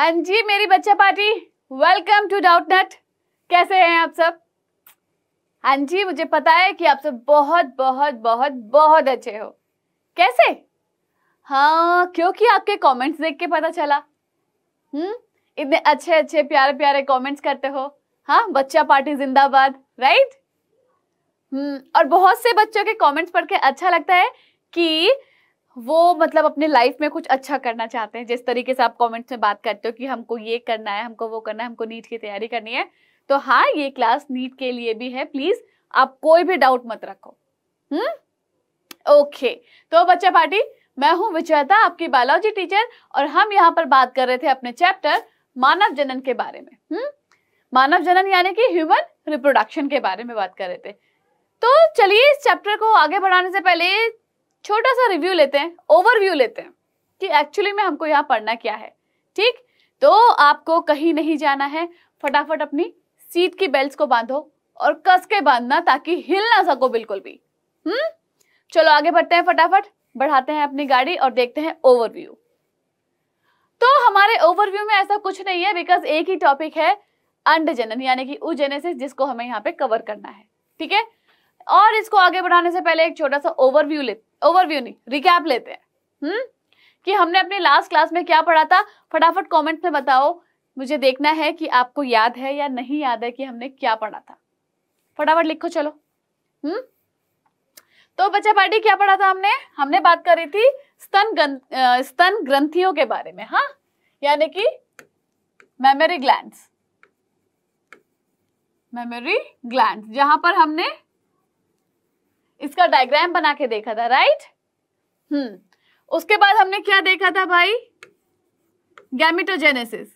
जी मेरी बच्चा party welcome to Doubtnut कैसे हैं आप सब एंड जी मुझे पता है कि आप सब बहुत बहुत बहुत बहुत अच्छे हो कैसे हाँ क्योंकि आपके कमेंट्स देख के पता चला हम्म इतने अच्छे अच्छे प्यारे प्यारे कमेंट्स करते हो हाँ बच्चा पार्टी जिंदाबाद राइट हम्म और बहुत से बच्चों के कमेंट्स पढ़ के अच्छा लगता है कि वो मतलब अपने लाइफ में कुछ अच्छा करना चाहते हैं जिस तरीके से आप कमेंट्स में बात करते हो कि हमको ये करना है हमको वो करना है हमको नीट की तैयारी करनी है तो हाँ ये क्लास नीट के लिए भी है प्लीज आप कोई भी डाउट मत रखो हम्म ओके तो बच्चा पार्टी मैं हूं विजयता आपकी बायोलॉजी टीचर और हम यहाँ पर बात कर रहे थे अपने चैप्टर मानव जनन के बारे में हम्म मानव जनन यानी कि ह्यूमन रिप्रोडक्शन के बारे में बात कर रहे थे तो चलिए इस चैप्टर को आगे बढ़ाने से पहले छोटा सा रिव्यू लेते हैं ओवरव्यू लेते हैं कि एक्चुअली में हमको यहाँ पढ़ना क्या है ठीक तो आपको कहीं नहीं जाना है फटाफट अपनी सीट की बेल्ट को बांधो और कस के बांधना ताकि हिल ना सको बिल्कुल भी हम्म चलो आगे बढ़ते हैं फटाफट बढ़ाते हैं अपनी गाड़ी और देखते हैं ओवरव्यू तो हमारे ओवरव्यू में ऐसा कुछ नहीं है बिकॉज एक ही टॉपिक है अंड जनन यानी कि उजेनेसिस जिसको हमें यहाँ पे कवर करना है ठीक है और इसको आगे बढ़ाने से पहले एक छोटा सा ओवरव्यू लेते ओवरव्यू नहीं रिकैप लेते हैं हम्म कि हमने अपने लास्ट क्लास में क्या पढ़ा था फटाफट कमेंट में बताओ मुझे देखना है कि आपको याद है या नहीं याद है कि हमने क्या पढ़ा था फटाफट लिखो चलो हम्म तो बच्चा पार्टी क्या पढ़ा था हमने हमने बात करी थी स्तन स्तन ग्रंथियों के बारे में हाँ यानी कि मेमोरी ग्लैंड मेमोरी ग्लैंड जहां पर हमने इसका डायग्राम बना के देखा था राइट हम्म उसके बाद हमने क्या देखा था भाई गैमिटोजेनेसिस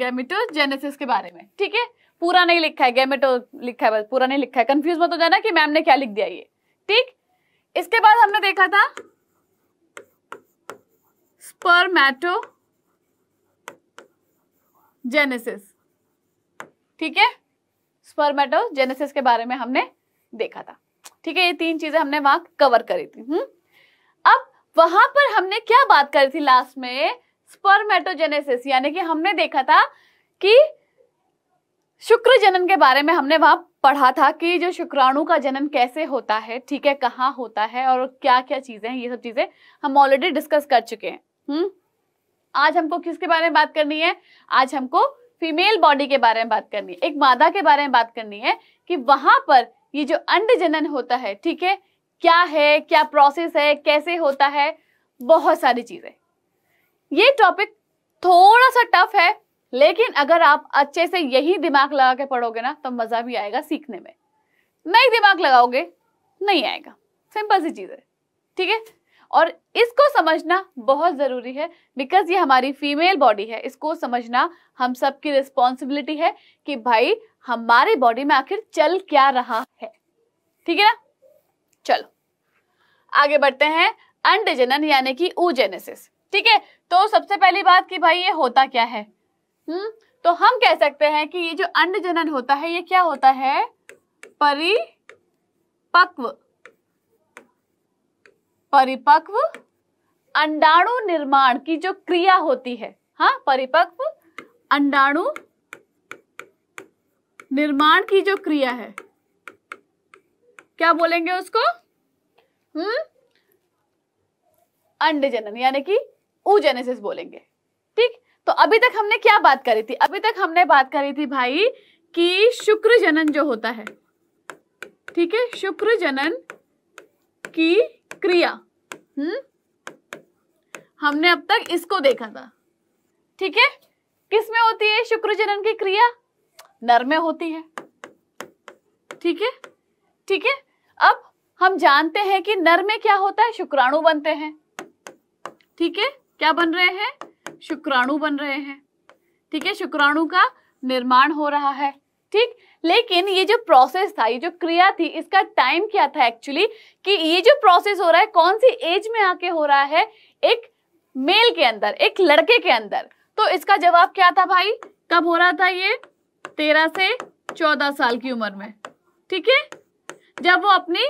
गैमिटोजेनेसिस के बारे में ठीक है पूरा नहीं लिखा है गैमेटो लिखा है बस पूरा नहीं लिखा है कंफ्यूज मत हो जाना कि मैम ने क्या लिख दिया ये ठीक इसके बाद हमने देखा था स्पर्मेटोजेनेसिस जेनेसिस ठीक है स्पर्मेटोजेनेसिस के बारे में हमने देखा था ठीक है ये तीन चीजें हमने वहां कवर करी थी हम्म अब वहां पर हमने क्या बात करी थी लास्ट में स्पर्मेटोजेनेसिस यानी कि हमने देखा था कि शुक्र जनन के बारे में हमने वहां पढ़ा था कि जो शुक्राणु का जनन कैसे होता है ठीक है कहाँ होता है और क्या क्या चीजें हैं ये सब चीजें हम ऑलरेडी डिस्कस कर चुके हैं हम्म आज हमको किसके बारे में बात करनी है आज हमको फीमेल बॉडी के बारे में बात करनी है एक मादा के बारे में बात करनी है कि वहां पर ये जो अंड जनन होता है ठीक है क्या है क्या प्रोसेस है कैसे होता है बहुत सारी चीजें ये टॉपिक थोड़ा सा टफ है लेकिन अगर आप अच्छे से यही दिमाग लगा के पढ़ोगे ना तो मजा भी आएगा सीखने में नहीं दिमाग लगाओगे नहीं आएगा सिंपल सी चीज है ठीक है और इसको समझना बहुत ज़रूरी है बिकॉज ये हमारी फीमेल बॉडी है इसको समझना हम सब की रिस्पॉन्सिबिलिटी है कि भाई हमारे बॉडी में आखिर चल क्या रहा है ठीक है ना चलो आगे बढ़ते हैं अंडजनन यानी कि ऊजेनेसिस ठीक है तो सबसे पहली बात कि भाई ये होता क्या है हम्म तो हम कह सकते हैं कि ये जो अंडजनन होता है ये क्या होता है परिपक्व परिपक्व अंडाणु निर्माण की जो क्रिया होती है हाँ परिपक्व अंडाणु निर्माण की जो क्रिया है क्या बोलेंगे उसको हम्म अंड जनन यानी कि ऊजेनेसिस बोलेंगे ठीक तो अभी तक हमने क्या बात करी थी अभी तक हमने बात करी थी भाई कि शुक्र जनन जो होता है ठीक है शुक्र जनन की क्रिया हम्म हमने अब तक इसको देखा था ठीक है किस में होती है शुक्रजनन की क्रिया नर में होती है ठीक है ठीक है अब हम जानते हैं कि नर में क्या होता है शुक्राणु बनते हैं ठीक है क्या बन रहे हैं शुक्राणु बन रहे हैं ठीक है शुक्राणु का निर्माण हो रहा है ठीक लेकिन ये जो प्रोसेस था ये जो क्रिया थी इसका टाइम क्या था एक्चुअली कि ये जो प्रोसेस हो रहा है कौन सी एज में आके हो रहा है एक मेल के अंदर एक लड़के के अंदर तो इसका जवाब क्या था भाई कब हो रहा था ये तेरह से चौदह साल की उम्र में ठीक है जब वो अपनी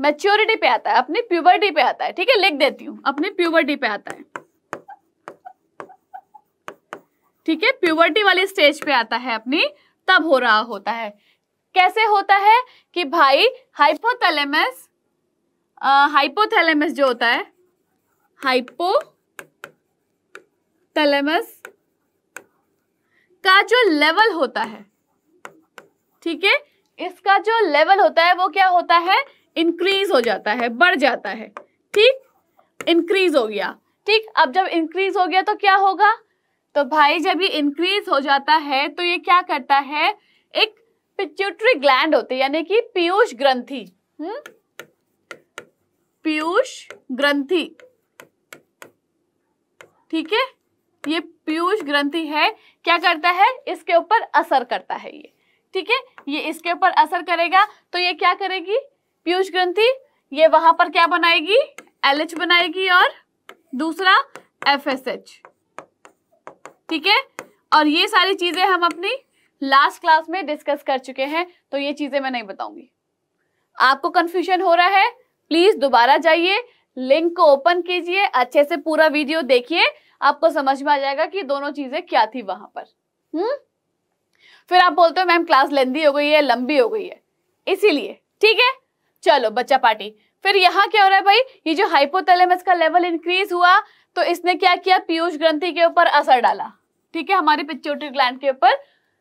मेच्योरिटी पे आता है अपनी प्यूबर्टी पे आता है ठीक है लिख देती हूँ अपनी प्यूबर्टी पे आता है ठीक है प्यूबर्टी वाली स्टेज पे आता है अपनी तब हो रहा होता है कैसे होता है कि भाई हाइपोथैलेमस हाइपोथैलेमस जो होता है थैलेमस का जो लेवल होता है ठीक है इसका जो लेवल होता है वो क्या होता है इंक्रीज हो जाता है बढ़ जाता है ठीक इंक्रीज हो गया ठीक अब जब इंक्रीज हो गया तो क्या होगा तो भाई जब ये इंक्रीज हो जाता है तो ये क्या करता है एक पिच्यूटरी ग्लैंड होती है यानी कि पीयूष ग्रंथि हम्म? पीयूष ग्रंथि ठीक है ये पीयूष ग्रंथि है क्या करता है इसके ऊपर असर करता है ये ठीक है ये इसके ऊपर असर करेगा तो ये क्या करेगी पीयूष ग्रंथि ये वहां पर क्या बनाएगी एल बनाएगी और दूसरा एफ एस एच ठीक है और ये सारी चीजें हम अपनी लास्ट क्लास में डिस्कस कर चुके हैं तो ये चीजें मैं नहीं बताऊंगी आपको कंफ्यूजन हो रहा है प्लीज दोबारा जाइए लिंक को ओपन कीजिए अच्छे से पूरा वीडियो देखिए आपको समझ में आ जाएगा कि दोनों चीजें क्या थी वहां पर हम्म फिर आप बोलते हो मैम क्लास लेंदी हो गई है लंबी हो गई है इसीलिए ठीक है चलो बच्चा पार्टी फिर यहाँ क्या हो रहा है भाई ये जो हाइपोथैलेमस का लेवल इंक्रीज हुआ तो इसने क्या किया पीयूष ग्रंथि के ऊपर असर डाला ठीक है हमारे पिच्योटरी ग्लैंड के ऊपर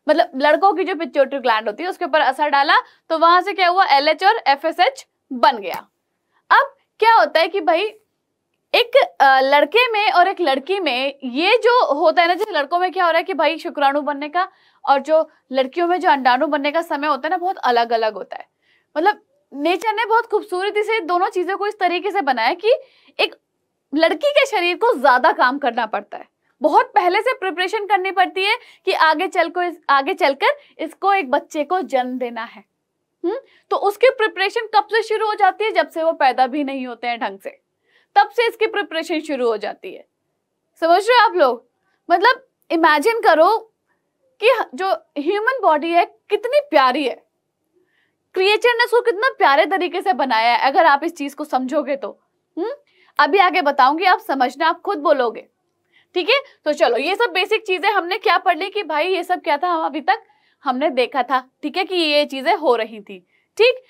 मतलब लड़कों की जो पिच्योटरी ग्लैंड होती है उसके ऊपर असर डाला तो वहां से क्या हुआ एल और एफ बन गया अब क्या होता है कि भाई एक लड़के में और एक लड़की में ये जो होता है ना जैसे लड़कों में क्या हो रहा है कि भाई शुक्राणु बनने का और जो लड़कियों में जो अंडाणु बनने का समय होता है ना बहुत अलग अलग होता है मतलब नेचर ने बहुत खूबसूरती से दोनों चीजों को इस तरीके से बनाया कि एक लड़की के शरीर को ज्यादा काम करना पड़ता है बहुत पहले से प्रिपरेशन करनी पड़ती है कि आगे चल को आगे चलकर इसको एक बच्चे को जन्म देना है हुँ? हम्म? तो उसकी प्रिपरेशन कब से शुरू हो जाती है जब से वो पैदा भी नहीं होते हैं ढंग से तब से इसकी प्रिपरेशन शुरू हो जाती है समझ रहे हो आप लोग मतलब इमेजिन करो कि जो ह्यूमन बॉडी है कितनी प्यारी है क्रिएचर ने उसको कितना प्यारे तरीके से बनाया है अगर आप इस चीज को समझोगे तो हम्म अभी आगे बताऊंगी आप समझना आप खुद बोलोगे ठीक है तो चलो ये सब बेसिक चीजें हमने क्या पढ़ ली कि भाई ये सब क्या था हम अभी तक हमने देखा था ठीक है कि ये चीजें हो रही थी ठीक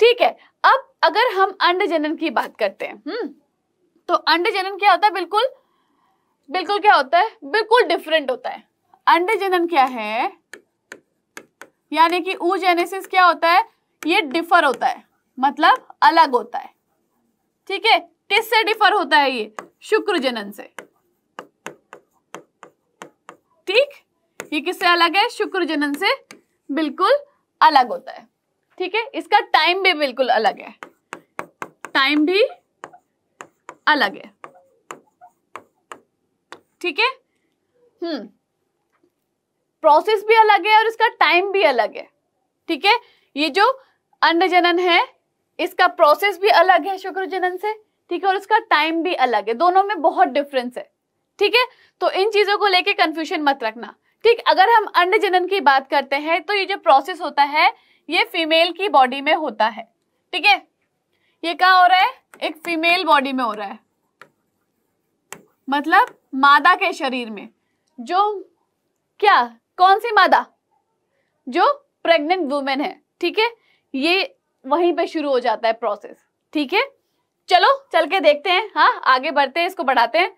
ठीक है अब अगर हम अंड जनन की बात करते हैं हम्म तो अंड जनन क्या होता है बिल्कुल बिल्कुल क्या होता है बिल्कुल डिफरेंट होता है अंड जनन क्या है यानी कि ऊ जेनेसिस क्या होता है ये डिफर होता है मतलब अलग होता है ठीक है किससे डिफर होता है ये शुक्र जनन से ठीक ये किससे अलग है शुक्र जनन से बिल्कुल अलग होता है ठीक है इसका टाइम भी बिल्कुल अलग है टाइम भी अलग है ठीक है हम्म प्रोसेस भी अलग है और इसका टाइम भी अलग है ठीक है ये जो अन्न जनन है इसका प्रोसेस भी अलग है शुक्र जनन से ठीक है और इसका टाइम भी अलग है दोनों में बहुत डिफरेंस है ठीक है तो इन चीजों को लेके कंफ्यूजन मत रखना ठीक अगर हम अंड जनन की बात करते हैं तो ये जो प्रोसेस होता है ये फीमेल की बॉडी में होता है ठीक है ये क्या हो रहा है एक फीमेल बॉडी में हो रहा है मतलब मादा के शरीर में जो क्या कौन सी मादा जो प्रेग्नेंट वुमेन है ठीक है ये वहीं पे शुरू हो जाता है प्रोसेस ठीक है चलो चल के देखते हैं हाँ आगे बढ़ते हैं इसको बढ़ाते हैं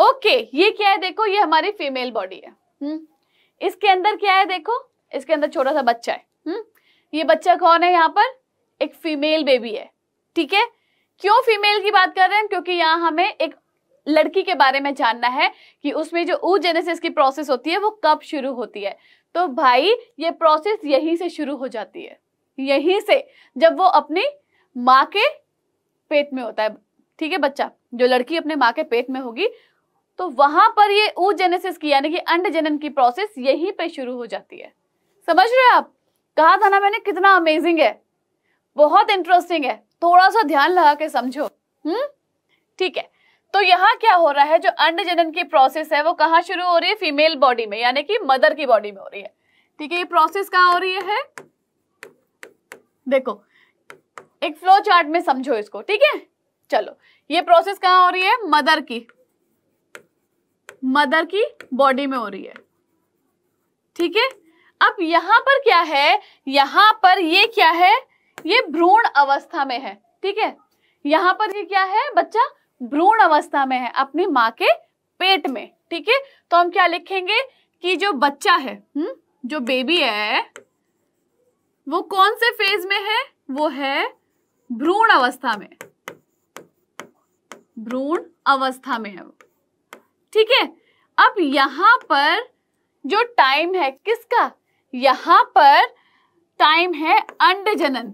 ओके ये क्या है देखो ये हमारी फीमेल बॉडी है हम्म इसके अंदर क्या है देखो इसके अंदर छोटा सा बच्चा है हम्म ये बच्चा कौन है यहाँ पर एक फीमेल बेबी है ठीक है क्यों फीमेल की बात कर रहे हैं क्योंकि यहाँ हमें एक लड़की के बारे में जानना है कि उसमें जो ऊ जेनेसिस की प्रोसेस होती है वो कब शुरू होती है तो भाई ये प्रोसेस यहीं से शुरू हो जाती है यहीं से जब वो अपनी माँ के पेट में होता है ठीक है बच्चा जो लड़की अपने माँ के पेट में होगी तो वहां पर ये ऊजेनेसिस की यानी कि अंड जनन की प्रोसेस यहीं पे शुरू हो जाती है समझ रहे हो आप कहा था ना मैंने कितना अमेजिंग है बहुत इंटरेस्टिंग है थोड़ा सा ध्यान लगा के समझो हम्म ठीक है तो यहाँ क्या हो रहा है जो अंड जनन की प्रोसेस है वो कहाँ शुरू हो रही है फीमेल बॉडी में यानी कि मदर की बॉडी में हो रही है ठीक है ये प्रोसेस कहाँ हो रही है देखो एक फ्लो चार्ट में समझो इसको ठीक है चलो ये प्रोसेस कहाँ हो रही है मदर की मदर की बॉडी में हो रही है ठीक है अब यहां पर क्या है यहां पर ये क्या है ये भ्रूण अवस्था में है ठीक है यहां पर ये क्या है बच्चा भ्रूण अवस्था में है अपनी माँ के पेट में ठीक है तो हम क्या लिखेंगे कि जो बच्चा है हुँ? हम्म, जो बेबी है वो कौन से फेज में है वो है भ्रूण अवस्था में भ्रूण अवस्था में है वो ठीक है अब यहाँ पर जो टाइम है किसका यहाँ पर टाइम है अंड जनन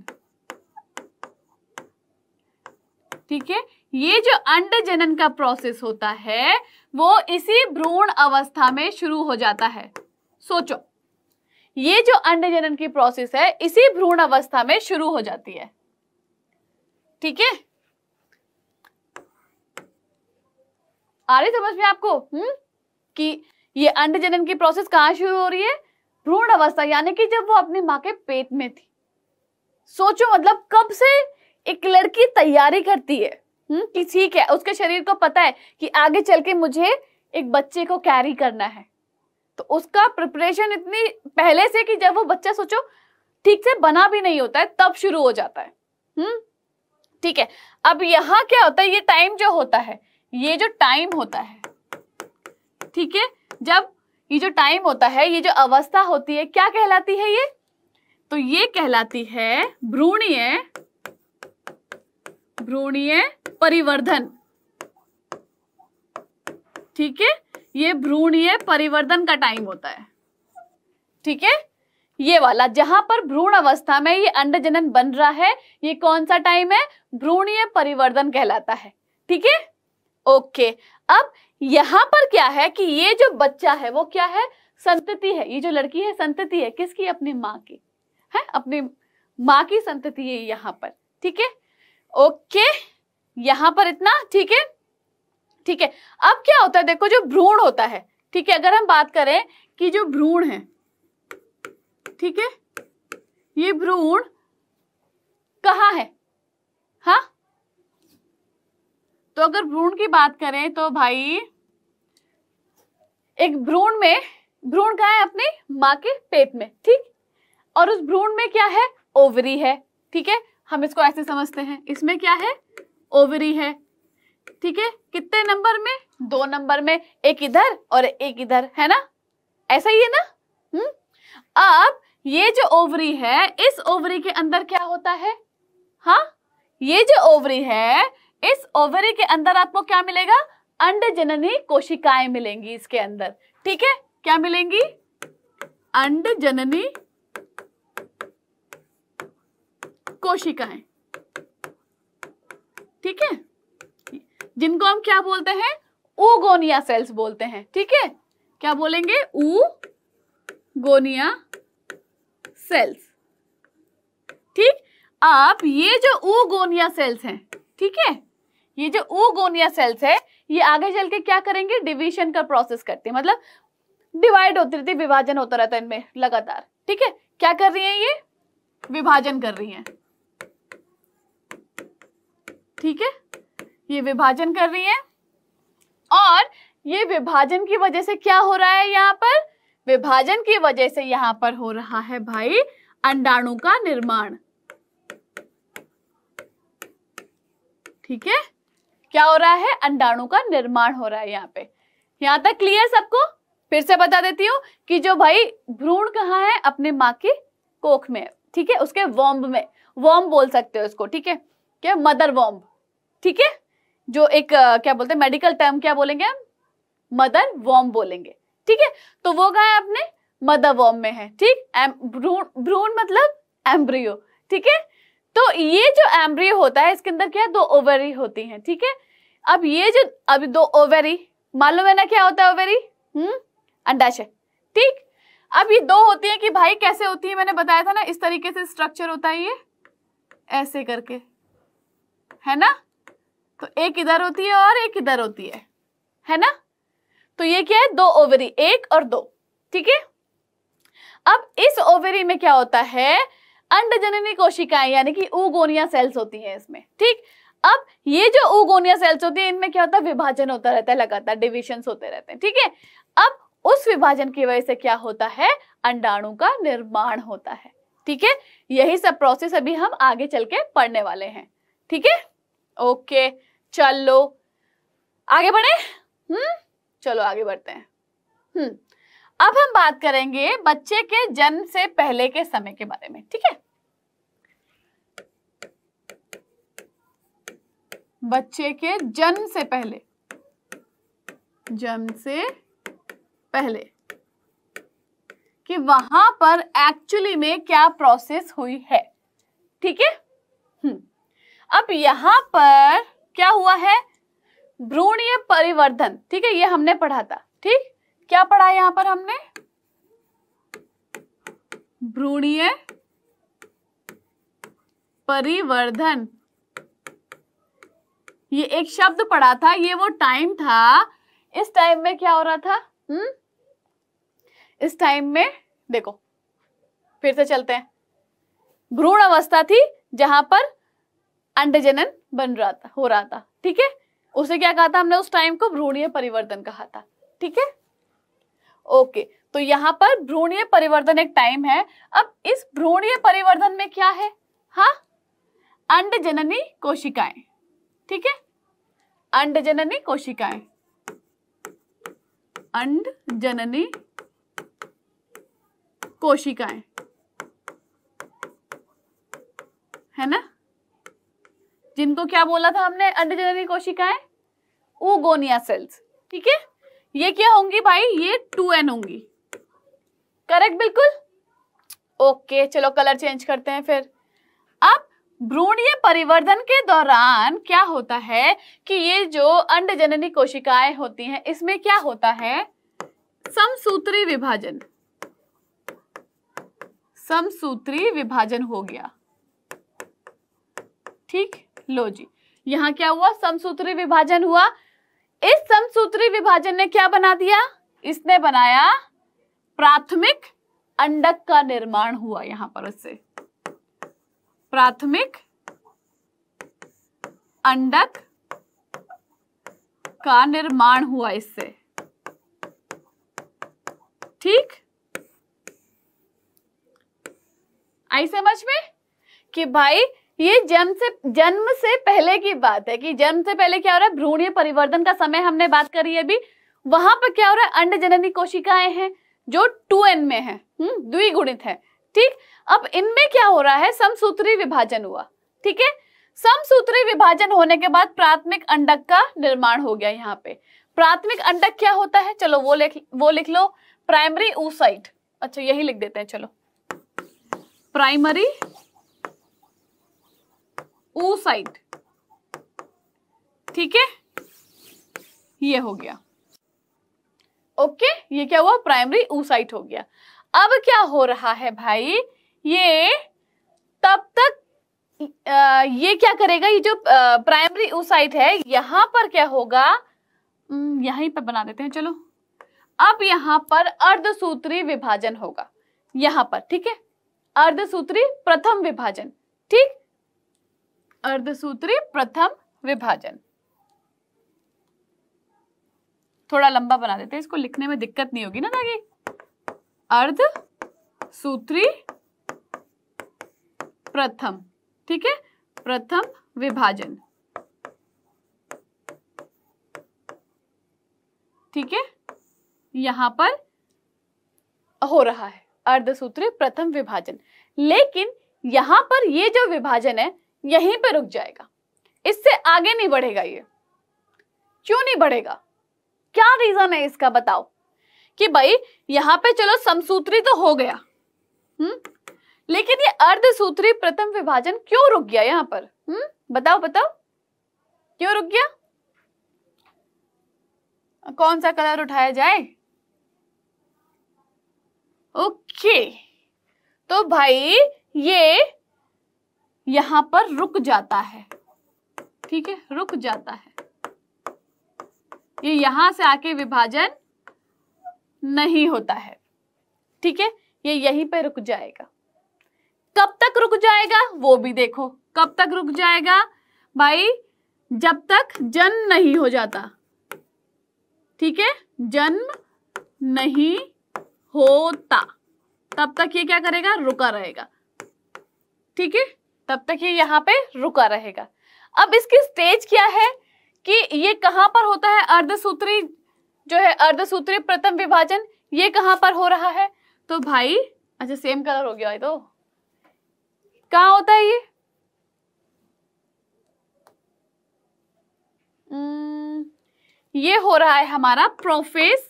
ठीक है ये जो अंड जनन का प्रोसेस होता है वो इसी भ्रूण अवस्था में शुरू हो जाता है सोचो ये जो अंड जनन की प्रोसेस है इसी भ्रूण अवस्था में शुरू हो जाती है ठीक है आ रही समझ में आपको हम्म कि ये अंड जनन की प्रोसेस कहाँ शुरू हो रही है भ्रूण अवस्था यानी कि जब वो अपनी माँ के पेट में थी सोचो मतलब कब से एक लड़की तैयारी करती है हम्म कि ठीक है उसके शरीर को पता है कि आगे चल के मुझे एक बच्चे को कैरी करना है तो उसका प्रिपरेशन इतनी पहले से कि जब वो बच्चा सोचो ठीक से बना भी नहीं होता है तब शुरू हो जाता है हम्म ठीक है अब यहाँ क्या होता है ये टाइम जो होता है ये जो टाइम होता है ठीक है जब ये जो टाइम होता है ये जो अवस्था होती है क्या कहलाती है ये तो ये कहलाती है भ्रूणीय भ्रूणीय परिवर्धन ठीक है ये भ्रूणीय परिवर्धन का टाइम होता है ठीक है ये वाला जहां पर भ्रूण अवस्था में ये अंड जनन बन रहा है ये कौन सा टाइम है भ्रूणीय परिवर्धन कहलाता है ठीक है ओके अब यहाँ पर क्या है कि ये जो बच्चा है वो क्या है संतति है ये जो लड़की है संतति है किसकी अपनी माँ की है अपनी माँ की संतति है यहाँ पर ठीक है ओके यहाँ पर इतना ठीक है ठीक है अब क्या होता है देखो जो भ्रूण होता है ठीक है अगर हम बात करें कि जो भ्रूण है ठीक है ये भ्रूण कहाँ है हा तो अगर भ्रूण की बात करें तो भाई एक भ्रूण में भ्रूण कहा है अपनी माँ के पेट में ठीक और उस भ्रूण में क्या है ओवरी है ठीक है हम इसको ऐसे समझते हैं इसमें क्या है ओवरी है ठीक है कितने नंबर में दो नंबर में एक इधर और एक इधर है ना ऐसा ही है ना हम्म अब ये जो ओवरी है इस ओवरी के अंदर क्या होता है हाँ ये जो ओवरी है इस ओवरी के अंदर आपको क्या मिलेगा अंड जननी कोशिकाएं मिलेंगी इसके अंदर ठीक है क्या मिलेंगी अंड जननी कोशिकाएं ठीक है जिनको हम क्या बोलते हैं ऊगोनिया सेल्स बोलते हैं ठीक है क्या बोलेंगे ऊ गोनिया सेल्स ठीक आप ये जो ऊगोनिया सेल्स हैं ठीक है ये जो ऊगोनिया सेल्स है ये आगे चल के क्या करेंगे डिविजन का प्रोसेस करती है मतलब डिवाइड होती रहती विभाजन होता रहता है इनमें लगातार ठीक है क्या कर रही है ये विभाजन कर रही है ठीक है ये विभाजन कर रही है और ये विभाजन की वजह से क्या हो रहा है यहाँ पर विभाजन की वजह से यहां पर हो रहा है भाई अंडाणु का निर्माण ठीक है क्या हो रहा है अंडाणु का निर्माण हो रहा है यहाँ पे यहाँ तक क्लियर सबको फिर से बता देती हूँ कि जो भाई भ्रूण कहाँ है अपने माँ के कोख में ठीक है उसके वॉम्ब में वॉम्ब बोल सकते हो उसको ठीक है क्या मदर वॉम्ब ठीक है जो एक क्या बोलते हैं मेडिकल टर्म क्या बोलेंगे हम मदर वॉम बोलेंगे ठीक है तो वो कहा है अपने मदर वॉम में है ठीक भ्रूण भ्रूण मतलब एम्ब्रियो ठीक है तो ये जो एम्ब्रियो होता है इसके अंदर क्या है दो ओवरी होती हैं ठीक है थीके? अब ये जो अभी दो ओवरी मालूम है ना क्या होता है ओवरी हम्म अंडाशय ठीक अब ये दो होती है कि भाई कैसे होती है मैंने बताया था ना इस तरीके से स्ट्रक्चर होता है ये ऐसे करके है ना तो एक इधर होती है और एक इधर होती है है ना तो ये क्या है दो ओवरी एक और दो ठीक है अब इस ओवरी में क्या होता है अंडजननी कोशिकाएं यानी कि ऊगोनिया सेल्स होती हैं इसमें ठीक अब ये जो ऊगोनिया सेल्स होती है इनमें क्या होता है विभाजन होता रहता है लगातार डिविजन होते रहते हैं ठीक है अब उस विभाजन की वजह से क्या होता है अंडाणु का निर्माण होता है ठीक है यही सब प्रोसेस अभी हम आगे चल के पढ़ने वाले हैं ठीक है ओके चलो आगे बढ़े हम्म चलो आगे बढ़ते हैं हम्म अब हम बात करेंगे बच्चे के जन्म से पहले के समय के बारे में ठीक है बच्चे के जन्म से पहले जन्म से पहले कि वहां पर एक्चुअली में क्या प्रोसेस हुई है ठीक है हम्म। अब यहां पर क्या हुआ है भ्रूणीय परिवर्धन ठीक है ये हमने पढ़ा था ठीक क्या पढ़ा यहां पर हमने भ्रूणीय परिवर्धन ये एक शब्द पढ़ा था ये वो टाइम था इस टाइम में क्या हो रहा था हम्म इस टाइम में देखो फिर से चलते हैं भ्रूण अवस्था थी जहां पर अंडजनन बन रहा था हो रहा था ठीक है उसे क्या कहा था हमने उस टाइम को भ्रूणीय परिवर्तन कहा था ठीक है ओके तो यहाँ पर भ्रूणीय परिवर्तन एक टाइम है अब इस भ्रूणीय परिवर्तन में क्या है हा अंड जननी कोशिकाएं ठीक है अंड जननी कोशिकाएं अंड जननी कोशिकाएं है ना जिनको क्या बोला था हमने अंड जननी कोशिकाएं उगोनिया सेल्स ठीक है ये क्या होंगी भाई ये टू एन होंगी करेक्ट बिल्कुल ओके चलो कलर चेंज करते हैं फिर अब भ्रूणीय परिवर्धन के दौरान क्या होता है कि ये जो अंडजननी कोशिकाएं होती हैं इसमें क्या होता है समसूत्री विभाजन समसूत्री विभाजन हो गया ठीक लो जी यहां क्या हुआ समसूत्री विभाजन हुआ इस समसूत्री विभाजन ने क्या बना दिया इसने बनाया प्राथमिक अंडक का निर्माण हुआ यहां पर उससे प्राथमिक अंडक का निर्माण हुआ इससे ठीक आई समझ में कि भाई ये जन्म से जन्म से पहले की बात है कि जन्म से पहले क्या हो रहा है भ्रूण परिवर्तन का समय हमने बात करी है अभी वहां पर क्या हो रहा है अंड जननी कोशिकाएं हैं जो टू एन में है हम्म, द्विगुणित है ठीक अब इनमें क्या हो रहा है समसूत्री विभाजन हुआ ठीक है समसूत्री विभाजन होने के बाद प्राथमिक अंडक का निर्माण हो गया यहाँ पे प्राथमिक अंडक क्या होता है चलो वो लिख वो लिख लो प्राइमरी ऊसाइट अच्छा यही लिख देते हैं चलो प्राइमरी ओ साइड ठीक है ये हो गया ओके okay, ये क्या हुआ प्राइमरी ऊसाइट हो गया अब क्या हो रहा है भाई ये तब तक आ, ये क्या करेगा ये जो प्राइमरी साइट है यहां पर क्या होगा यहीं पर बना देते हैं चलो अब यहां पर अर्धसूत्री विभाजन होगा यहां पर ठीक है अर्धसूत्री प्रथम विभाजन ठीक अर्धसूत्री प्रथम विभाजन थोड़ा लंबा बना देते हैं इसको लिखने में दिक्कत नहीं होगी ना दागी अर्ध सूत्री प्रथम ठीक है प्रथम विभाजन ठीक है यहां पर हो रहा है अर्धसूत्री प्रथम विभाजन लेकिन यहां पर ये जो विभाजन है यहीं पे रुक जाएगा इससे आगे नहीं बढ़ेगा ये क्यों नहीं बढ़ेगा क्या रीजन है इसका बताओ कि भाई यहां पे चलो समसूत्री तो हो गया हम्म लेकिन ये अर्धसूत्री प्रथम विभाजन क्यों रुक गया यहाँ पर हम्म बताओ बताओ क्यों रुक गया कौन सा कलर उठाया जाए ओके तो भाई ये यहां पर रुक जाता है ठीक है रुक जाता है ये यहां से आके विभाजन नहीं होता है ठीक है ये यहीं पे रुक जाएगा कब तक रुक जाएगा वो भी देखो कब तक रुक जाएगा भाई जब तक जन्म नहीं हो जाता ठीक है जन्म नहीं होता तब तक ये क्या करेगा रुका रहेगा ठीक है तब तक ये यहाँ पे रुका रहेगा अब इसकी स्टेज क्या है कि ये कहाँ पर होता है अर्धसूत्री जो है अर्धसूत्री प्रथम विभाजन ये कहाँ पर हो रहा है तो भाई अच्छा सेम कलर हो गया तो कहाँ होता है ये hmm, ये हो रहा है हमारा प्रोफेस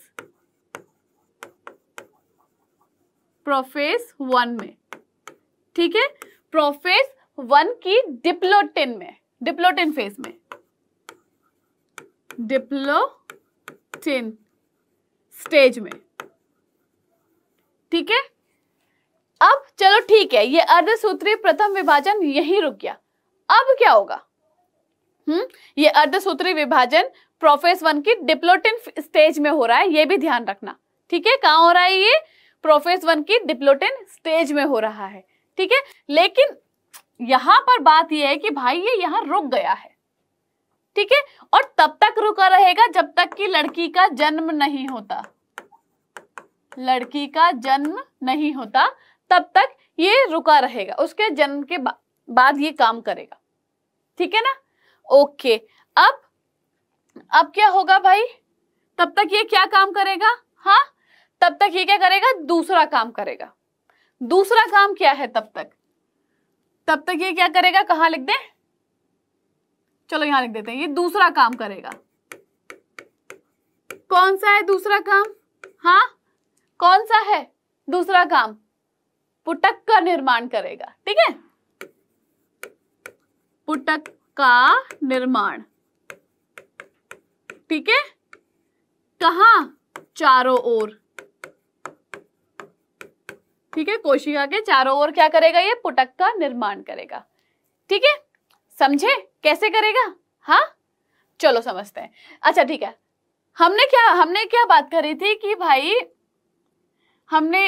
प्रोफेस वन में ठीक है प्रोफेस वन की डिप्लोटिन में डिप्लोटिन फेज में डिप्लोटिन स्टेज में ठीक है अब चलो ठीक है ये अर्धसूत्री प्रथम विभाजन यहीं रुक गया अब क्या होगा हम्म ये अर्धसूत्री विभाजन प्रोफेस वन की डिप्लोटिन स्टेज में हो रहा है ये भी ध्यान रखना ठीक है कहां हो रहा है ये प्रोफेस वन की डिप्लोटिन स्टेज में हो रहा है ठीक है लेकिन यहां पर बात यह है कि भाई ये यहां रुक गया है ठीक है और तब तक रुका रहेगा जब तक कि लड़की का जन्म नहीं होता लड़की का जन्म नहीं होता तब तक ये रुका रहेगा उसके जन्म के बा, बाद ये काम करेगा ठीक है ना ओके अब अब क्या होगा भाई तब तक ये क्या काम करेगा हाँ तब तक ये क्या करेगा दूसरा काम करेगा दूसरा काम क्या है तब तक तब तक ये क्या करेगा कहा लिख दे चलो यहां लिख देते हैं ये दूसरा काम करेगा कौन सा है दूसरा काम हाँ कौन सा है दूसरा काम पुटक का निर्माण करेगा ठीक है पुटक का निर्माण ठीक है कहा चारों ओर ठीक है कोशिका के चारों ओर क्या करेगा ये पुटक का निर्माण करेगा ठीक है समझे कैसे करेगा हाँ चलो समझते हैं अच्छा ठीक है हमने क्या हमने क्या बात करी थी कि भाई हमने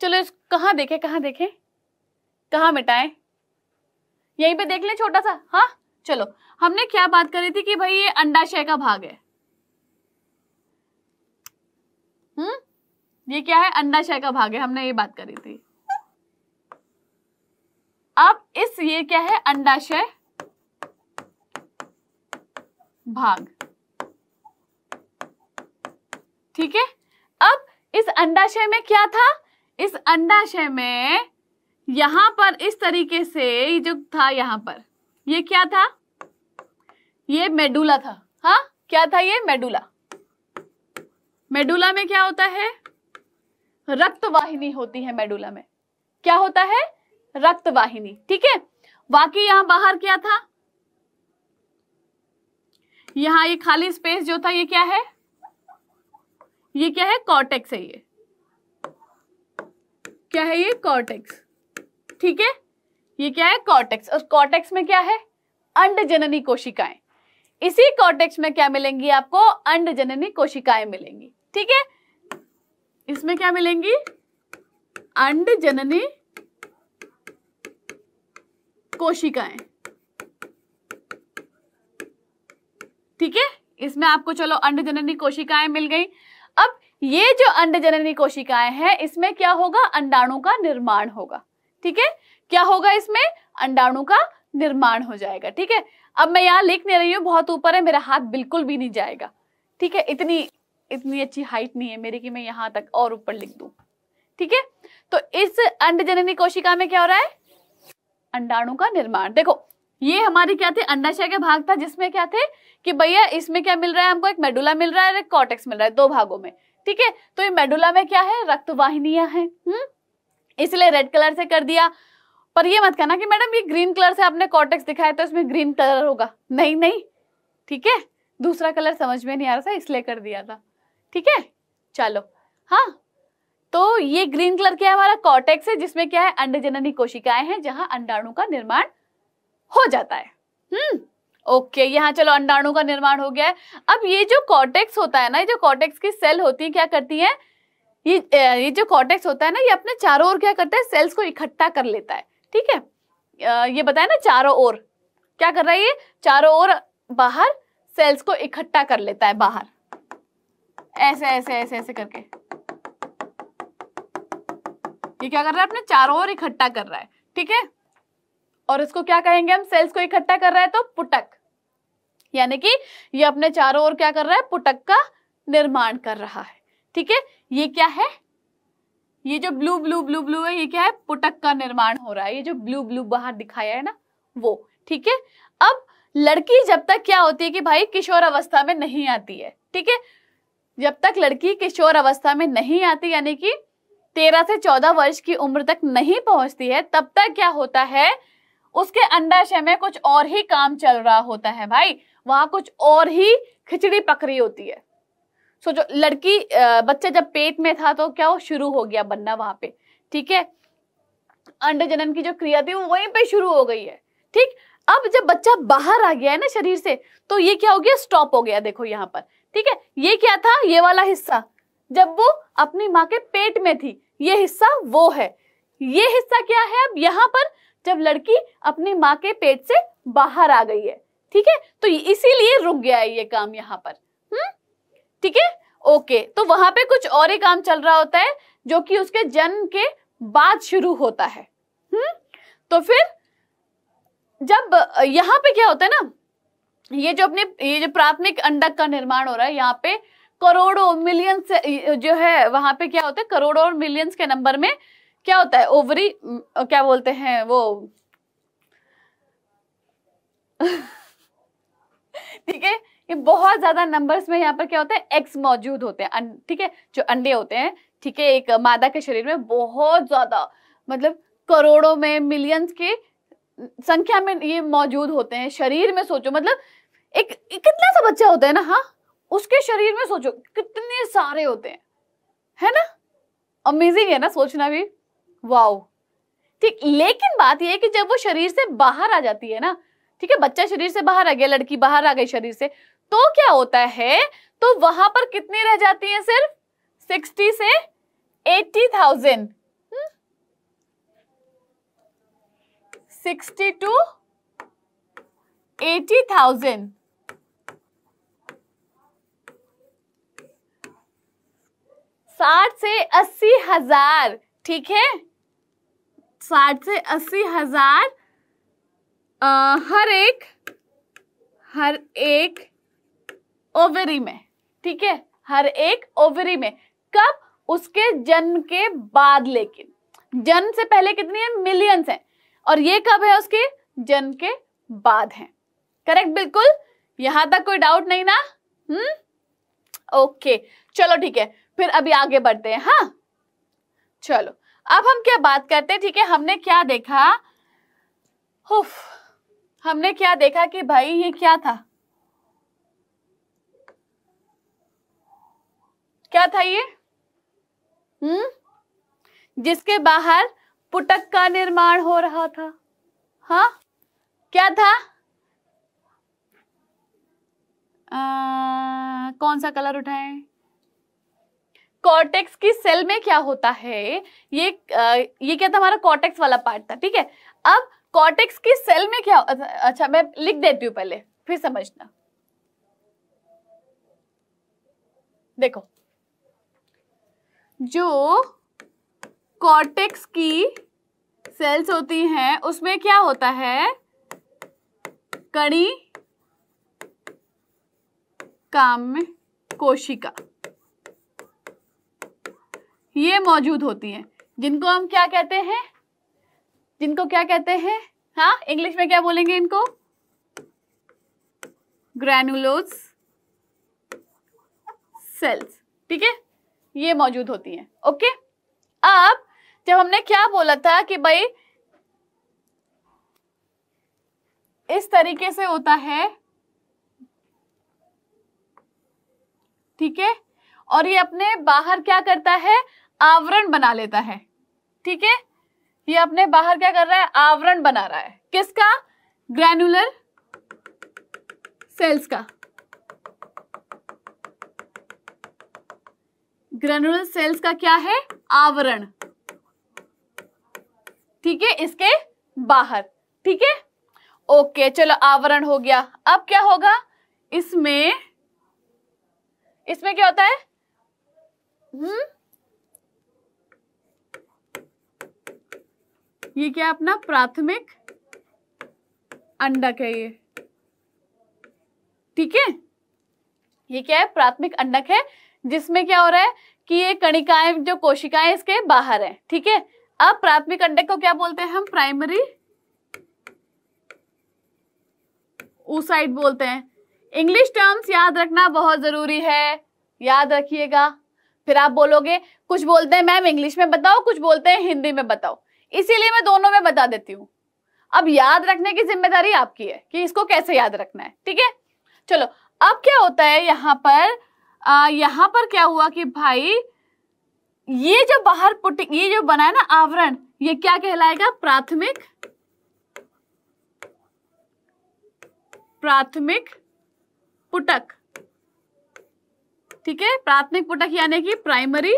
चलो कहाँ देखे कहाँ देखे कहाँ मिटाए यहीं पे देख ले छोटा सा हाँ चलो हमने क्या बात करी थी कि भाई ये अंडाशय का भाग है ये क्या है अंडाशय का भाग है हमने ये बात करी थी अब इस ये क्या है अंडाशय भाग ठीक है अब इस अंडाशय में क्या था इस अंडाशय में यहां पर इस तरीके से जो था यहां पर ये क्या था ये मेडुला था हाँ क्या था ये मेडुला मेडुला में क्या होता है रक्त वाहिनी होती है मेडुला में क्या होता है रक्त वाहिनी ठीक है बाकी यहां बाहर क्या था यहां ये खाली स्पेस जो था ये क्या है ये क्या है कॉर्टेक्स है ये क्या है ये कॉर्टेक्स ठीक है ये क्या है कॉर्टेक्स और कॉर्टेक्स में क्या है अंड जननी कोशिकाएं इसी कॉर्टेक्स में क्या मिलेंगी आपको अंड जननी कोशिकाएं मिलेंगी ठीक है इसमें क्या मिलेंगी अंड जननी कोशिकाएं ठीक है इसमें आपको चलो अंड जननी कोशिकाएं मिल गई अब ये जो अंड जननी कोशिकाएं हैं इसमें क्या होगा अंडाणु का निर्माण होगा ठीक है क्या होगा इसमें अंडाणु का निर्माण हो जाएगा ठीक है अब मैं यहां लिख नहीं रही हूं बहुत ऊपर है मेरा हाथ बिल्कुल भी नहीं जाएगा ठीक है इतनी इतनी अच्छी हाइट नहीं है मेरे की मैं यहाँ तक और ऊपर लिख दू ठीक है तो इस अंडजननी कोशिका में क्या हो रहा है अंडाणु का निर्माण देखो ये हमारे क्या थे अंडाशय के भाग था जिसमें क्या थे कि भैया इसमें क्या मिल रहा है हमको एक मेडुला मिल रहा है और एक कॉटेक्स मिल रहा है दो भागों में ठीक है तो ये मेडुला में क्या है रक्त वाहिनियां हैं हम्म? इसलिए रेड कलर से कर दिया पर ये मत कहना कि मैडम ये ग्रीन कलर से आपने कॉटेक्स दिखाया तो इसमें ग्रीन कलर होगा नहीं नहीं ठीक है दूसरा कलर समझ में नहीं आ रहा था इसलिए कर दिया था ठीक है चलो हाँ तो ये ग्रीन कलर क्या है हमारा कॉटेक्स है जिसमें क्या है अंडजननी कोशिकाएं हैं जहां अंडाणु का निर्माण हो जाता है हम्म ओके यहाँ चलो अंडाणु का निर्माण हो गया है अब ये जो कॉटेक्स होता है ना ये जो कॉटेक्स की सेल होती है क्या करती है ये ये जो कॉटेक्स होता है ना ये अपने चारों ओर क्या करता है सेल्स को इकट्ठा कर लेता है ठीक है ये बताया ना चारों ओर क्या कर रहा है ये चारों ओर बाहर सेल्स को इकट्ठा कर लेता है बाहर ऐसे ऐसे ऐसे ऐसे करके ये क्या कर रहा है अपने चारों ओर इकट्ठा कर रहा है ठीक है और इसको क्या कहेंगे हम सेल्स को इकट्ठा कर रहा है तो पुटक यानी कि ये अपने चारों ओर क्या कर रहा है पुटक का निर्माण कर रहा है ठीक है ये क्या है ये जो ब्लू ब्लू ब्लू ब्लू है ये क्या है पुटक का निर्माण हो रहा है ये जो ब्लू ब्लू बाहर दिखाया है ना वो ठीक है अब लड़की जब तक क्या होती है कि भाई किशोर अवस्था में नहीं आती है ठीक है जब तक लड़की किशोर अवस्था में नहीं आती यानी कि तेरह से चौदह वर्ष की उम्र तक नहीं पहुंचती है तब तक क्या होता है उसके अंडाशय में कुछ और ही काम चल रहा होता है भाई वहां कुछ और ही खिचड़ी पकड़ी होती है सो जो लड़की बच्चा जब पेट में था तो क्या वो शुरू हो गया बनना वहां पे ठीक है अंड जनन की जो क्रिया थी वो वहीं पे शुरू हो गई है ठीक अब जब बच्चा बाहर आ गया है ना शरीर से तो ये क्या हो गया स्टॉप हो गया देखो यहाँ पर ठीक है ये क्या था ये वाला हिस्सा जब वो अपनी माँ के पेट में थी ये हिस्सा वो है ये हिस्सा क्या है अब यहाँ पर जब लड़की अपनी माँ के पेट से बाहर आ गई है ठीक है तो इसीलिए रुक गया है ये काम यहाँ पर हम्म ठीक है ओके तो वहां पे कुछ और ही काम चल रहा होता है जो कि उसके जन्म के बाद शुरू होता है हम्म तो फिर जब यहाँ पे क्या होता है ना ये जो अपने ये जो प्राथमिक अंडक का निर्माण हो रहा है यहाँ पे करोड़ों मिलियन जो है वहां पे क्या होता है करोड़ों और मिलियंस के नंबर में क्या होता है ओवरी क्या बोलते हैं वो ठीक है ये बहुत ज्यादा नंबर्स में यहाँ पर क्या होता है एक्स मौजूद होते हैं अं, ठीक है जो अंडे होते हैं ठीक है एक मादा के शरीर में बहुत ज्यादा मतलब करोड़ों में मिलियंस के संख्या में ये मौजूद होते हैं शरीर में सोचो मतलब एक, एक कितना सा बच्चा होता है ना हाँ उसके शरीर में सोचो कितने सारे होते हैं है ना अमेजिंग है ना सोचना भी वाओ ठीक लेकिन बात यह है कि जब वो शरीर से बाहर आ जाती है ना ठीक है बच्चा शरीर से बाहर आ गया लड़की बाहर आ गई शरीर से तो क्या होता है तो वहां पर कितनी रह जाती है सिर्फ सिक्सटी से एट्टी थाउजेंड हम्म? सिक्सटी टू एटी थाउजेंड साठ से अस्सी हजार ठीक है साठ से अस्सी हजार आ, हर एक हर एक ओवरी में ठीक है हर एक ओवरी में कब उसके जन्म के बाद लेकिन जन्म से पहले कितनी है मिलियंस है और ये कब है उसके जन्म के बाद है करेक्ट बिल्कुल यहां तक कोई डाउट नहीं ना हम्म ओके चलो ठीक है फिर अभी आगे बढ़ते हैं हाँ चलो अब हम क्या बात करते हैं ठीक है हमने क्या देखा उफ, हमने क्या देखा कि भाई ये क्या था क्या था ये हम्म जिसके बाहर पुटक का निर्माण हो रहा था हाँ क्या था आ, कौन सा कलर उठाएं कॉर्टेक्स की सेल में क्या होता है ये आ, ये क्या था हमारा कॉर्टेक्स वाला पार्ट था ठीक है अब कॉर्टेक्स की सेल में क्या अच्छा मैं लिख देती हूँ पहले फिर समझना देखो जो कॉर्टेक्स की सेल्स होती हैं उसमें क्या होता है कड़ी काम कोशिका ये मौजूद होती हैं जिनको हम क्या कहते हैं जिनको क्या कहते हैं हाँ इंग्लिश में क्या बोलेंगे इनको ग्रैनुलोज सेल्स ठीक है ये मौजूद होती हैं ओके अब जब हमने क्या बोला था कि भाई इस तरीके से होता है ठीक है और ये अपने बाहर क्या करता है आवरण बना लेता है ठीक है ये अपने बाहर क्या कर रहा है आवरण बना रहा है किसका ग्रैनुलर सेल्स का ग्रैनुलर सेल्स का क्या है आवरण ठीक है इसके बाहर ठीक है ओके चलो आवरण हो गया अब क्या होगा इसमें इसमें क्या होता है हम्म ये क्या अपना प्राथमिक अंडक है ये ठीक है ये क्या है प्राथमिक अंडक है जिसमें क्या हो रहा है कि ये कणिकाएं जो कोशिकाएं इसके बाहर है ठीक है अब प्राथमिक अंडक को क्या बोलते हैं हम प्राइमरी ऊसाइड बोलते हैं इंग्लिश टर्म्स याद रखना बहुत जरूरी है याद रखिएगा फिर आप बोलोगे कुछ बोलते हैं मैम इंग्लिश में बताओ कुछ बोलते हैं हिंदी में बताओ इसीलिए मैं दोनों में बता देती हूँ अब याद रखने की जिम्मेदारी आपकी है कि इसको कैसे याद रखना है ठीक है चलो अब क्या होता है यहाँ पर आ, यहाँ पर क्या हुआ कि भाई ये जो बाहर पुटिंग ये जो बना है ना आवरण ये क्या कहलाएगा प्राथमिक प्राथमिक पुटक ठीक है प्राथमिक पुटक यानी कि प्राइमरी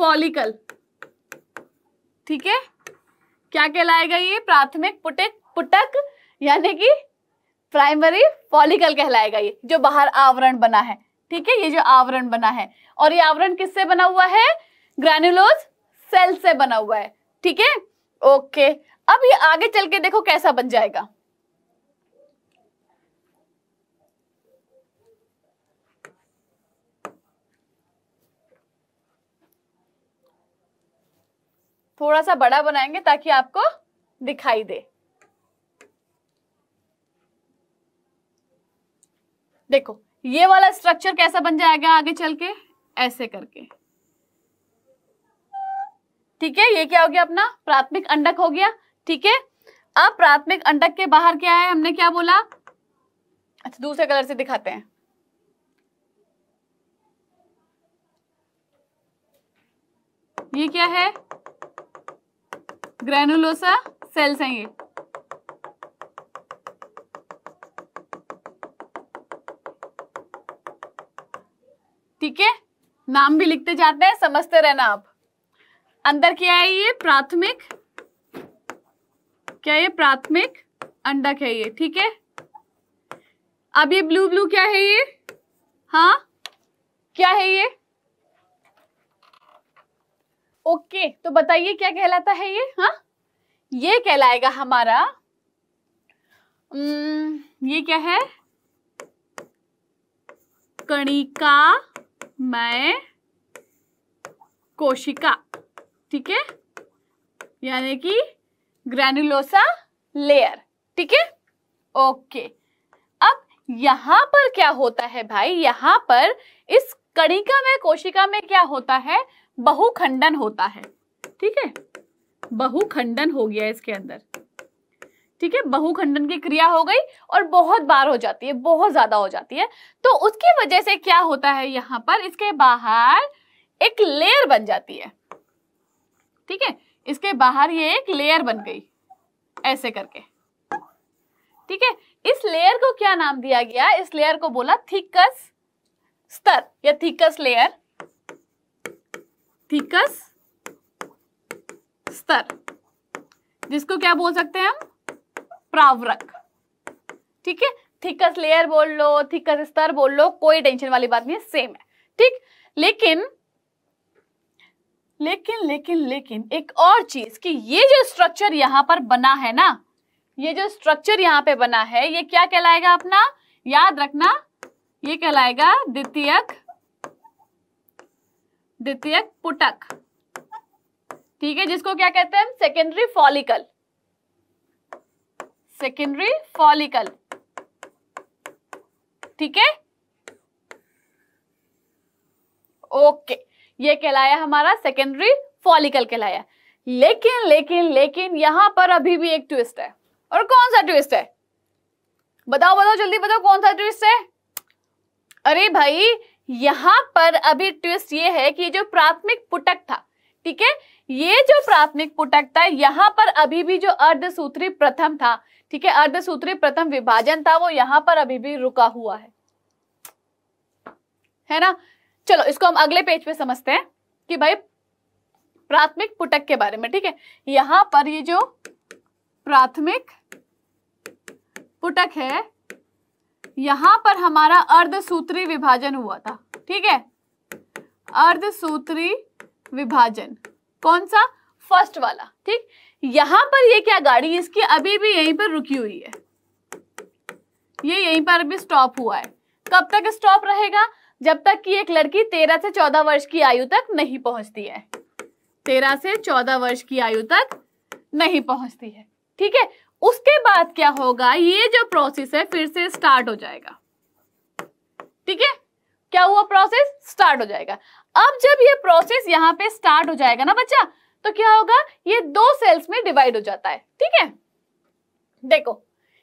फॉलिकल ठीक है क्या कहलाएगा ये प्राथमिक पुटक पुटक यानी कि प्राइमरी फॉलिकल कहलाएगा ये जो बाहर आवरण बना है ठीक है ये जो आवरण बना है और ये आवरण किससे बना हुआ है ग्रेन्यूलोज सेल से बना हुआ है ठीक है ओके अब ये आगे चल के देखो कैसा बन जाएगा थोड़ा सा बड़ा बनाएंगे ताकि आपको दिखाई दे देखो ये वाला स्ट्रक्चर कैसा बन जाएगा आगे चल के ऐसे करके ठीक है ये क्या हो गया अपना प्राथमिक अंडक हो गया ठीक है अब प्राथमिक अंडक के बाहर क्या है हमने क्या बोला अच्छा दूसरे कलर से दिखाते हैं ये क्या है ग्रेनुलोसा सेल्स हैं ये ठीक है नाम भी लिखते जाते हैं समझते रहना आप अंदर क्या है ये प्राथमिक क्या ये प्राथमिक अंडक है ये ठीक है अब ये ब्लू ब्लू क्या है ये हाँ क्या है ये ओके तो बताइए क्या कहलाता है ये हाँ ये कहलाएगा हमारा ये क्या है कणिका मैं कोशिका ठीक है यानी कि ग्रैनुलोसा लेयर ठीक है ओके अब यहां पर क्या होता है भाई यहां पर इस कणिका में कोशिका में क्या होता है बहुखंडन होता है ठीक है बहुखंडन हो गया इसके अंदर ठीक है बहुखंडन की क्रिया हो गई और बहुत बार हो जाती है बहुत ज्यादा हो जाती है तो उसकी वजह से क्या होता है यहां पर इसके बाहर एक लेयर बन जाती है ठीक है इसके बाहर ये एक लेयर बन गई ऐसे करके ठीक है इस लेयर को क्या नाम दिया गया इस लेयर को बोला थिकस स्तर या थिकस लेयर थिकस स्तर जिसको क्या बोल सकते हैं हम प्रावरक ठीक है थिकस लेयर बोल लो थिकस स्तर बोल लो कोई टेंशन वाली बात नहीं है सेम है ठीक लेकिन लेकिन लेकिन लेकिन एक और चीज कि ये जो स्ट्रक्चर यहां पर बना है ना ये जो स्ट्रक्चर यहां पे बना है ये क्या कहलाएगा अपना याद रखना ये कहलाएगा द्वितीयक द्वितीयक पुटक ठीक है जिसको क्या कहते हैं सेकेंडरी फॉलिकल सेकेंडरी फॉलिकल ठीक है ओके ये कहलाया हमारा सेकेंडरी फॉलिकल कहलाया लेकिन लेकिन लेकिन यहां पर अभी भी एक ट्विस्ट है और कौन सा ट्विस्ट है बताओ बताओ जल्दी बताओ कौन सा ट्विस्ट है अरे भाई यहां पर अभी ट्विस्ट ये है कि जो प्राथमिक पुटक था ठीक है ये जो प्राथमिक पुटक था यहां पर अभी भी जो अर्धसूत्री प्रथम था ठीक है अर्धसूत्री प्रथम विभाजन था वो यहां पर अभी भी रुका हुआ है है ना चलो इसको हम अगले पेज पे समझते हैं कि भाई प्राथमिक पुटक के बारे में ठीक है यहां पर ये जो प्राथमिक पुटक है यहां पर हमारा अर्धसूत्री विभाजन हुआ था ठीक है अर्धसूत्री विभाजन कौन सा फर्स्ट वाला ठीक यहां पर ये क्या गाड़ी इसकी अभी भी यहीं पर रुकी हुई है ये यहीं पर अभी स्टॉप हुआ है कब तक स्टॉप रहेगा जब तक कि एक लड़की तेरह से चौदह वर्ष की आयु तक नहीं पहुंचती है तेरह से चौदह वर्ष की आयु तक नहीं पहुंचती है ठीक है उसके बाद क्या होगा ये जो प्रोसेस है फिर से स्टार्ट हो जाएगा ठीक है क्या हुआ प्रोसेस स्टार्ट हो जाएगा अब जब ये प्रोसेस यहां पे स्टार्ट हो जाएगा ना बच्चा तो क्या होगा ये दो सेल्स में डिवाइड हो जाता है ठीक है देखो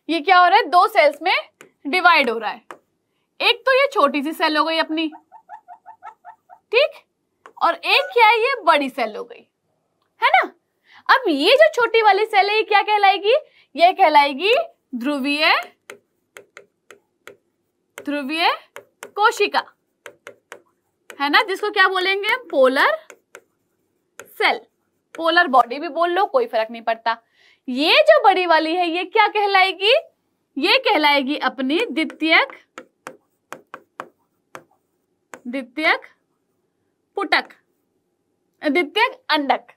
ये क्या हो रहा है दो सेल्स में डिवाइड हो रहा है एक तो ये छोटी सी सेल हो गई अपनी ठीक और एक क्या है ये बड़ी सेल हो गई है ना अब ये जो छोटी वाली सेल है ये क्या कहलाएगी ये कहलाएगी ध्रुवीय ध्रुवीय कोशिका है ना जिसको क्या बोलेंगे पोलर सेल पोलर बॉडी भी बोल लो कोई फर्क नहीं पड़ता ये जो बड़ी वाली है ये क्या कहलाएगी ये कहलाएगी अपनी द्वितीयक द्वितीयक पुटक द्वितीयक अंडक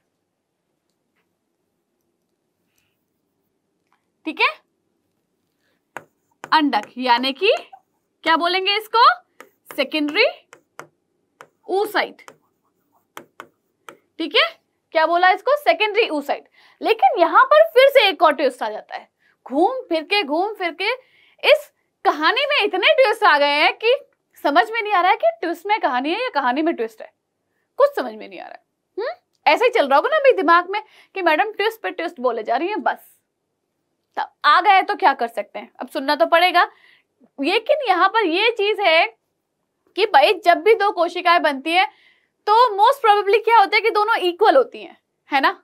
ठीक है अंडक यानी कि क्या बोलेंगे इसको सेकेंडरी ऊसाइट ठीक है क्या बोला इसको सेकेंडरी ऊसाइट लेकिन यहां पर फिर से एक और ट्विस्ट आ जाता है घूम फिर के घूम फिर के इस कहानी में इतने ट्विस्ट आ गए हैं कि समझ में नहीं आ रहा है कि ट्विस्ट में कहानी है या कहानी में ट्विस्ट है कुछ समझ में नहीं आ रहा है हम्म? ऐसे ही चल रहा होगा ना मेरे दिमाग में कि मैडम ट्विस्ट पे ट्विस्ट बोले जा रही है बस तो आ गए तो क्या कर सकते हैं अब सुनना तो पड़ेगा लेकिन यहाँ पर ये चीज है कि भाई जब भी दो कोशिकाएं बनती है तो मोस्ट प्रोबेबली क्या होता है कि दोनों इक्वल होती हैं है ना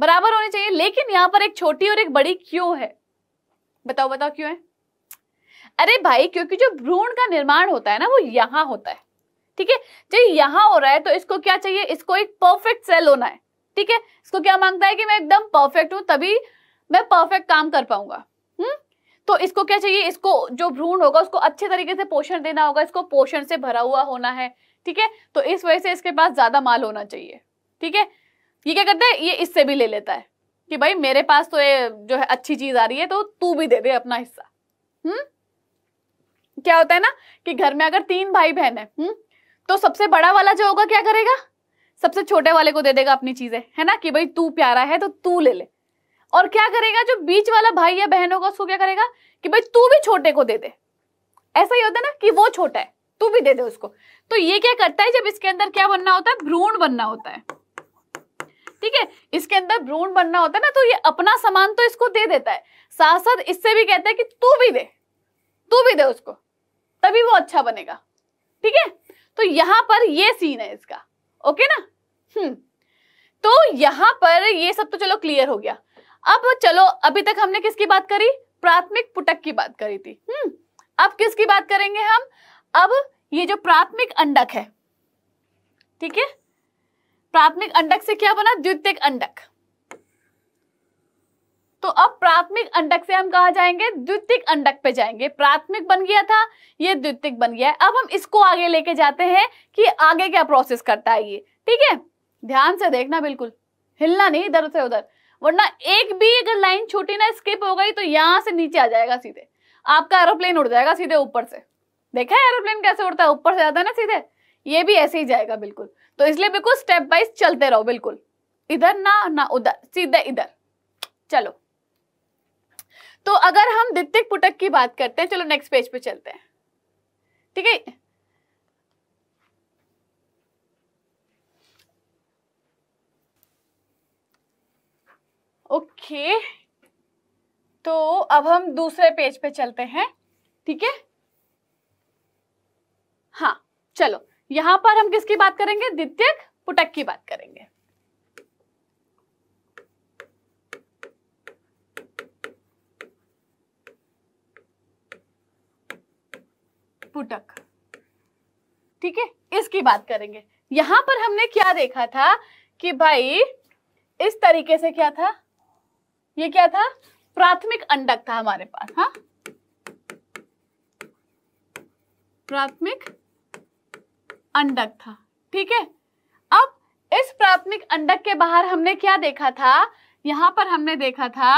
बराबर होने चाहिए लेकिन यहाँ पर एक छोटी और एक बड़ी क्यों है बताओ बताओ क्यों है अरे भाई क्योंकि जो भ्रूण का निर्माण होता है ना वो यहाँ होता है ठीक है जो यहाँ हो रहा है तो इसको क्या चाहिए इसको एक परफेक्ट सेल होना है ठीक है इसको क्या मांगता है कि मैं एकदम परफेक्ट हूं तभी मैं परफेक्ट काम कर पाऊंगा हम्म तो इसको क्या चाहिए इसको जो भ्रूण होगा उसको अच्छे तरीके से पोषण देना होगा इसको पोषण से भरा हुआ होना है ठीक है तो इस वजह से इसके पास ज्यादा माल होना चाहिए ठीक है ये क्या करते है ये इससे भी ले लेता है कि भाई मेरे पास तो ये जो है अच्छी चीज आ रही है तो तू भी दे दे अपना हिस्सा हम्म क्या होता है ना कि घर में अगर तीन भाई बहन है हुँ? हम्म? तो सबसे बड़ा वाला जो होगा क्या करेगा सबसे छोटे वाले को दे देगा अपनी चीजें है ना कि भाई तू प्यारा है तो तू ले ले और क्या करेगा जो बीच वाला भाई या बहन होगा उसको क्या करेगा कि भाई तू भी छोटे को दे दे ऐसा ही होता है ना कि वो छोटा है तू भी दे दे उसको तो ये क्या करता है जब इसके अंदर क्या बनना होता है भ्रूण बनना होता है ठीक है इसके अंदर भ्रूण बनना होता है ना तो ये अपना सामान तो इसको दे देता है साथ साथ इससे भी कहता है कि तू भी दे तू भी दे उसको तभी वो अच्छा बनेगा ठीक है तो यहाँ पर ये सीन है इसका ओके ना हम्म तो यहां पर ये सब तो चलो क्लियर हो गया अब चलो अभी तक हमने किसकी बात करी प्राथमिक पुटक की बात करी थी हम्म अब किसकी बात करेंगे हम अब ये जो प्राथमिक अंडक है ठीक है प्राथमिक अंडक से क्या बना द्वितीय अंडक तो अब प्राथमिक अंडक से हम कहा जाएंगे द्वितीयक अंडक पे जाएंगे प्राथमिक बन गया था ये द्वितीय बन गया है अब हम इसको आगे लेके जाते हैं कि आगे क्या प्रोसेस करता है ये ठीक है ध्यान से देखना बिल्कुल हिलना नहीं इधर से उधर वरना एक भी अगर लाइन छोटी ना स्किप हो गई तो यहाँ से नीचे आ जाएगा सीधे आपका एरोप्लेन उड़ जाएगा सीधे ऊपर से देखा है एरोप्लेन कैसे उड़ता है ऊपर से जाता है ना सीधे ये भी ऐसे ही जाएगा बिल्कुल तो इसलिए बिल्कुल स्टेप वाइज चलते रहो बिल्कुल इधर ना ना उधर सीधे इधर चलो तो अगर हम दित्तिक पुटक की बात करते हैं चलो नेक्स्ट पेज पे चलते हैं ठीक है ओके तो अब हम दूसरे पेज पे चलते हैं ठीक है हाँ चलो यहां पर हम किसकी बात करेंगे द्वितीयक पुटक की बात करेंगे पुटक ठीक है इसकी बात करेंगे यहां पर हमने क्या देखा था कि भाई इस तरीके से क्या था ये क्या था प्राथमिक अंडक था हमारे पास हा प्राथमिक अंडक था ठीक है अब इस प्राथमिक अंडक के बाहर हमने क्या देखा था यहां पर हमने देखा था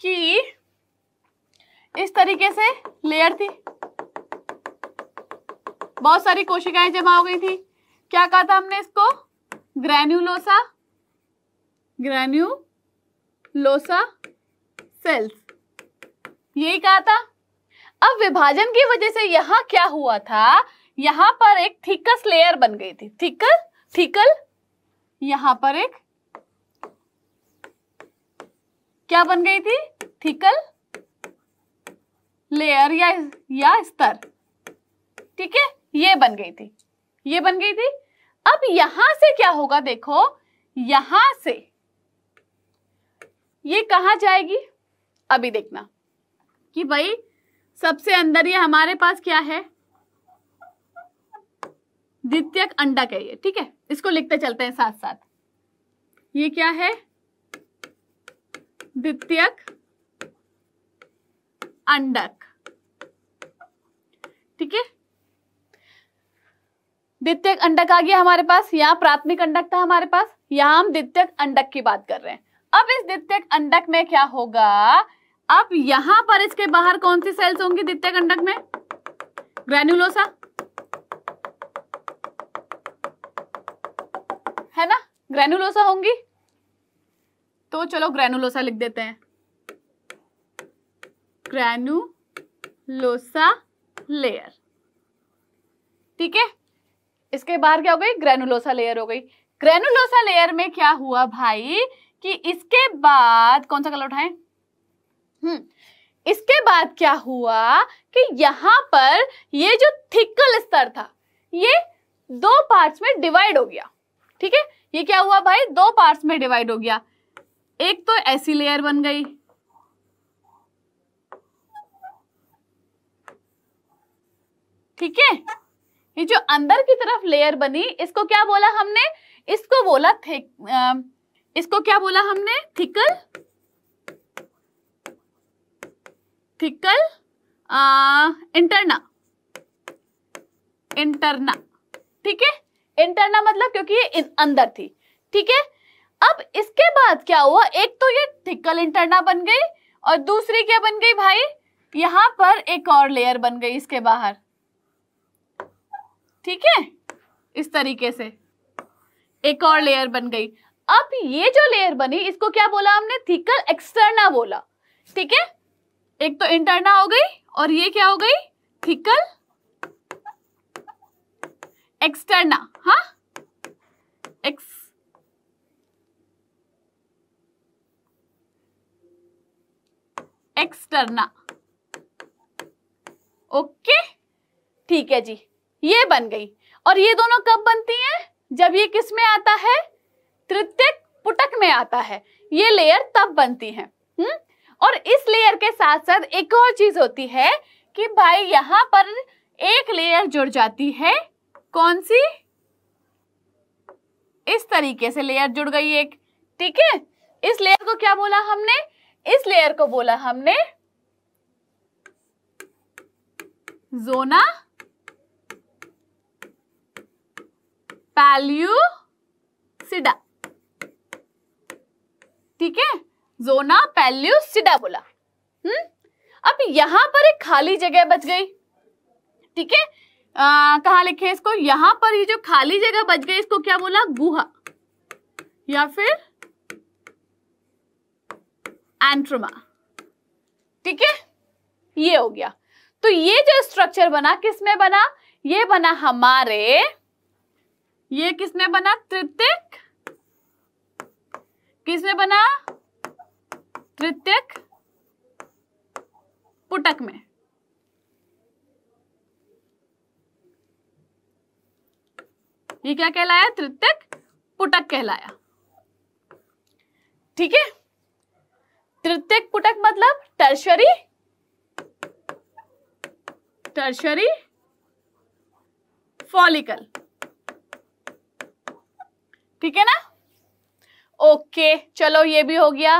कि इस तरीके से लेयर थी बहुत सारी कोशिकाएं जमा हो गई थी क्या कहा था हमने इसको ग्रेन्यूलोसा ग्रेन्यू लोसा सेल्स यही कहा था अब विभाजन की वजह से यहां क्या हुआ था यहां पर एक थिकस लेयर बन गई थी थिकल थिकल यहां पर एक क्या बन गई थी थिकल लेयर या या स्तर ठीक है ये बन गई थी ये बन गई थी अब यहां से क्या होगा देखो यहां से ये कहा जाएगी अभी देखना कि भाई सबसे अंदर ये हमारे पास क्या है द्वितीयक अंडक है ये ठीक है इसको लिखते चलते हैं साथ साथ ये क्या है द्वितीयक अंडक ठीक है द्वितीयक अंडक आ गया हमारे पास यहां प्राथमिक अंडक था हमारे पास यहां हम द्वितीयक अंडक की बात कर रहे हैं अब इस द्वितीय अंडक में क्या होगा अब यहां पर इसके बाहर कौन सी सेल्स होंगी द्वितीय अंडक में ग्रेन्यूलोसा है ना ग्रेन्यूलोसा होंगी तो चलो ग्रेनुलोसा लिख देते हैं ग्रेनुलोसा लेयर ठीक है इसके बाहर क्या हो गई ग्रेनुलोसा लेयर हो गई ग्रेनुलोसा लेयर में क्या हुआ भाई कि इसके बाद कौन सा कलर उठाए हम्म इसके बाद क्या हुआ कि यहां पर ये जो थिकल स्तर था ये दो पार्ट्स में डिवाइड हो गया ठीक है ये क्या हुआ भाई दो पार्ट्स में डिवाइड हो गया एक तो ऐसी लेयर बन गई ठीक है ये जो अंदर की तरफ लेयर बनी इसको क्या बोला हमने इसको बोला थिक इसको क्या बोला हमने थिकल थिकल इंटरना इंटरना ठीक है इंटरना मतलब क्योंकि ये अंदर थी ठीक है अब इसके बाद क्या हुआ एक तो ये थिकल इंटरना बन गई और दूसरी क्या बन गई भाई यहां पर एक और लेयर बन गई इसके बाहर ठीक है इस तरीके से एक और लेयर बन गई अब ये जो लेयर बनी इसको क्या बोला हमने थिकर एक्सटर्ना बोला ठीक है एक तो इंटरना हो गई और ये क्या हो गई थिकल एक्सटर्ना हा एक्स एक्सटर्ना ओके ठीक है जी ये बन गई और ये दोनों कब बनती हैं जब ये किस में आता है तृतीय पुटक में आता है ये लेयर तब बनती है हुँ? हम्म? और इस लेयर के साथ साथ एक और चीज होती है कि भाई यहां पर एक लेयर जुड़ जाती है कौन सी इस तरीके से लेयर जुड़ गई एक ठीक है इस लेयर को क्या बोला हमने इस लेयर को बोला हमने जोना पैल्यू सिडा ठीक है जोना पैल्यूसिडाबुला हम्म अब यहां पर एक खाली जगह बच गई ठीक है कहा लिखे इसको यहां पर ये जो खाली जगह बच गई इसको क्या बोला गुहा या फिर एंट्रोमा ठीक है ये हो गया तो ये जो स्ट्रक्चर बना किसमें बना ये बना हमारे ये किसमें बना तृतिक किसमें बना तृतीयक पुटक में ये क्या कहलाया तृतीयक पुटक कहलाया ठीक है तृतीयक पुटक मतलब टर्शरी टर्शरी फॉलिकल ठीक है ना ओके चलो ये भी हो गया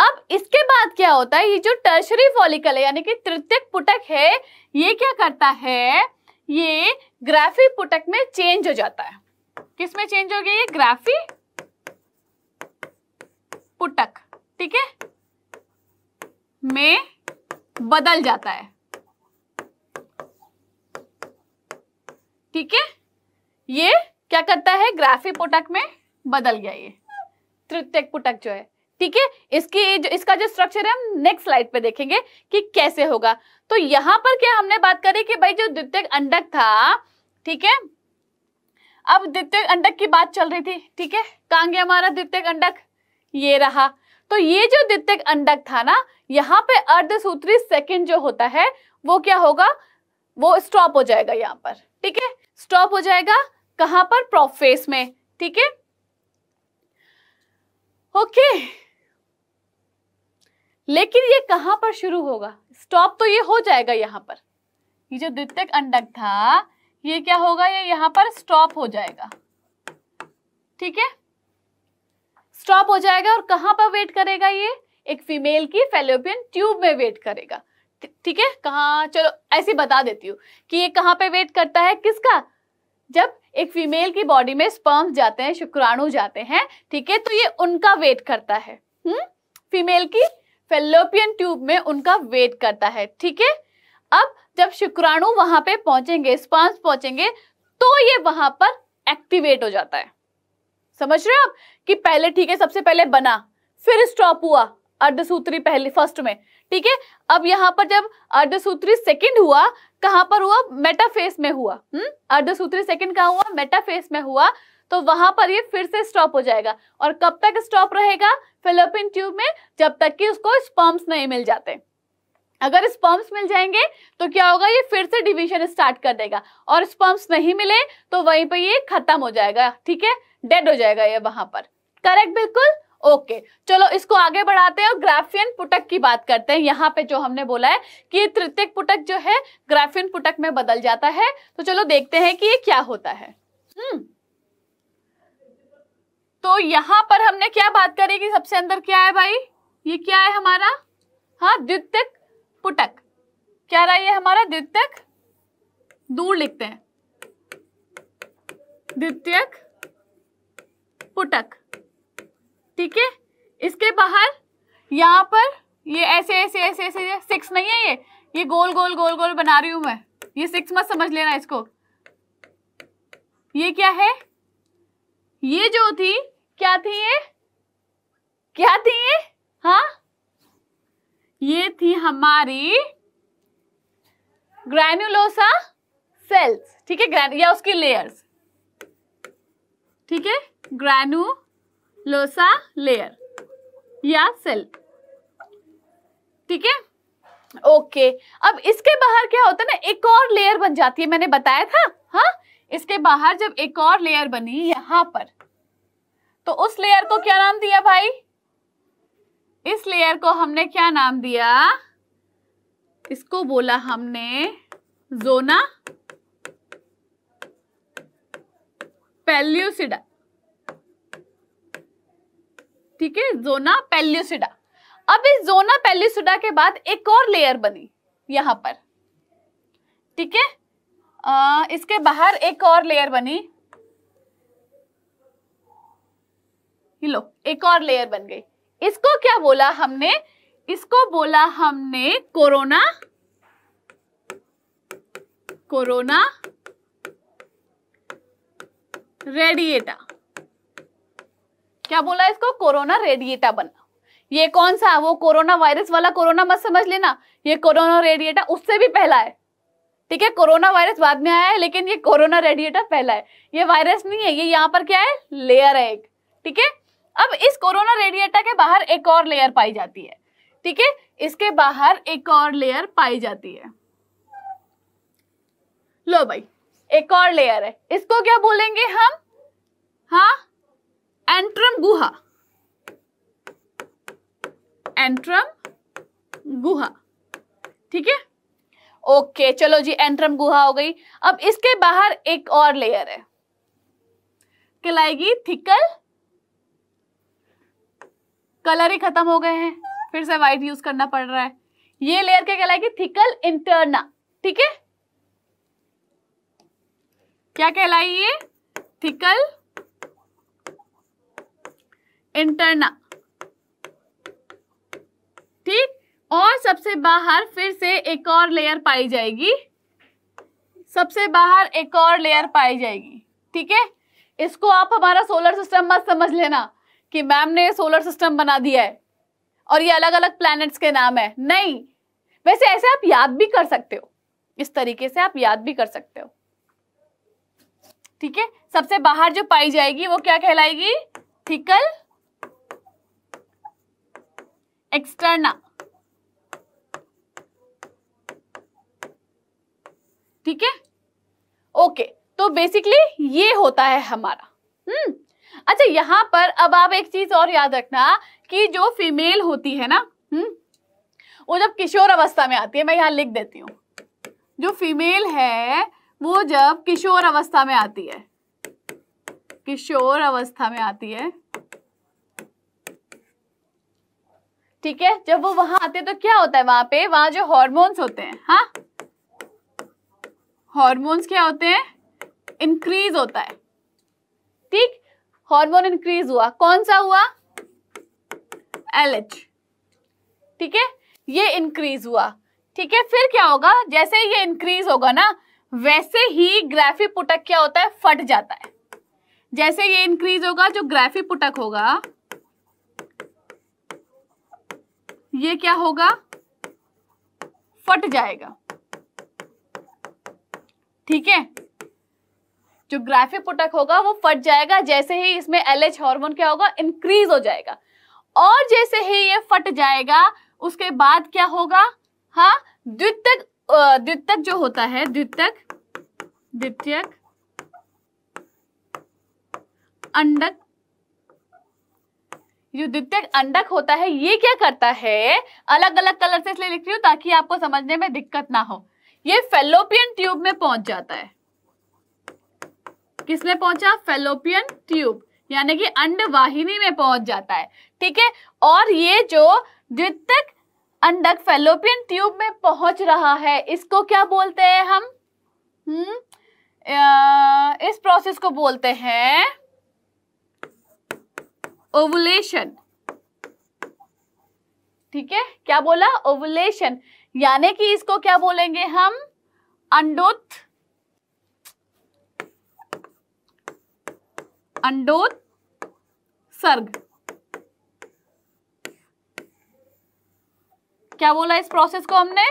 अब इसके बाद क्या होता है ये जो टर्शरी फॉलिकल है यानी कि तृतीयक पुटक है ये क्या करता है ये ग्राफी पुटक में चेंज हो जाता है किस में चेंज हो गया ये ग्राफी पुटक ठीक है में बदल जाता है ठीक है ये क्या करता है ग्राफी पुटक में बदल गया ये पुटक जो है ठीक है इसकी जो इसका जो स्ट्रक्चर है हम नेक्स्ट स्लाइड पे देखेंगे कि कैसे होगा तो यहां पर क्या हमने बात करी कि भाई जो द्वितीय अंडक था ठीक है अब द्वितीय अंडक की बात चल रही थी ठीक है कांगे हमारा द्वितीय अंडक ये रहा तो ये जो द्वितीय अंडक था ना यहाँ पे अर्धसूत्री सेकंड जो होता है वो क्या होगा वो स्टॉप हो जाएगा यहाँ पर ठीक है स्टॉप हो जाएगा कहां पर प्रोफेस में ठीक है ओके लेकिन ये कहां पर शुरू होगा स्टॉप तो ये हो जाएगा यहां पर ये जो द्वितीय अंडक था ये क्या होगा ये यहां पर स्टॉप हो जाएगा ठीक है स्टॉप हो जाएगा और कहां पर वेट करेगा ये एक फीमेल की फेलोपियन ट्यूब में वेट करेगा ठीक है कहा चलो ऐसे बता देती हूँ कि ये कहां पे वेट करता है किसका जब एक फीमेल की बॉडी में स्पर्म जाते हैं शुक्राणु जाते हैं ठीक है तो ये उनका वेट करता है हम्म फीमेल की फेलोपियन ट्यूब में उनका वेट करता है ठीक है अब जब शुक्राणु वहां पे पहुंचेंगे स्पर्म्स पहुंचेंगे तो ये वहां पर एक्टिवेट हो जाता है समझ रहे हो आप कि पहले ठीक है सबसे पहले बना फिर स्टॉप हुआ अर्धसूत्री पहले फर्स्ट में ठीक है अब यहां पर जब अर्धसूत्री सेकंड हुआ कहां पर हुआ मेटाफेस में हुआ हम्म? अर्धसूत्री सेकंड कहा हुआ मेटाफेस में हुआ तो वहां पर ये फिर से स्टॉप हो जाएगा और कब तक स्टॉप रहेगा फिलोपिन ट्यूब में जब तक कि उसको स्पॉम्स नहीं मिल जाते अगर स्पॉम्स मिल जाएंगे तो क्या होगा ये फिर से डिवीजन स्टार्ट कर देगा और स्पॉम्स नहीं मिले तो वहीं पर ये खत्म हो जाएगा ठीक है डेड हो जाएगा ये वहां पर करेक्ट बिल्कुल ओके चलो इसको आगे बढ़ाते हैं और ग्राफियन पुटक की बात करते हैं यहाँ पे जो हमने बोला है कि तृतीय पुटक जो है ग्राफियन पुटक में बदल जाता है तो चलो देखते हैं कि ये क्या होता है हम्म तो यहाँ पर हमने क्या बात करी कि सबसे अंदर क्या है भाई ये क्या है हमारा हाँ द्वितीय पुटक क्या रहा है ये हमारा द्वितीय दूर लिखते हैं द्वितीय पुटक ठीक है इसके बाहर यहाँ पर ये ऐसे ऐसे ऐसे ऐसे सिक्स नहीं है ये ये गोल गोल गोल गोल बना रही हूँ मैं ये सिक्स मत समझ लेना इसको ये क्या है ये जो थी क्या थी ये क्या थी ये हाँ ये थी हमारी ग्रैन्युलोसा सेल्स ठीक है ग्रैन या उसकी लेयर्स ठीक है ग्रैनू लोसा लेयर या सेल ठीक है ओके अब इसके बाहर क्या होता है ना एक और लेयर बन जाती है मैंने बताया था हा इसके बाहर जब एक और लेयर बनी यहां पर तो उस लेयर को क्या नाम दिया भाई इस लेयर को हमने क्या नाम दिया इसको बोला हमने जोना पेल्यूसिडा ठीक है जोना पेल्यूसिडा अब इस जोना पेल्यूसिडा के बाद एक और लेयर बनी यहां पर ठीक है इसके बाहर एक और लेयर बनी लो एक और लेयर बन गई इसको क्या बोला हमने इसको बोला हमने कोरोना कोरोना रेडिएटा क्या बोला इसको कोरोना रेडिएटा बनना ये कौन सा वो कोरोना वायरस वाला कोरोना मत समझ लेना ये कोरोना रेडिएटा उससे भी पहला है ठीक है कोरोना वायरस बाद में आया है लेकिन ये कोरोना रेडिएटा पहला है ये वायरस नहीं है ये यहाँ पर क्या है लेयर है एक ठीक है अब इस कोरोना रेडिएटा के बाहर एक और लेयर पाई जाती है ठीक है इसके बाहर एक और लेयर पाई जाती है लो भाई एक और लेयर है इसको क्या बोलेंगे हम हाँ एंट्रम गुहा एंट्रम गुहा ठीक है ओके चलो जी एंट्रम गुहा हो गई अब इसके बाहर एक और लेयर है कहलाएगी थिकल कलर ही खत्म हो गए हैं फिर से व्हाइट यूज करना पड़ रहा है ये लेयर क्या कहलाएगी थिकल इंटरना ठीक है क्या कहलाई ये थिकल इंटरना ठीक और सबसे बाहर फिर से एक और लेयर पाई जाएगी सबसे बाहर एक और लेयर पाई जाएगी ठीक है इसको आप हमारा सोलर सिस्टम मत समझ लेना कि मैम ने सोलर सिस्टम बना दिया है और ये अलग अलग प्लैनेट्स के नाम है नहीं वैसे ऐसे आप याद भी कर सकते हो इस तरीके से आप याद भी कर सकते हो ठीक है सबसे बाहर जो पाई जाएगी वो क्या कहलाएगी थिकल एक्सटर्ना ठीक है ओके तो बेसिकली ये होता है हमारा हम्म अच्छा यहां पर अब आप एक चीज और याद रखना कि जो फीमेल होती है ना हम्म वो जब किशोर अवस्था में आती है मैं यहां लिख देती हूँ जो फीमेल है वो जब किशोर अवस्था में आती है किशोर अवस्था में आती है ठीक है जब वो वहां आते हैं तो क्या होता है वहां पे वहां जो हॉर्मोन्स होते हैं हाँ हॉर्मोन्स क्या होते हैं इंक्रीज होता है ठीक हार्मोन इंक्रीज हुआ कौन सा हुआ एलएच ठीक है ये इंक्रीज हुआ ठीक है फिर क्या होगा जैसे ये इंक्रीज होगा ना वैसे ही ग्राफी पुटक क्या होता है फट जाता है जैसे ये इंक्रीज होगा जो ग्राफी पुटक होगा ये क्या होगा फट जाएगा ठीक है जो ग्राफिक पुटक होगा वो फट जाएगा जैसे ही इसमें एल एच हॉर्मोन क्या होगा इंक्रीज हो जाएगा और जैसे ही ये फट जाएगा उसके बाद क्या होगा हाँ द्वितक द्वितक जो होता है द्वितक द्वितीयक अंडक द्वितीय अंडक होता है ये क्या करता है अलग अलग कलर से इसलिए लिख रही हूँ ताकि आपको समझने में दिक्कत ना हो ये फेलोपियन ट्यूब में पहुंच जाता है किसमें पहुंचा फेलोपियन ट्यूब यानी कि अंडवाहिनी में पहुंच जाता है ठीक है और ये जो द्वितक अंडक फेलोपियन ट्यूब में पहुंच रहा है इसको क्या बोलते हैं हम हम्म इस प्रोसेस को बोलते हैं ओवुलेशन ठीक है क्या बोला ओवुलेशन यानी कि इसको क्या बोलेंगे हम अंडोत अंडोत सर्ग क्या बोला इस प्रोसेस को हमने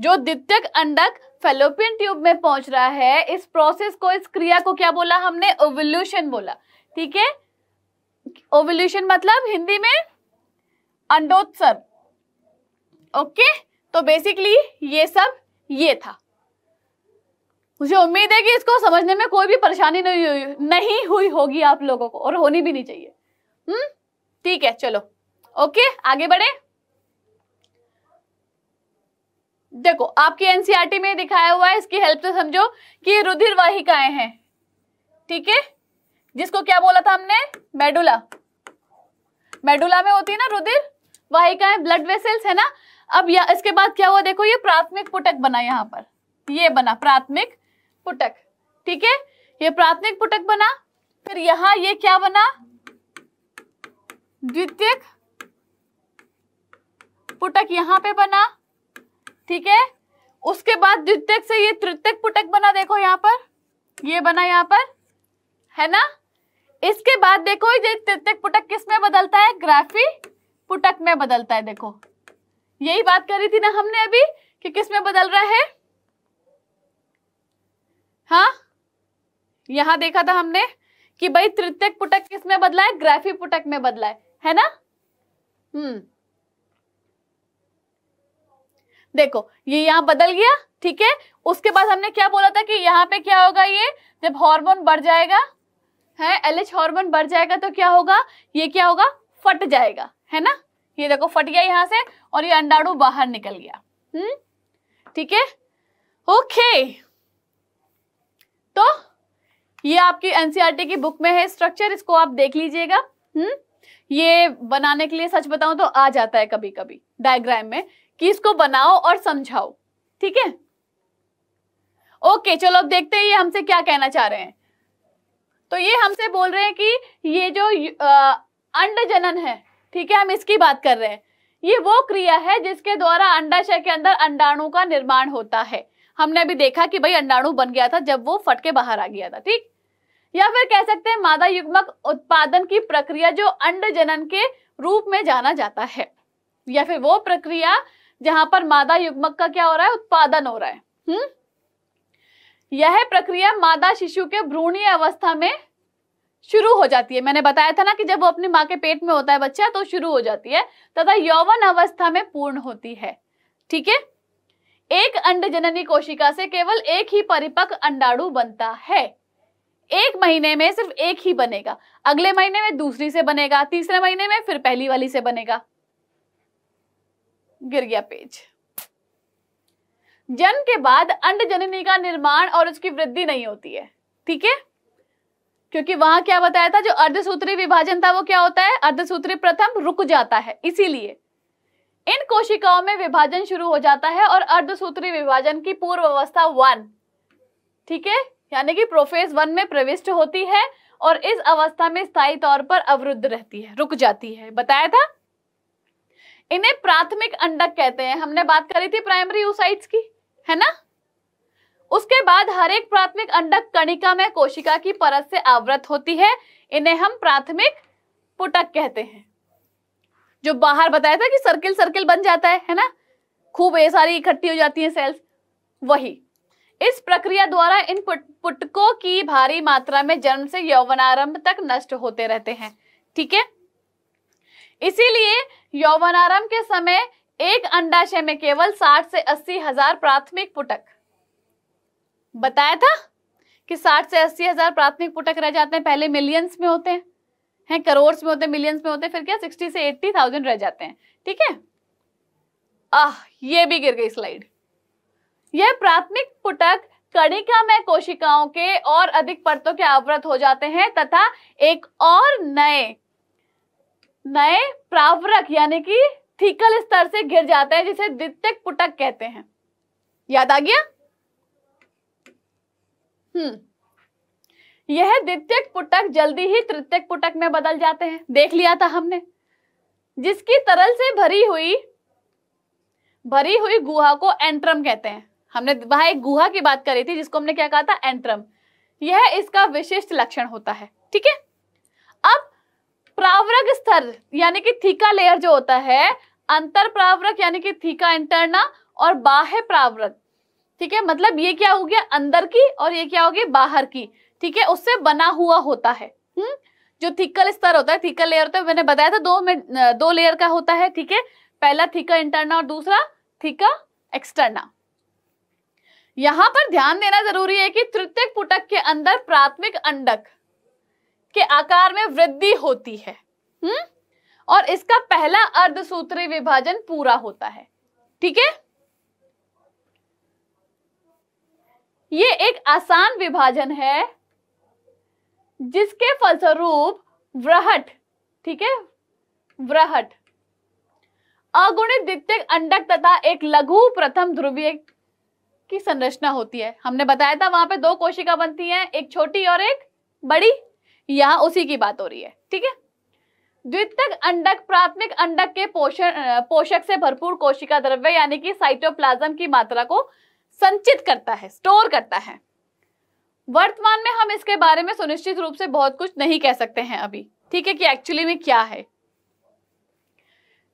जो द्वितीय अंडक फेलोपियन ट्यूब में पहुंच रहा है इस प्रोसेस को इस क्रिया को क्या बोला हमने ओवल्यूशन बोला ठीक है ओवल्यूशन मतलब हिंदी में अंडोत्सर ओके तो बेसिकली ये सब ये था मुझे उम्मीद है कि इसको समझने में कोई भी परेशानी नहीं हुई नहीं हुई होगी आप लोगों को और होनी भी नहीं चाहिए हम्म ठीक है चलो ओके आगे बढ़े देखो आपकी एनसीईआरटी e में दिखाया हुआ है इसकी हेल्प से समझो कि ये रुधिर वाहिकाएं हैं ठीक है जिसको क्या बोला था हमने मेडुला मेडुला में होती है ना रुधिर वाहिकाएं ब्लड वेसल्स है ना अब या इसके बाद क्या हुआ देखो ये प्राथमिक पुटक बना यहां पर ये बना प्राथमिक पुटक ठीक है ये प्राथमिक पुटक बना फिर यहां ये क्या बना द्वितीय पुटक यहां पे बना ठीक है उसके बाद द्वितीय से ये तृतीय पुटक बना देखो यहाँ पर ये बना यहाँ पर है ना इसके बाद देखो ये तृतीय पुटक किस में बदलता है ग्राफी पुटक में बदलता है देखो यही बात करी थी ना हमने अभी कि किस में बदल रहा है हाँ यहां देखा था हमने कि भाई तृतीय पुटक किस में बदला है ग्राफी पुटक में बदला है है ना हम्म देखो ये यहाँ बदल गया ठीक है उसके बाद हमने क्या बोला था कि यहाँ पे क्या होगा ये जब हार्मोन बढ़ जाएगा है एलएच हार्मोन बढ़ जाएगा तो क्या होगा ये क्या होगा फट जाएगा है ना ये देखो फट गया यहाँ से और ये अंडाणु बाहर निकल गया हम्म ठीक है ओके तो ये आपकी एनसीईआरटी e की बुक में है स्ट्रक्चर इसको आप देख लीजिएगा हम्म ये बनाने के लिए सच बताऊं तो आ जाता है कभी कभी डायग्राम में कि इसको बनाओ और समझाओ ठीक है ओके चलो अब देखते हैं ये हमसे क्या कहना चाह रहे हैं तो ये हमसे बोल रहे हैं कि ये जो अंड जनन है ठीक है हम इसकी बात कर रहे हैं ये वो क्रिया है जिसके द्वारा अंडाशय के अंदर अंडाणु का निर्माण होता है हमने अभी देखा कि भाई अंडाणु बन गया था जब वो फट के बाहर आ गया था ठीक या फिर कह सकते हैं मादा युग्मक उत्पादन की प्रक्रिया जो अंड जनन के रूप में जाना जाता है या फिर वो प्रक्रिया जहां पर मादा युग्मक का क्या हो रहा है उत्पादन हो रहा है हम्म यह प्रक्रिया मादा शिशु के भ्रूणीय अवस्था में शुरू हो जाती है मैंने बताया था ना कि जब वो अपनी माँ के पेट में होता है बच्चा तो शुरू हो जाती है तथा यौवन अवस्था में पूर्ण होती है ठीक है एक अंड जननी कोशिका से केवल एक ही परिपक्व अंडाणु बनता है एक महीने में सिर्फ एक ही बनेगा अगले महीने में दूसरी से बनेगा तीसरे महीने में फिर पहली वाली से बनेगा गिर गया पेज जन्म के बाद अंड जननी का निर्माण और उसकी वृद्धि नहीं होती है ठीक है क्योंकि वहां क्या बताया था जो अर्धसूत्री विभाजन था वो क्या होता है अर्धसूत्री प्रथम रुक जाता है इसीलिए इन कोशिकाओं में विभाजन शुरू हो जाता है और अर्धसूत्री विभाजन की पूर्व अवस्था वन ठीक है यानी कि प्रोफेज वन में प्रविष्ट होती है और इस अवस्था में स्थायी तौर पर अवरुद्ध रहती है रुक जाती है बताया था इन्हें प्राथमिक अंडक कहते हैं हमने बात करी थी प्राइमरी यूसाइट्स की है ना उसके बाद हर एक प्राथमिक अंडक कणिका में कोशिका की परत से आवृत होती है इन्हें हम प्राथमिक पुटक कहते हैं जो बाहर बताया था कि सर्किल सर्किल बन जाता है है ना खूब ये सारी इकट्ठी हो जाती है सेल्स वही इस प्रक्रिया द्वारा इन पुट, पुटकों की भारी मात्रा में जन्म से यौवनारंभ तक नष्ट होते रहते हैं ठीक है इसीलिए यौवनारम के समय एक अंडाशय में केवल 60 से अस्सी हजार प्राथमिक पुटक बताया था कि 60 से अस्सी हजार प्राथमिक पुटक रह जाते हैं पहले मिलियंस में होते हैं हैं करोड़ में होते हैं मिलियंस में होते हैं फिर क्या 60 से 80,000 रह जाते हैं ठीक है आह ये भी गिर गई स्लाइड यह प्राथमिक पुटक कणिका में कोशिकाओं के और अधिक परतों के आवृत हो जाते हैं तथा एक और नए नए प्रावरक यानी कि थीकल स्तर से गिर जाते हैं जिसे द्वितीय पुटक कहते हैं याद आ गया हम्म यह द्वितीय पुटक जल्दी ही तृतीय पुटक में बदल जाते हैं देख लिया था हमने जिसकी तरल से भरी हुई भरी हुई गुहा को एंट्रम कहते हैं हमने वहां एक गुहा की बात करी थी जिसको हमने क्या कहा था एंट्रम यह इसका विशिष्ट लक्षण होता है ठीक है प्रावरक स्तर यानी कि थीका लेयर जो होता है अंतर प्रावरक यानी कि थीका इंटरना और बाह्य प्रावरक ठीक है मतलब ये क्या हो गया अंदर की और ये क्या होगी बाहर की ठीक है उससे बना हुआ होता है हुँ? हम्म? जो थीकल स्तर होता है थीकल लेयर होता है मैंने बताया था दो में दो लेयर का होता है ठीक है पहला थीका इंटरना और दूसरा थीका एक्सटर्ना यहां पर ध्यान देना जरूरी है कि तृतीय पुटक के अंदर प्राथमिक अंडक के आकार में वृद्धि होती है हम्म और इसका पहला अर्धसूत्री विभाजन पूरा होता है ठीक है ये एक आसान विभाजन है जिसके फलस्वरूप वृहट ठीक है वृहट अगुणित द्वितीय अंडक तथा एक लघु प्रथम ध्रुवीय की संरचना होती है हमने बताया था वहां पे दो कोशिका बनती हैं एक छोटी और एक बड़ी यहाँ उसी की बात हो रही है ठीक है द्वितक अंडक प्राथमिक अंडक के पोषण पोषक से भरपूर कोशिका द्रव्य यानी कि साइटोप्लाज्म की मात्रा को संचित करता है स्टोर करता है वर्तमान में हम इसके बारे में सुनिश्चित रूप से बहुत कुछ नहीं कह सकते हैं अभी ठीक है कि एक्चुअली में क्या है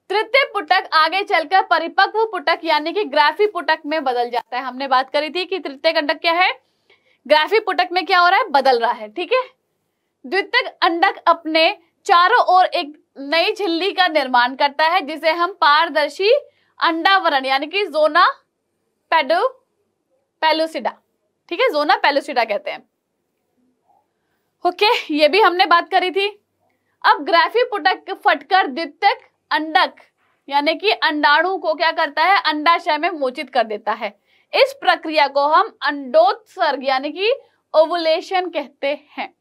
तृतीय पुटक आगे चलकर परिपक्व पुटक यानी कि ग्राफी पुटक में बदल जाता है हमने बात करी थी कि तृतीय अंडक क्या है ग्राफी पुटक में क्या हो रहा है बदल रहा है ठीक है द्वितक अंडक अपने चारों ओर एक नई झिल्ली का निर्माण करता है जिसे हम पारदर्शी अंडावरण यानी कि जोना पेडो पेलोसिडा ठीक है जोना पेलोसिडा कहते हैं ओके ये भी हमने बात करी थी अब ग्राफी पुटक फटकर द्वितक अंडक यानी कि अंडाणु को क्या करता है अंडाशय में मोचित कर देता है इस प्रक्रिया को हम अंडोत्सर्ग यानी कि ओवुलेशन कहते हैं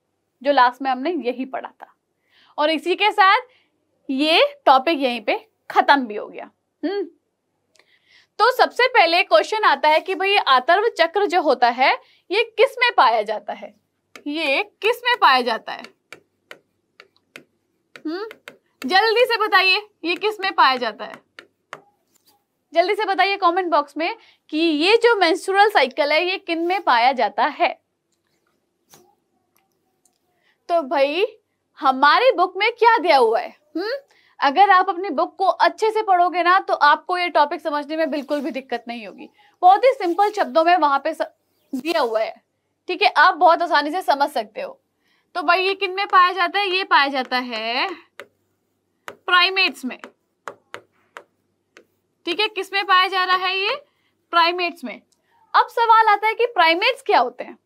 जो लास्ट में हमने यही पढ़ा था और इसी के साथ ये टॉपिक यहीं पे खत्म भी हो गया हम्म तो सबसे पहले क्वेश्चन आता है कि भाई आतर्व चक्र जो होता है ये किस में पाया जाता है ये किस में पाया जाता है हम्म जल्दी से बताइए ये किस में पाया जाता है जल्दी से बताइए कमेंट बॉक्स में कि ये जो मेंस्ट्रुअल साइकिल है ये किन में पाया जाता है तो भाई हमारी बुक में क्या दिया हुआ है हम्म अगर आप अपनी बुक को अच्छे से पढ़ोगे ना तो आपको ये टॉपिक समझने में बिल्कुल भी दिक्कत नहीं होगी बहुत ही सिंपल शब्दों में वहां पे दिया हुआ है ठीक है आप बहुत आसानी से समझ सकते हो तो भाई ये किन में पाया जाता है ये पाया जाता है प्राइमेट्स में ठीक है किस में पाया जा रहा है ये प्राइमेट्स में अब सवाल आता है कि प्राइमेट्स क्या होते हैं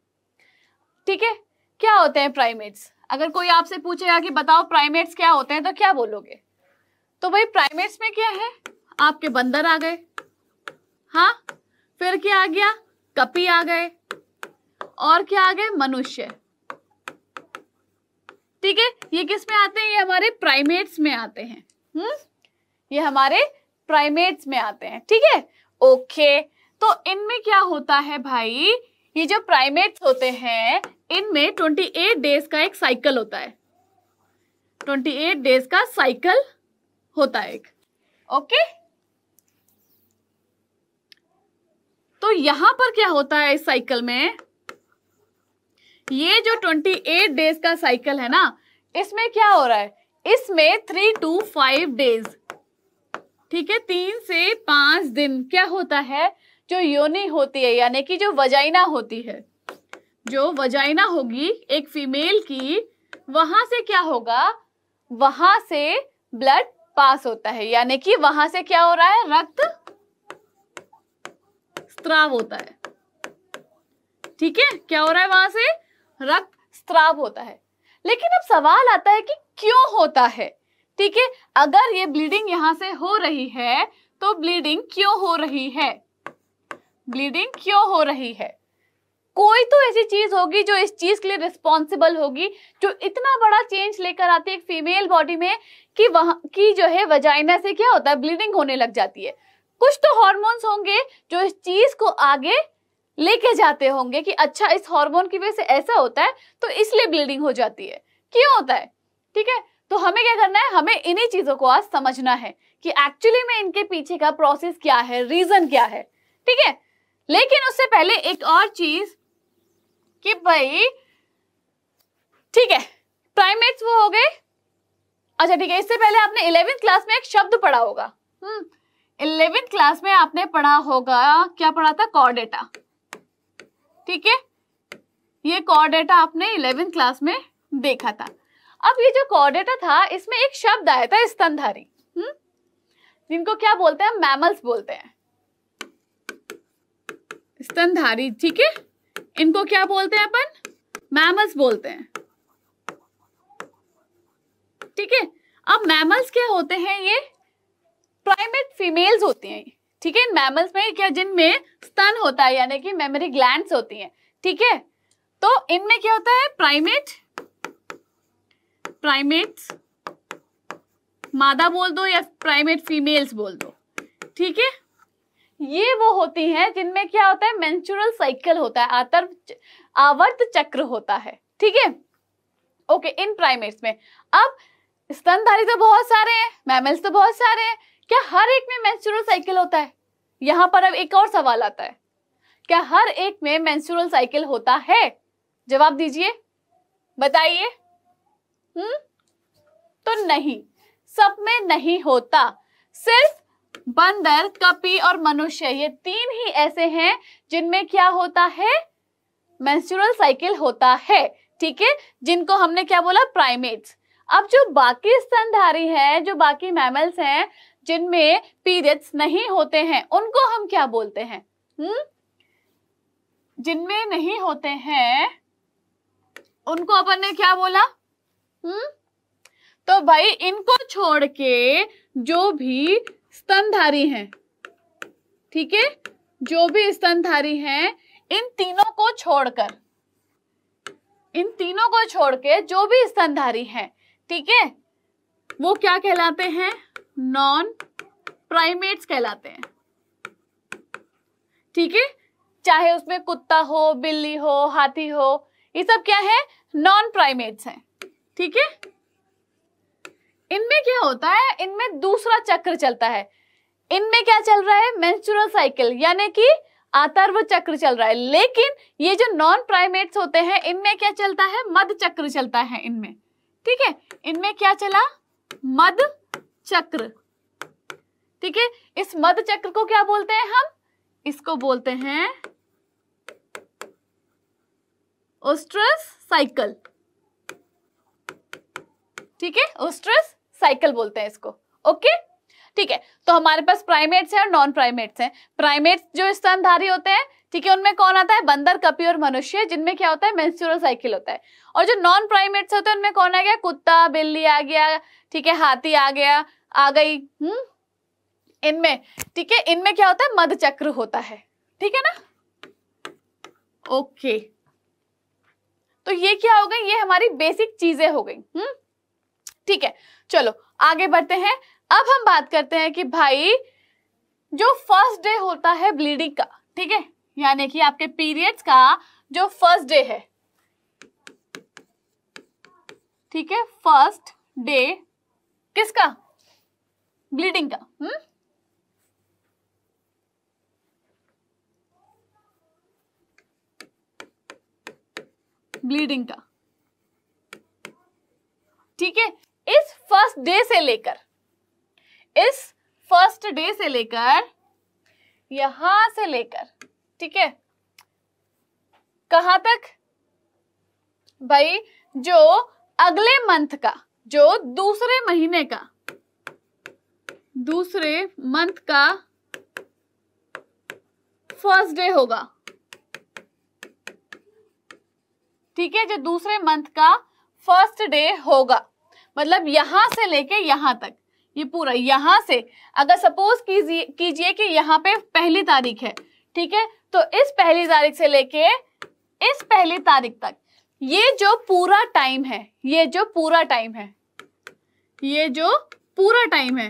ठीक है क्या होते हैं प्राइमेट्स अगर कोई आपसे पूछेगा कि बताओ प्राइमेट्स क्या होते हैं तो क्या बोलोगे तो भाई प्राइमेट्स में क्या है आपके बंदर आ गए हाँ फिर क्या आ गया कपी आ गए और क्या आ गए मनुष्य ठीक है ये किस में आते हैं ये हमारे प्राइमेट्स में आते हैं हम्म ये हमारे प्राइमेट्स में आते हैं ठीक है ओके तो इनमें क्या होता है भाई ये जो प्राइमेट्स होते हैं इनमें 28 डेज का एक साइकिल होता है 28 डेज का साइकिल होता है एक ओके तो यहां पर क्या होता है इस साइकिल में ये जो 28 डेज का साइकिल है ना इसमें क्या हो रहा है इसमें थ्री टू फाइव डेज ठीक है तीन से पांच दिन क्या होता है जो योनि होती है यानी कि जो वजाइना होती है जो वजाइना होगी एक फीमेल की वहां से क्या होगा वहां से ब्लड पास होता है यानी कि वहां से क्या हो रहा है रक्त स्त्राव होता है ठीक है क्या हो रहा है वहां से रक्त स्त्राव होता है लेकिन अब सवाल आता है कि क्यों होता है ठीक है अगर ये ब्लीडिंग यहां से हो रही है तो ब्लीडिंग क्यों हो रही है ब्लीडिंग क्यों हो रही है कोई तो ऐसी चीज होगी जो इस चीज के लिए रिस्पॉन्सिबल होगी जो इतना बड़ा चेंज लेकर आती है एक फीमेल बॉडी में कि वहां की जो है वजाइना से क्या होता है ब्लीडिंग होने लग जाती है कुछ तो हॉर्मोन्स होंगे जो इस चीज को आगे लेके जाते होंगे कि अच्छा इस हार्मोन की वजह से ऐसा होता है तो इसलिए ब्लीडिंग हो जाती है क्यों होता है ठीक है तो हमें क्या करना है हमें इन्हीं चीजों को आज समझना है कि एक्चुअली में इनके पीछे का प्रोसेस क्या है रीजन क्या है ठीक है लेकिन उससे पहले एक और चीज कि भाई ठीक है प्राइमेट्स वो हो गए अच्छा ठीक है इससे पहले आपने इलेवेंथ क्लास में एक शब्द पढ़ा होगा हम्म इलेवेंथ क्लास में आपने पढ़ा होगा क्या पढ़ा था कॉर्डेटा ठीक है ये कॉर्डेटा आपने इलेवेंथ क्लास में देखा था अब ये जो कॉर्डेटा था इसमें एक शब्द आया था स्तनधारी हम्म जिनको क्या बोलते हैं मैमल्स बोलते हैं स्तनधारी ठीक है इनको क्या बोलते हैं अपन मैमल्स बोलते हैं ठीक है अब मैमल्स क्या होते हैं ये प्राइमेट फीमेल्स होती हैं ठीक है मैमल्स में क्या जिनमें स्तन होता है यानी कि मेमोरी ग्लैंड होती हैं ठीक है तो इनमें क्या होता है प्राइमेट प्राइमेट्स मादा बोल दो या प्राइमेट फीमेल्स बोल दो ठीक है ये वो होती हैं जिनमें क्या होता है मेंस्ट्रुअल साइकिल होता है आतर आवर्त चक्र होता है ठीक है ओके इन प्राइमेट्स में अब स्तनधारी तो बहुत सारे हैं मैमल्स तो बहुत सारे हैं क्या हर एक में मेंस्ट्रुअल साइकिल होता है यहां पर अब एक और सवाल आता है क्या हर एक में मेंस्ट्रुअल साइकिल होता है जवाब दीजिए बताइए हम्म तो नहीं सब में नहीं होता सिर्फ बंदर कपि और मनुष्य ये तीन ही ऐसे हैं जिनमें क्या होता है मेंस्ट्रुअल साइकिल होता है ठीक है जिनको हमने क्या बोला प्राइमेट्स अब जो बाकी स्तनधारी है जो बाकी मैमल्स हैं जिनमें पीरियड्स नहीं होते हैं उनको हम क्या बोलते हैं हम्म जिनमें नहीं होते हैं उनको अपन ने क्या बोला हम्म तो भाई इनको छोड़ के जो भी स्तनधारी हैं ठीक है जो भी स्तनधारी हैं इन तीनों को छोड़कर इन तीनों को छोड़ के जो भी स्तनधारी हैं ठीक है वो क्या कहलाते हैं नॉन प्राइमेट्स कहलाते हैं ठीक है चाहे उसमें कुत्ता हो बिल्ली हो हाथी हो ये सब क्या है नॉन प्राइमेट्स हैं ठीक है इनमें क्या होता है इनमें दूसरा चक्र चलता है इनमें क्या चल रहा है मेंस्ट्रुअल साइकिल यानी कि आतर्व चक्र चल रहा है लेकिन ये जो नॉन प्राइमेट्स होते हैं इनमें क्या चलता है मध चक्र चलता है इनमें ठीक है इनमें क्या चला मध चक्र ठीक है इस मध चक्र को क्या बोलते हैं हम इसको बोलते हैं ओस्ट्रस साइकिल ठीक है ओस्ट्रस साइकिल बोलते हैं इसको ओके ठीक है तो हमारे पास प्राइमेट्स हैं और नॉन प्राइमेट्स हैं प्राइमेट्स जो स्तनधारी होते हैं ठीक है उनमें कौन आता है बंदर कपी और मनुष्य जिनमें क्या होता है मेंस्यूरल साइकिल होता है और जो नॉन प्राइमेट्स होते हैं उनमें कौन आ गया कुत्ता बिल्ली आ गया ठीक है हाथी आ गया आ गई हम्म इनमें ठीक है इनमें क्या होता है मध चक्र होता है ठीक है ना ओके तो ये क्या हो गई ये हमारी बेसिक चीजें हो गई हम्म ठीक है चलो आगे बढ़ते हैं अब हम बात करते हैं कि भाई जो फर्स्ट डे होता है ब्लीडिंग का ठीक है यानी कि आपके पीरियड्स का जो फर्स्ट डे है ठीक है फर्स्ट डे किसका ब्लीडिंग का हम्म ब्लीडिंग का ठीक है इस फर्स्ट डे से लेकर इस फर्स्ट डे से लेकर यहां से लेकर ठीक है कहां तक भाई जो अगले मंथ का जो दूसरे महीने का दूसरे मंथ का फर्स्ट डे होगा ठीक है जो दूसरे मंथ का फर्स्ट डे होगा मतलब यहां से लेके यहां तक ये पूरा यहां से अगर सपोज कीजिए कीजिए कि यहां पे पहली तारीख है ठीक है तो इस पहली तारीख से लेके इस पहली तारीख तक ये जो पूरा टाइम है ये जो पूरा टाइम है ये जो पूरा टाइम है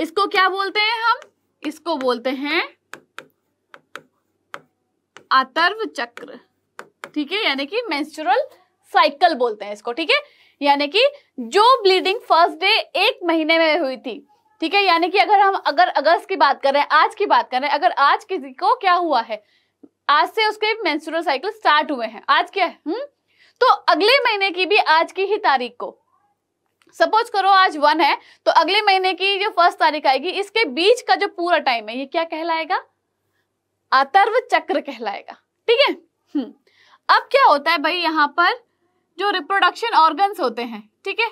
इसको क्या बोलते हैं हम इसको बोलते हैं आतर्व चक्र ठीक है यानी कि मेंस्ट्रुअल साइकिल बोलते हैं इसको ठीक है यानी कि जो ब्लीडिंग फर्स्ट डे एक महीने में हुई थी ठीक है यानी कि अगर हम अगर अगस्त की बात करें आज की बात करें अगर आज किसी को क्या हुआ है आज से उसके मेंस्ट्रुअल साइकिल स्टार्ट हुए हैं आज क्या है हुँ? हम्म? तो अगले महीने की भी आज की ही तारीख को सपोज करो आज वन है तो अगले महीने की जो फर्स्ट तारीख आएगी इसके बीच का जो पूरा टाइम है ये क्या कहलाएगा अतर्व चक्र कहलाएगा ठीक है हम्म। अब क्या होता है भाई यहाँ पर जो रिप्रोडक्शन ऑर्गन्स होते हैं ठीक है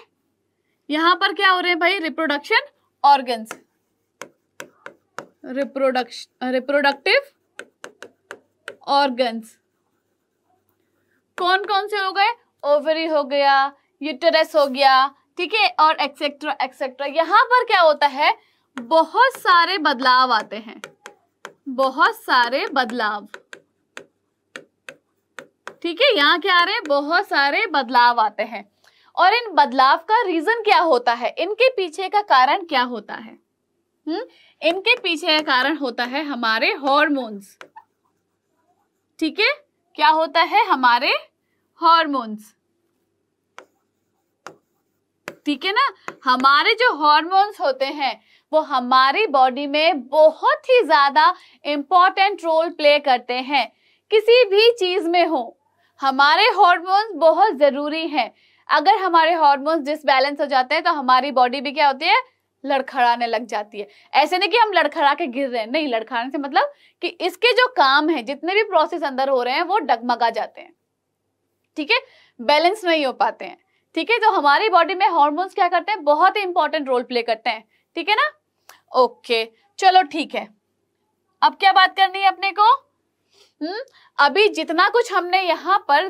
यहां पर क्या हो रहे हैं भाई reproduction organs reproduction reproductive organs कौन कौन से हो गए ओवरी हो गया यूटरस हो गया ठीक है और एक्सेट्रा एक्सेट्रा यहां पर क्या होता है बहुत सारे बदलाव आते हैं बहुत सारे बदलाव ठीक है यहाँ क्या आ रहे हैं बहुत सारे बदलाव आते हैं और इन बदलाव का रीजन क्या होता है इनके पीछे का कारण क्या होता है हम्म इनके पीछे का कारण होता है हमारे हॉर्मोन्स ठीक है क्या होता है हमारे हॉर्मोन्स ठीक है ना हमारे जो हॉर्मोन्स होते हैं वो हमारी बॉडी में बहुत ही ज्यादा इंपॉर्टेंट रोल प्ले करते हैं किसी भी चीज में हो हमारे हॉर्मोन्स बहुत ज़रूरी हैं अगर हमारे हॉर्मोन्स डिसबैलेंस हो जाते हैं तो हमारी बॉडी भी क्या होती है लड़खड़ाने लग जाती है ऐसे नहीं कि हम लड़खड़ा के गिर रहे हैं नहीं लड़खड़ाने से मतलब कि इसके जो काम है जितने भी प्रोसेस अंदर हो रहे हैं वो डगमगा जाते हैं ठीक है बैलेंस नहीं हो पाते हैं ठीक है तो हमारी बॉडी में हॉर्मोन्स क्या करते हैं बहुत ही इंपॉर्टेंट रोल प्ले करते हैं ठीक है ना ओके चलो ठीक है अब क्या बात करनी है अपने को हम्म अभी जितना कुछ हमने यहाँ पर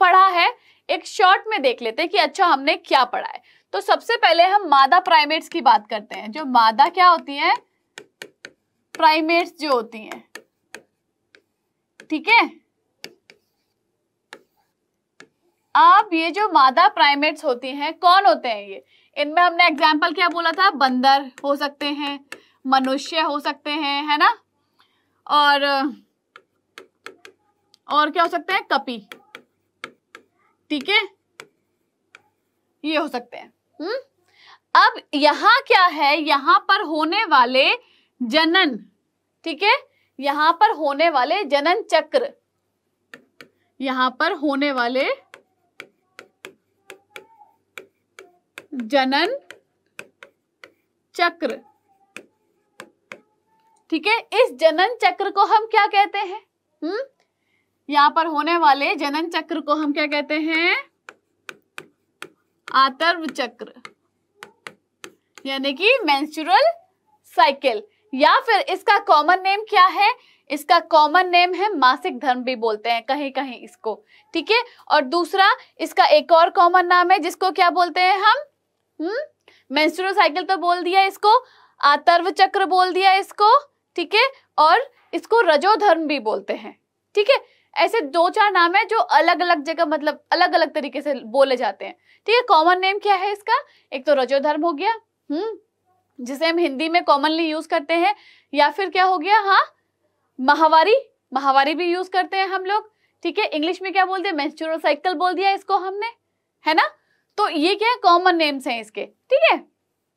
पढ़ा है एक शॉर्ट में देख लेते हैं कि अच्छा हमने क्या पढ़ा है तो सबसे पहले हम मादा प्राइमेट्स की बात करते हैं जो मादा क्या होती है प्राइमेट्स जो होती हैं ठीक है आप ये जो मादा प्राइमेट्स होती हैं कौन होते हैं ये इनमें हमने एग्जाम्पल क्या बोला था बंदर हो सकते हैं मनुष्य हो सकते हैं है ना और और क्या हो सकते हैं कपी ठीक है ये हो सकते हैं हम्म अब यहां क्या है यहां पर होने वाले जनन ठीक है यहां पर होने वाले जनन चक्र यहां पर होने वाले जनन चक्र ठीक है इस जनन चक्र को हम क्या कहते हैं हम्म यहाँ पर होने वाले जनन चक्र को हम क्या कहते हैं आतर्व चक्र यानी कि मेंस्ट्रुअल साइकिल या फिर इसका कॉमन नेम क्या है इसका कॉमन नेम है मासिक धर्म भी बोलते हैं कहीं कहीं इसको ठीक है और दूसरा इसका एक और कॉमन नाम है जिसको क्या बोलते हैं हम हम्म मेंस्ट्रुअल साइकिल तो बोल दिया इसको आतर्व चक्र बोल दिया इसको ठीक है और इसको रजोधर्म भी बोलते हैं ठीक है ऐसे दो चार नाम है जो अलग अलग जगह मतलब अलग अलग तरीके से बोले जाते हैं ठीक है कॉमन नेम क्या है इसका एक तो रजोधर्म हो गया हम्म जिसे हम हिंदी में कॉमनली यूज करते हैं या फिर क्या हो गया हाँ महावारी महावारी भी यूज करते हैं हम लोग ठीक है इंग्लिश में क्या बोलते हैं मेंस्ट्रुअल साइकिल बोल दिया इसको हमने है ना तो ये क्या है कॉमन नेम्स हैं इसके ठीक है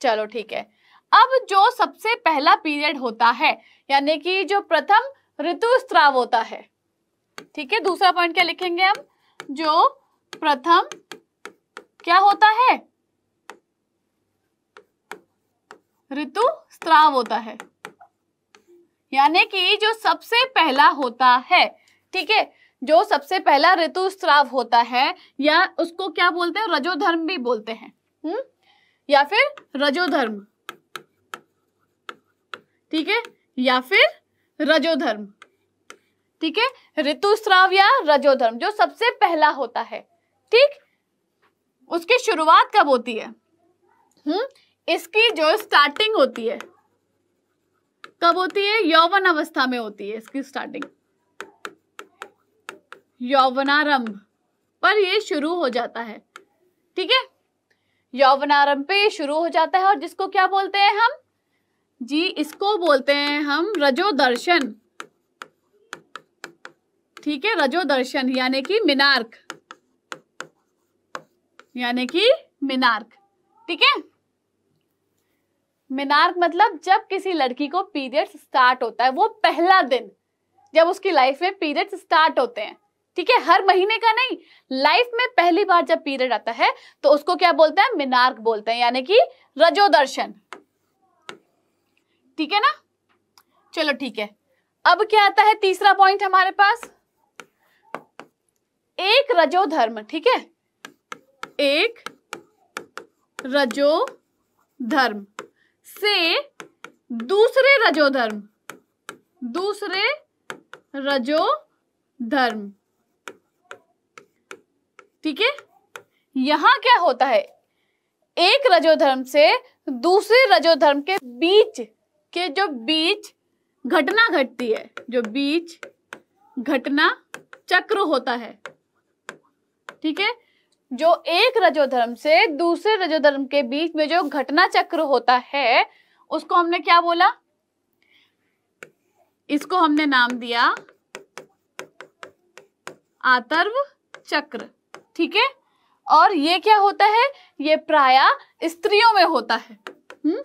चलो ठीक है अब जो सबसे पहला पीरियड होता है यानी कि जो प्रथम ऋतु स्त्राव होता है ठीक है दूसरा पॉइंट क्या लिखेंगे हम जो प्रथम क्या होता है ऋतु स्त्राव होता है यानी कि जो सबसे पहला होता है ठीक है जो सबसे पहला ऋतु स्त्राव होता है या उसको क्या बोलते हैं रजोधर्म भी बोलते हैं हुँ? हम्म? या फिर रजोधर्म ठीक है या फिर रजोधर्म ठीक है ऋतुस्राव या रजोधर्म जो सबसे पहला होता है ठीक उसकी शुरुआत कब होती है हम्म इसकी जो स्टार्टिंग होती है कब होती है यौवन अवस्था में होती है इसकी स्टार्टिंग यौवनारंभ पर ये शुरू हो जाता है ठीक है यौवनारंभ पे ये शुरू हो जाता है और जिसको क्या बोलते हैं हम जी इसको बोलते हैं हम रजो दर्शन ठीक है रजो दर्शन यानी कि मिनार्क यानी कि मिनार्क ठीक है मिनार्क मतलब जब किसी लड़की को पीरियड्स स्टार्ट होता है वो पहला दिन जब उसकी लाइफ में पीरियड्स स्टार्ट होते हैं ठीक है हर महीने का नहीं लाइफ में पहली बार जब पीरियड आता है तो उसको क्या बोलते हैं मिनार्क बोलते हैं यानी कि रजो दर्शन ठीक है ना चलो ठीक है अब क्या आता है तीसरा पॉइंट हमारे पास एक रजो धर्म ठीक है एक रजो धर्म से दूसरे रजो धर्म दूसरे रजो धर्म ठीक है यहां क्या होता है एक रजो धर्म से दूसरे रजो धर्म के बीच के जो बीच घटना घटती है जो बीच घटना चक्र होता है ठीक है जो एक रजोधर्म से दूसरे रजोधर्म के बीच में जो घटना चक्र होता है उसको हमने क्या बोला इसको हमने नाम दिया आतर्व चक्र ठीक है और ये क्या होता है ये प्राय स्त्रियों में होता है हम्म?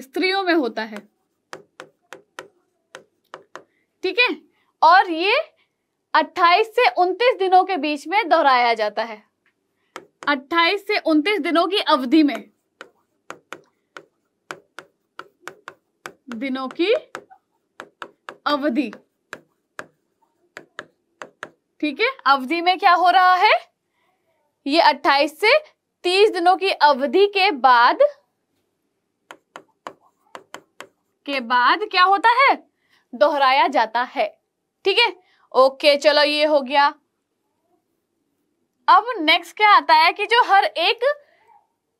स्त्रियों में होता है ठीक है और ये 28 से 29 दिनों के बीच में दोहराया जाता है 28 से 29 दिनों की अवधि में दिनों की अवधि ठीक है अवधि में क्या हो रहा है ये 28 से 30 दिनों की अवधि के बाद के बाद क्या होता है दोहराया जाता है ठीक है ओके चलो ये हो गया अब नेक्स्ट क्या आता है कि जो हर एक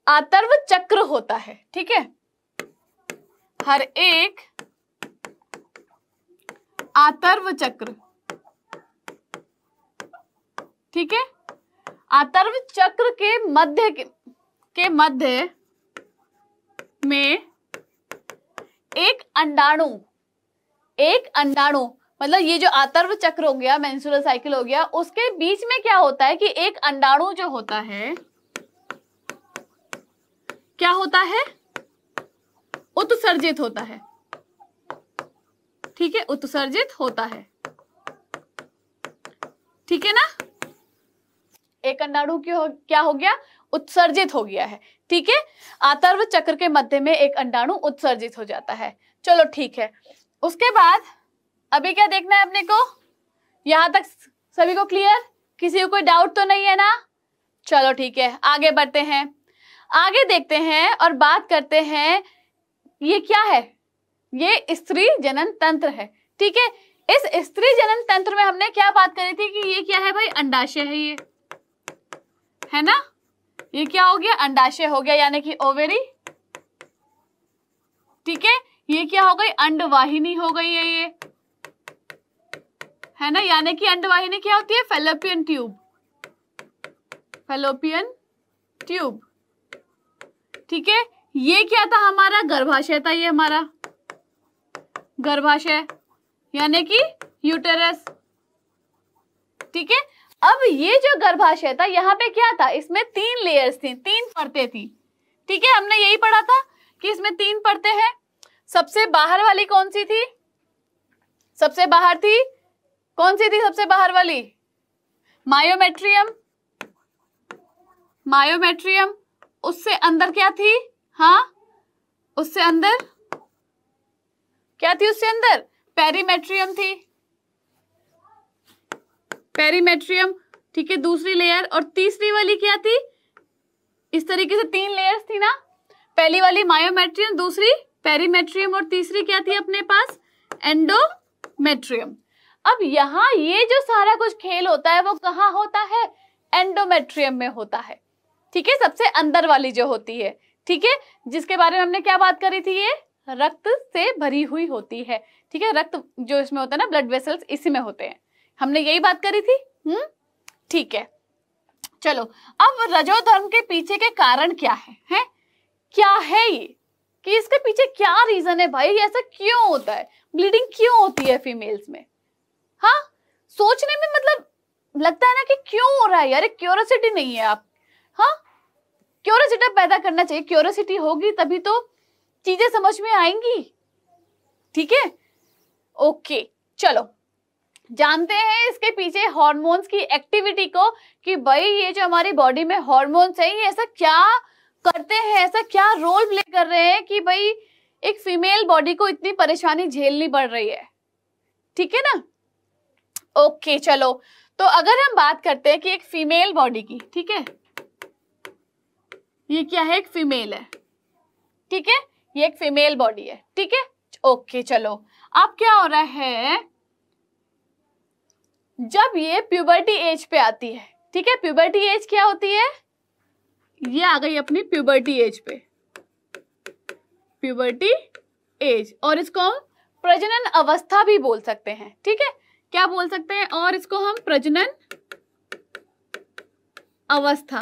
आतर्व चक्र होता है ठीक है हर एक आतर्व चक्र ठीक है आतर्व चक्र के मध्य के, के मध्य में एक अंडाणु एक अंडाणु मतलब ये जो आतर्व चक्र हो गया मेंसुरल साइकिल हो गया उसके बीच में क्या होता है कि एक अंडाणु जो होता है क्या होता है उत्सर्जित होता है ठीक है उत्सर्जित होता है ठीक है ना एक अंडाणु क्यों क्या हो गया उत्सर्जित हो गया है ठीक है आतर्व चक्र के मध्य में एक अंडाणु उत्सर्जित हो जाता है चलो ठीक है उसके बाद अभी क्या देखना है अपने को यहाँ तक सभी को क्लियर किसी को कोई डाउट तो नहीं है ना चलो ठीक है आगे बढ़ते हैं आगे देखते हैं और बात करते हैं ये क्या है ये स्त्री जनन तंत्र है ठीक है इस स्त्री जनन तंत्र में हमने क्या बात करी थी कि ये क्या है भाई अंडाशय है ये है ना ये क्या हो गया अंडाशय हो गया यानी कि ओवेरी ठीक है ये क्या हो गई अंडवाहिनी हो गई है ये है ना यानी कि अंडवाहिनी क्या होती है फेलोपियन ट्यूब फेलोपियन ट्यूब ठीक है ये क्या था हमारा गर्भाशय था ये हमारा गर्भाशय यानी कि यूटेरस ठीक है अब ये जो गर्भाशय था यहाँ पे क्या था इसमें तीन लेयर्स थी तीन परतें थी ठीक है हमने यही पढ़ा था कि इसमें तीन परतें हैं सबसे बाहर वाली कौन सी थी सबसे बाहर थी कौन सी थी सबसे बाहर वाली मायोमेट्रियम मायोमेट्रियम उससे अंदर क्या थी हाँ उससे अंदर क्या थी उससे अंदर पेरीमेट्रियम थी पेरीमेट्रियम ठीक है दूसरी लेयर और तीसरी वाली क्या थी इस तरीके से तीन लेयर्स थी ना पहली वाली मायोमेट्रियम दूसरी पेरीमेट्रियम और तीसरी क्या थी अपने पास एंडोमेट्रियम अब यहाँ ये जो सारा कुछ खेल होता है वो कहाँ होता है एंडोमेट्रियम में होता है ठीक है सबसे अंदर वाली जो होती है ठीक है जिसके बारे में हमने क्या बात करी थी ये रक्त से भरी हुई होती है ठीक है रक्त जो इसमें होता है ना ब्लड वेसल्स इसी में होते हैं हमने यही बात करी थी हम्म ठीक है चलो अब रजोधर्म के पीछे के कारण क्या है, है? क्या है ये कि इसके पीछे क्या रीजन है भाई ऐसा क्यों होता है ब्लीडिंग क्यों होती है फीमेल्स में हाँ सोचने में मतलब लगता है ना कि क्यों हो रहा है यार क्यूरोसिटी नहीं है आप हाँ क्यूरोसिटी पैदा करना चाहिए क्यूरोसिटी होगी तभी तो चीजें समझ में आएंगी ठीक है ओके चलो जानते हैं इसके पीछे हॉर्मोन्स की एक्टिविटी को कि भाई ये जो हमारी बॉडी में हॉर्मोन्स है ये ऐसा क्या करते हैं ऐसा क्या रोल प्ले कर रहे हैं कि भाई एक फीमेल बॉडी को इतनी परेशानी झेलनी पड़ रही है ठीक है ना ओके okay, चलो तो अगर हम बात करते हैं कि एक फीमेल बॉडी की ठीक है ये क्या है एक फीमेल है ठीक है ये एक फीमेल बॉडी है ठीक है ओके okay, चलो अब क्या हो रहा है जब ये प्यूबर्टी एज पे आती है ठीक है प्यूबर्टी एज क्या होती है ये आ गई अपनी प्यूबर्टी एज पे प्यूबर्टी एज और इसको हम प्रजनन अवस्था भी बोल सकते हैं ठीक है क्या बोल सकते हैं और इसको हम प्रजनन अवस्था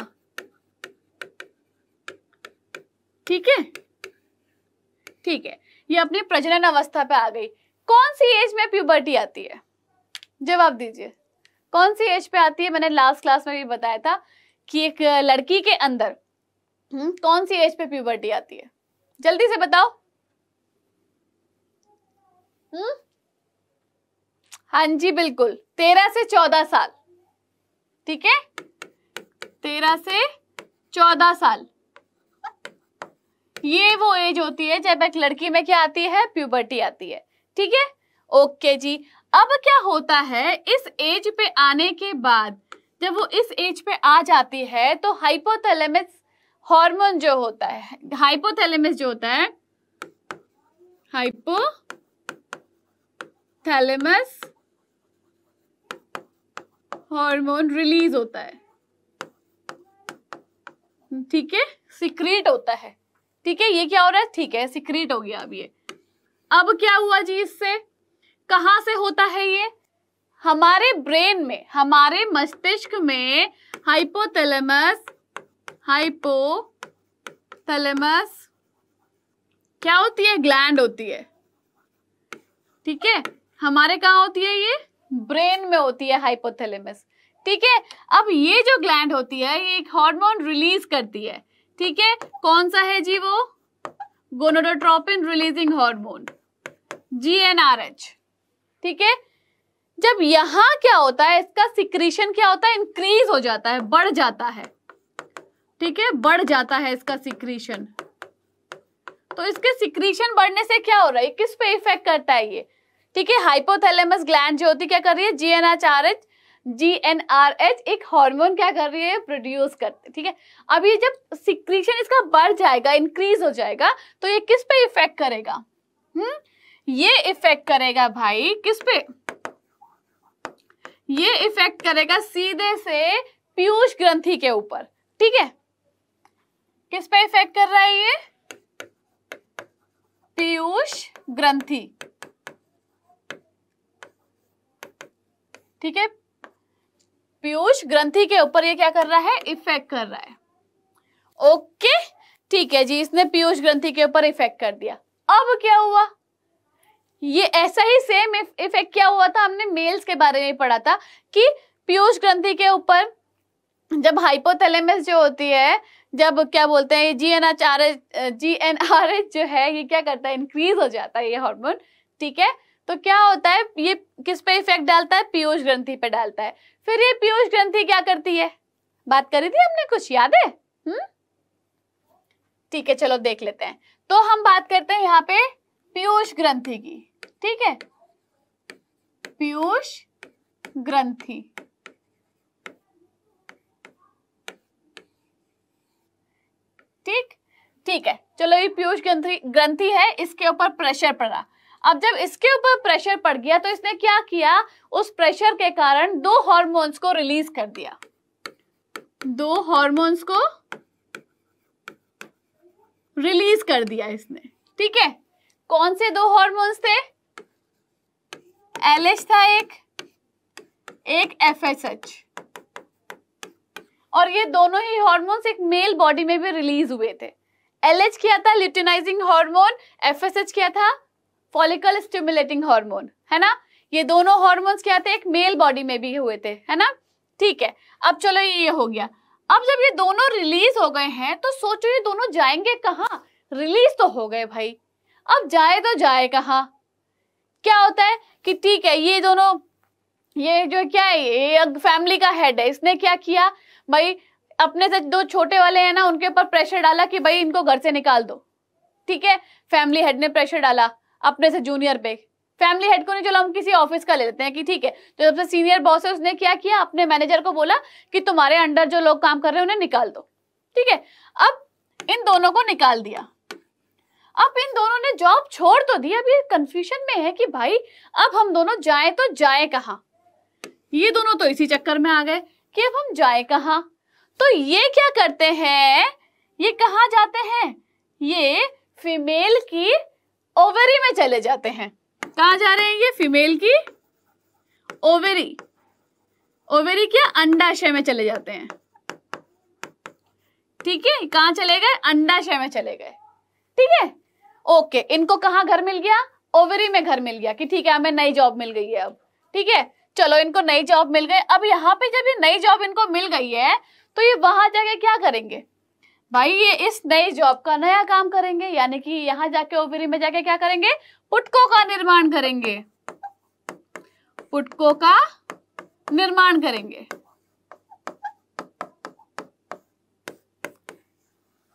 ठीक है ठीक है ये अपनी प्रजनन अवस्था पे आ गई कौन सी एज में प्यूबर्टी आती है जवाब दीजिए कौन सी एज पे आती है मैंने लास्ट क्लास में भी बताया था कि एक लड़की के अंदर हुँ? हम्म, कौन सी एज पे प्यूबर्टी आती है जल्दी से बताओ हम्म हाँ जी बिल्कुल तेरह से चौदह साल ठीक है तेरह से चौदह साल ये वो एज होती है जब एक लड़की में क्या आती है प्यूबर्टी आती है ठीक है ओके जी अब क्या होता है इस एज पे आने के बाद जब वो इस एज पे आ जाती है तो हाइपोथैलेमस हार्मोन जो होता है हाइपोथैलेमस जो होता है हाइपो थैलेमस हार्मोन रिलीज होता है ठीक है सिक्रीट होता है ठीक है ये क्या हो रहा है ठीक है सिक्रीट हो गया अब ये अब क्या हुआ जी इससे कहां से होता है ये हमारे ब्रेन में हमारे मस्तिष्क में हाइपोथैलेमस हाइपोथैलेमस क्या होती है ग्लैंड होती है ठीक है हमारे कहा होती है ये ब्रेन में होती है हाइपोथैलेमस ठीक है अब ये जो ग्लैंड होती है ये एक हार्मोन रिलीज करती है ठीक है कौन सा है जी वो गोनोडोट्रोपिन रिलीजिंग हार्मोन जीएनआरएच ठीक है जब यहां क्या होता है इसका सिक्रीशन क्या होता है इंक्रीज हो जाता है बढ़ जाता है ठीक है बढ़ जाता है इसका सिक्रीशन तो इसके सिक्रीशन बढ़ने से क्या हो रहा है किस पे इफेक्ट करता है ये ठीक है हाइपोथैलेमस ग्लैंड जो होती क्या कर रही है G G N R H एक हार्मोन क्या कर रही है प्रोड्यूस करते ठीक है अब ये जब सिक्रीशन इसका बढ़ जाएगा इंक्रीज हो जाएगा तो ये किस पे इफेक्ट करेगा हम्म ये इफेक्ट करेगा भाई किस पे ये इफेक्ट करेगा सीधे से पीयूष ग्रंथि के ऊपर ठीक है किस पे इफेक्ट कर रहा है ये पीयूष ग्रंथि ठीक है पीयूष ग्रंथि के ऊपर ये क्या कर रहा है इफेक्ट कर रहा है ओके ठीक है जी इसने पीयूष ग्रंथि के ऊपर इफेक्ट कर दिया अब क्या हुआ ये ऐसा ही सेम इफेक्ट क्या हुआ था हमने मेल्स के बारे में पढ़ा था कि पीयूष ग्रंथि के ऊपर जब हाइपोथैलेमस जो होती है जब क्या बोलते हैं G N H R H G N R H जो है ये क्या करता है इंक्रीज हो जाता है ये हार्मोन ठीक है तो क्या होता है ये किस पे इफेक्ट डालता है पीयूष ग्रंथि पे डालता है फिर ये पीयूष ग्रंथि क्या करती है बात करी थी हमने कुछ याद है हम्म ठीक है चलो देख लेते हैं तो हम बात करते हैं यहाँ पे पीयूष ग्रंथि की ठीक है पीयूष ग्रंथि ठीक ठीक है चलो ये पीयूष ग्रंथि ग्रंथि है इसके ऊपर प्रेशर पड़ा अब जब इसके ऊपर प्रेशर पड़ गया तो इसने क्या किया उस प्रेशर के कारण दो हॉर्मोन्स को रिलीज कर दिया दो हॉर्मोन्स को रिलीज कर दिया इसने ठीक है कौन से दो हॉर्मोन्स थे एलएच था एक एक एफएसएच और ये दोनों ही हॉर्मोन्स एक मेल बॉडी में भी रिलीज हुए थे एलएच क्या था ल्यूटिनाइजिंग हार्मोन एफएसएच क्या था फॉलिकल स्टिमुलेटिंग हार्मोन है ना ये दोनों हार्मोन्स क्या थे एक मेल बॉडी में भी हुए थे है ना ठीक है अब चलो ये हो गया अब जब ये दोनों रिलीज हो गए हैं तो सोचो ये दोनों जाएंगे कहा रिलीज तो हो गए भाई अब जाए तो जाए कहा क्या होता है कि ठीक है ये दोनों ये जो क्या है ये फैमिली का हेड है इसने क्या किया भाई अपने से दो छोटे वाले हैं ना उनके ऊपर प्रेशर डाला कि भाई इनको घर से निकाल दो ठीक है फैमिली हेड ने प्रेशर डाला अपने से जूनियर पे फैमिली हेड को नहीं चलो हम किसी ऑफिस का ले लेते हैं कि ठीक है तो जब से सीनियर बॉस है उसने क्या किया अपने मैनेजर को बोला कि तुम्हारे अंडर जो लोग काम कर रहे हैं उन्हें निकाल दो ठीक है अब इन दोनों को निकाल दिया अब इन दोनों ने जॉब छोड़ तो दिया अभी कंफ्यूजन में है कि भाई अब हम दोनों जाए तो जाए कहा ये दोनों तो इसी चक्कर में आ गए कि अब हम जाए कहा तो ये क्या करते हैं ये कहा जाते हैं ये फीमेल की ओवरी में चले जाते हैं कहा जा रहे हैं ये फीमेल की ओवरी ओवरी क्या अंडाशय में चले जाते हैं ठीक है कहा चले गए अंडाशय में चले गए ठीक है ओके इनको कहा घर मिल गया ओवरी में घर मिल गया कि ठीक है हमें नई जॉब मिल गई है अब ठीक है चलो इनको नई जॉब मिल गई अब यहाँ पे जब ये नई जॉब इनको मिल गई है तो ये वहां जाके क्या करेंगे भाई ये इस नई जॉब का नया काम करेंगे यानी कि यहाँ जाके ओवरी में जाके क्या करेंगे पुटको का निर्माण करेंगे पुटको का निर्माण करेंगे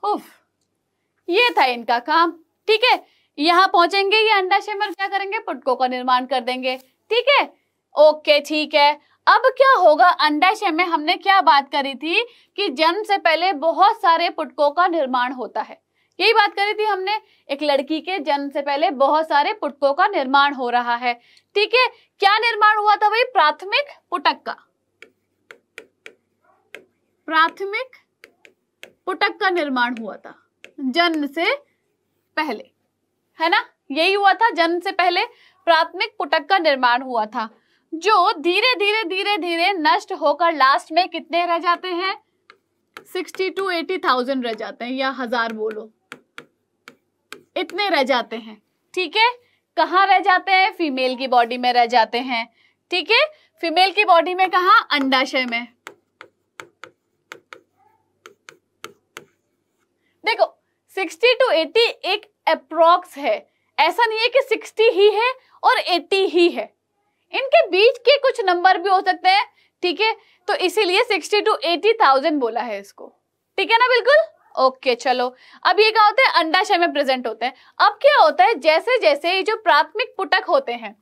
उफ, ये था इनका काम ठीक है यहां पहुंचेंगे ये अंडाशय में क्या करेंगे पुटको का निर्माण कर देंगे ठीक है ओके ठीक है अब क्या होगा अंडाशय में हमने क्या बात करी थी कि जन्म से पहले बहुत सारे पुटकों का निर्माण होता है यही बात करी थी हमने एक लड़की के जन्म से पहले बहुत सारे पुटकों का निर्माण हो रहा है ठीक है क्या निर्माण हुआ था भाई प्राथमिक पुटक का प्राथमिक पुटक का निर्माण हुआ था जन्म से पहले है ना यही हुआ था जन्म से पहले प्राथमिक पुटक का निर्माण हुआ था जो धीरे धीरे धीरे धीरे नष्ट होकर लास्ट में कितने रह जाते हैं सिक्सटी टू एटी थाउजेंड रह जाते हैं या हजार बोलो इतने रह जाते हैं ठीक है कहाँ रह जाते हैं फीमेल की बॉडी में रह जाते हैं ठीक है फीमेल की बॉडी में कहा अंडाशय में देखो 60 टू 80 एक अप्रोक्स है ऐसा नहीं है कि 60 ही है और 80 ही है इनके बीच के कुछ नंबर भी हो सकते हैं ठीक है तो इसीलिए सिक्सटी टू एटी थाउजेंड बोला है इसको ठीक है ना बिल्कुल ओके okay, चलो अब ये क्या होता है अंडाशय में प्रेजेंट होते हैं अब क्या होता है जैसे जैसे ये जो प्राथमिक पुटक होते हैं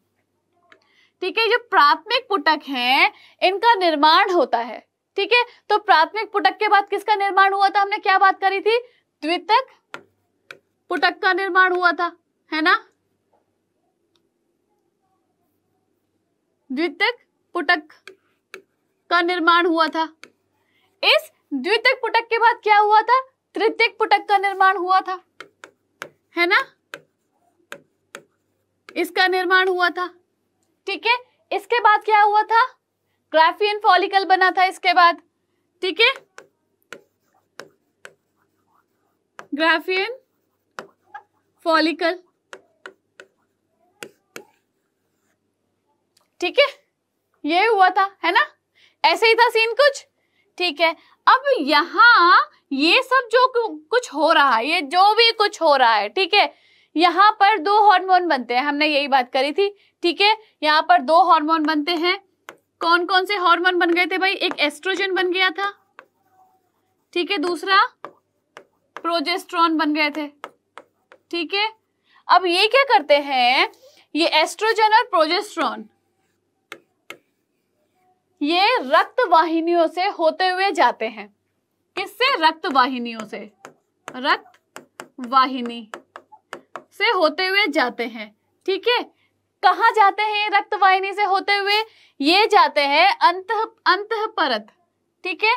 ठीक है जो प्राथमिक पुटक हैं इनका निर्माण होता है ठीक है तो प्राथमिक पुटक के बाद किसका निर्माण हुआ था हमने क्या बात करी थी द्वितक पुटक का निर्माण हुआ था है ना द्वितक पुटक का निर्माण हुआ था इस द्वितक पुटक के बाद क्या हुआ था तृतीयक पुटक का निर्माण हुआ था है ना इसका निर्माण हुआ था ठीक है इसके बाद क्या हुआ था ग्राफियन फॉलिकल बना था इसके बाद ठीक है ग्राफियन फॉलिकल ठीक है ये हुआ था है ना ऐसे ही था सीन कुछ ठीक है अब यहाँ ये सब जो कुछ हो रहा है ये जो भी कुछ हो रहा है ठीक है यहाँ पर दो हार्मोन बनते हैं हमने यही बात करी थी ठीक है यहाँ पर दो हार्मोन बनते हैं कौन कौन से हार्मोन बन गए थे भाई एक एस्ट्रोजन बन गया था ठीक है दूसरा प्रोजेस्ट्रॉन बन गए थे ठीक है अब ये क्या करते हैं ये एस्ट्रोजन और प्रोजेस्ट्रॉन ये रक्त वाहिनियों से होते हुए जाते हैं किससे रक्त वाहिनियों से रक्त वाहिनी से होते हुए जाते हैं ठीक है कहा जाते हैं रक्त वाहिनी से होते हुए ये जाते हैं अंत अंत परत ठीक है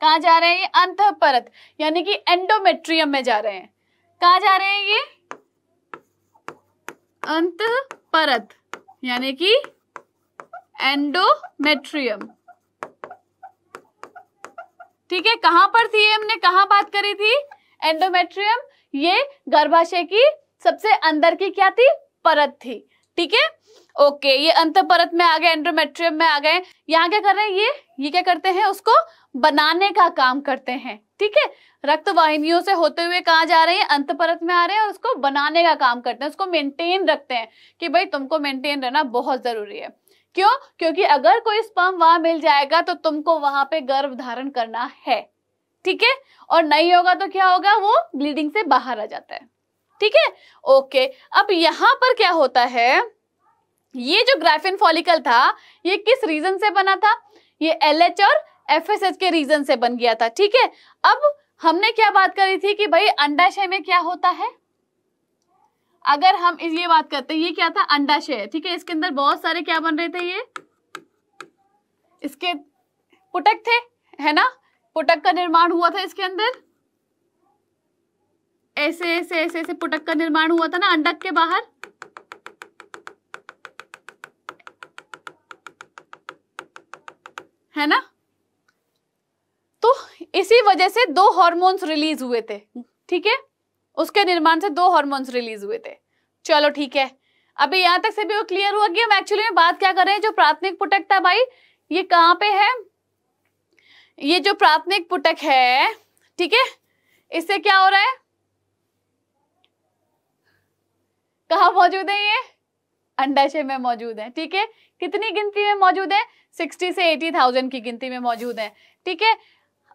कहा जा रहे हैं ये अंत परत यानी कि एंडोमेट्रियम में जा रहे हैं कहा जा रहे हैं ये अंत परत यानी कि एंडोमेट्रियम ठीक है कहां पर थी हमने कहा बात करी थी एंडोमेट्रियम ये गर्भाशय की सबसे अंदर की क्या थी परत थी ठीक है ओके ये अंत परत में आ गए एंडोमेट्रियम में आ गए यहाँ क्या कर रहे हैं ये ये क्या करते हैं उसको बनाने का काम करते हैं ठीक है रक्त वाहिनियों से होते हुए कहा जा रहे हैं अंत परत में आ रहे हैं और उसको बनाने का काम करते हैं उसको मेंटेन रखते हैं कि भाई तुमको मेंटेन रहना बहुत जरूरी है क्यों क्योंकि अगर कोई स्पर्म वहां मिल जाएगा तो तुमको वहां पे गर्भ धारण करना है ठीक है और नहीं होगा तो क्या होगा वो ब्लीडिंग से बाहर आ जाता है ठीक है ओके अब यहां पर क्या होता है ये जो ग्राफिन फॉलिकल था ये किस रीजन से बना था ये एल और एफ के रीजन से बन गया था ठीक है अब हमने क्या बात करी थी कि भाई अंडाशय में क्या होता है अगर हम ये बात करते हैं ये क्या था अंडाशय ठीक है इसके अंदर बहुत सारे क्या बन रहे थे ये इसके पुटक थे है ना पुटक का निर्माण हुआ था इसके अंदर ऐसे ऐसे ऐसे ऐसे पुटक का निर्माण हुआ था ना अंडक के बाहर है ना तो इसी वजह से दो हॉर्मोन्स रिलीज हुए थे ठीक है उसके निर्माण से दो हॉर्मोन्स रिलीज हुए थे चलो ठीक है अभी यहाँ तक से भी वो क्लियर हुआ कि हम एक्चुअली में बात क्या कर रहे हैं जो प्राथमिक पुटक था भाई ये कहाँ पे है ये जो प्राथमिक पुटक है ठीक है इससे क्या हो रहा है कहा मौजूद है ये अंडाशय में मौजूद है ठीक है कितनी गिनती में मौजूद है सिक्सटी से एटी थाउजेंड की गिनती में मौजूद है ठीक है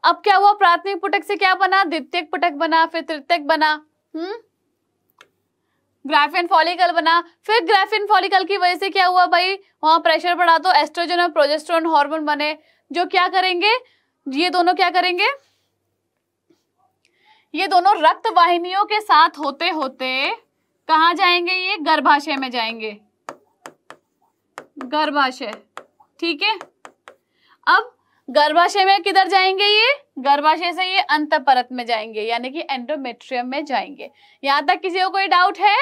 अब क्या हुआ प्राथमिक पुटक से क्या बना द्वितीय पुटक बना फिर तृतीय बना ग्राफिन हम्म? फॉलिकल बना फिर ग्राफिन फॉलिकल की वजह से क्या हुआ भाई वहां प्रेशर बढ़ा तो एस्ट्रोजन और प्रोजेस्ट्रोन हार्मोन बने जो क्या करेंगे ये दोनों क्या करेंगे ये दोनों रक्त वाहिनियों के साथ होते होते कहा जाएंगे ये गर्भाशय में जाएंगे गर्भाशय ठीक है अब गर्भाशय में किधर जाएंगे ये गर्भाशय से ये अंत परत में जाएंगे यानी कि एंडोमेट्रियम में जाएंगे यहां तक किसी को कोई डाउट है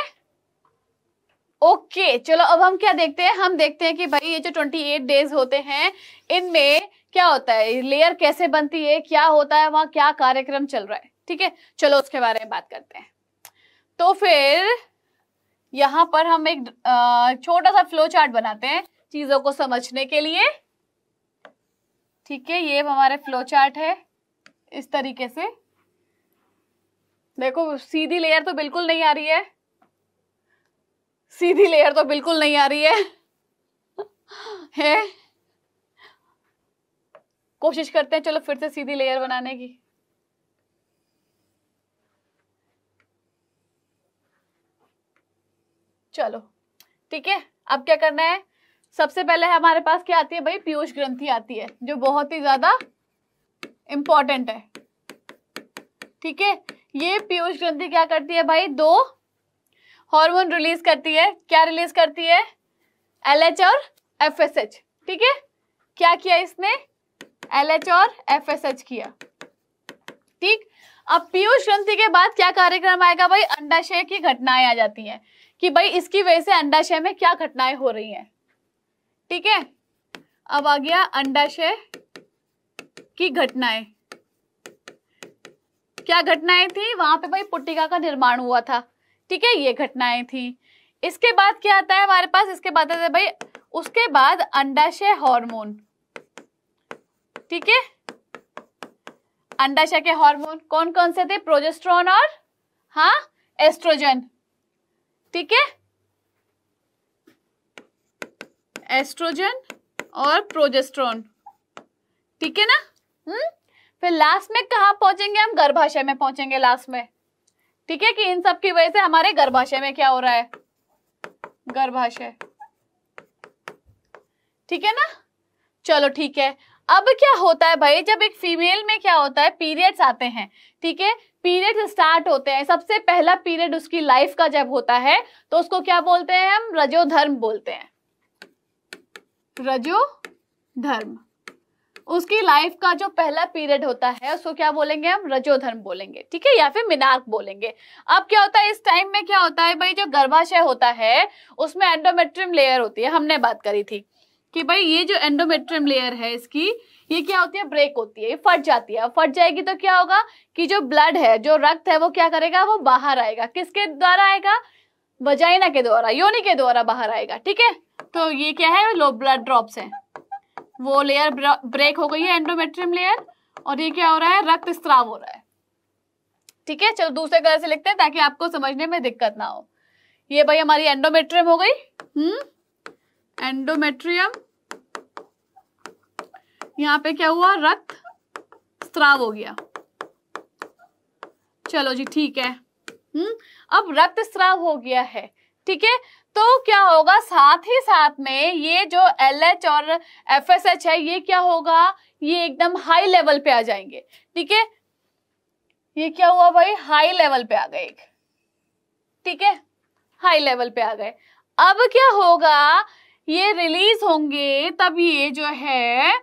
ओके okay, चलो अब हम क्या देखते हैं हम देखते हैं कि भाई ये जो 28 डेज होते हैं इनमें क्या होता है लेयर कैसे बनती है क्या होता है वहां क्या कार्यक्रम चल रहा है ठीक है चलो उसके बारे में बात करते हैं तो फिर यहाँ पर हम एक छोटा सा फ्लो चार्ट बनाते हैं चीजों को समझने के लिए ठीक है ये हमारे फ्लो चार्ट है इस तरीके से देखो सीधी लेयर तो बिल्कुल नहीं आ रही है सीधी लेयर तो बिल्कुल नहीं आ रही है, है? कोशिश करते हैं चलो फिर से सीधी लेयर बनाने की चलो ठीक है अब क्या करना है सबसे पहले हमारे पास क्या आती है भाई पीयूष ग्रंथि आती है जो बहुत ही ज्यादा इंपॉर्टेंट है ठीक है ये पीयूष ग्रंथि क्या करती है भाई दो हार्मोन रिलीज करती है क्या रिलीज करती है एलएच और एफएसएच ठीक है क्या किया इसने एलएच और एफएसएच किया ठीक अब पीयूष ग्रंथि के बाद क्या कार्यक्रम आएगा भाई अंडाशय की घटनाएं आ जाती है कि भाई इसकी वजह से अंडाशय में क्या घटनाएं हो रही हैं ठीक है अब आ गया अंडाशय की घटनाएं क्या घटनाएं थी वहां पे भाई पुट्टिका का निर्माण हुआ था ठीक है ये घटनाएं थी इसके बाद क्या आता है हमारे पास इसके बाद आता है भाई उसके बाद अंडाशय हार्मोन ठीक है अंडाशय के हार्मोन कौन कौन से थे प्रोजेस्ट्रॉन और हाँ एस्ट्रोजन ठीक है एस्ट्रोजन और प्रोजेस्ट्रोन ठीक है ना हम्म फिर लास्ट में कहा पहुंचेंगे हम गर्भाशय में पहुंचेंगे लास्ट में ठीक है कि इन सब की वजह से हमारे गर्भाशय में क्या हो रहा है गर्भाशय ठीक है ना चलो ठीक है अब क्या होता है भाई जब एक फीमेल में क्या होता है पीरियड्स आते हैं ठीक है पीरियड्स स्टार्ट होते हैं सबसे पहला पीरियड उसकी लाइफ का जब होता है तो उसको क्या बोलते हैं हम रजोधर्म बोलते हैं रजो धर्म उसकी लाइफ का जो पहला पीरियड होता है उसको क्या बोलेंगे हम रजोधर्म बोलेंगे ठीक है या फिर मिनार्क बोलेंगे अब क्या होता है इस टाइम में क्या होता है भाई जो गर्भाशय होता है उसमें एंडोमेट्रियम लेयर होती है हमने बात करी थी कि भाई ये जो एंडोमेट्रियम लेयर है इसकी ये क्या होती है ब्रेक होती है ये फट जाती है फट जाएगी तो क्या होगा कि जो ब्लड है जो रक्त है वो क्या करेगा वो बाहर आएगा किसके द्वारा आएगा वजाइना के द्वारा योनि के द्वारा बाहर आएगा ठीक है तो ये क्या है लो ब्लड ड्रॉप्स है वो लेयर ब्रेक हो गई है एंडोमेट्रियम लेयर और ये क्या हो रहा है रक्त स्त्राव हो रहा है ठीक है चलो दूसरे कलर से लिखते हैं ताकि आपको समझने में दिक्कत ना हो ये भाई हमारी एंडोमेट्रियम हो गई हम्म एंडोमेट्रियम यहाँ पे क्या हुआ रक्त स्त्राव हो गया चलो जी ठीक है हम्म अब रक्त स्त्राव हो गया है ठीक है तो क्या होगा साथ ही साथ में ये जो एल एच और एफ एस एच है ये क्या होगा ये एकदम हाई लेवल पे आ जाएंगे ठीक है ये क्या हुआ भाई हाई लेवल पे आ गए एक ठीक है हाई लेवल पे आ गए अब क्या होगा ये रिलीज होंगे तब ये जो है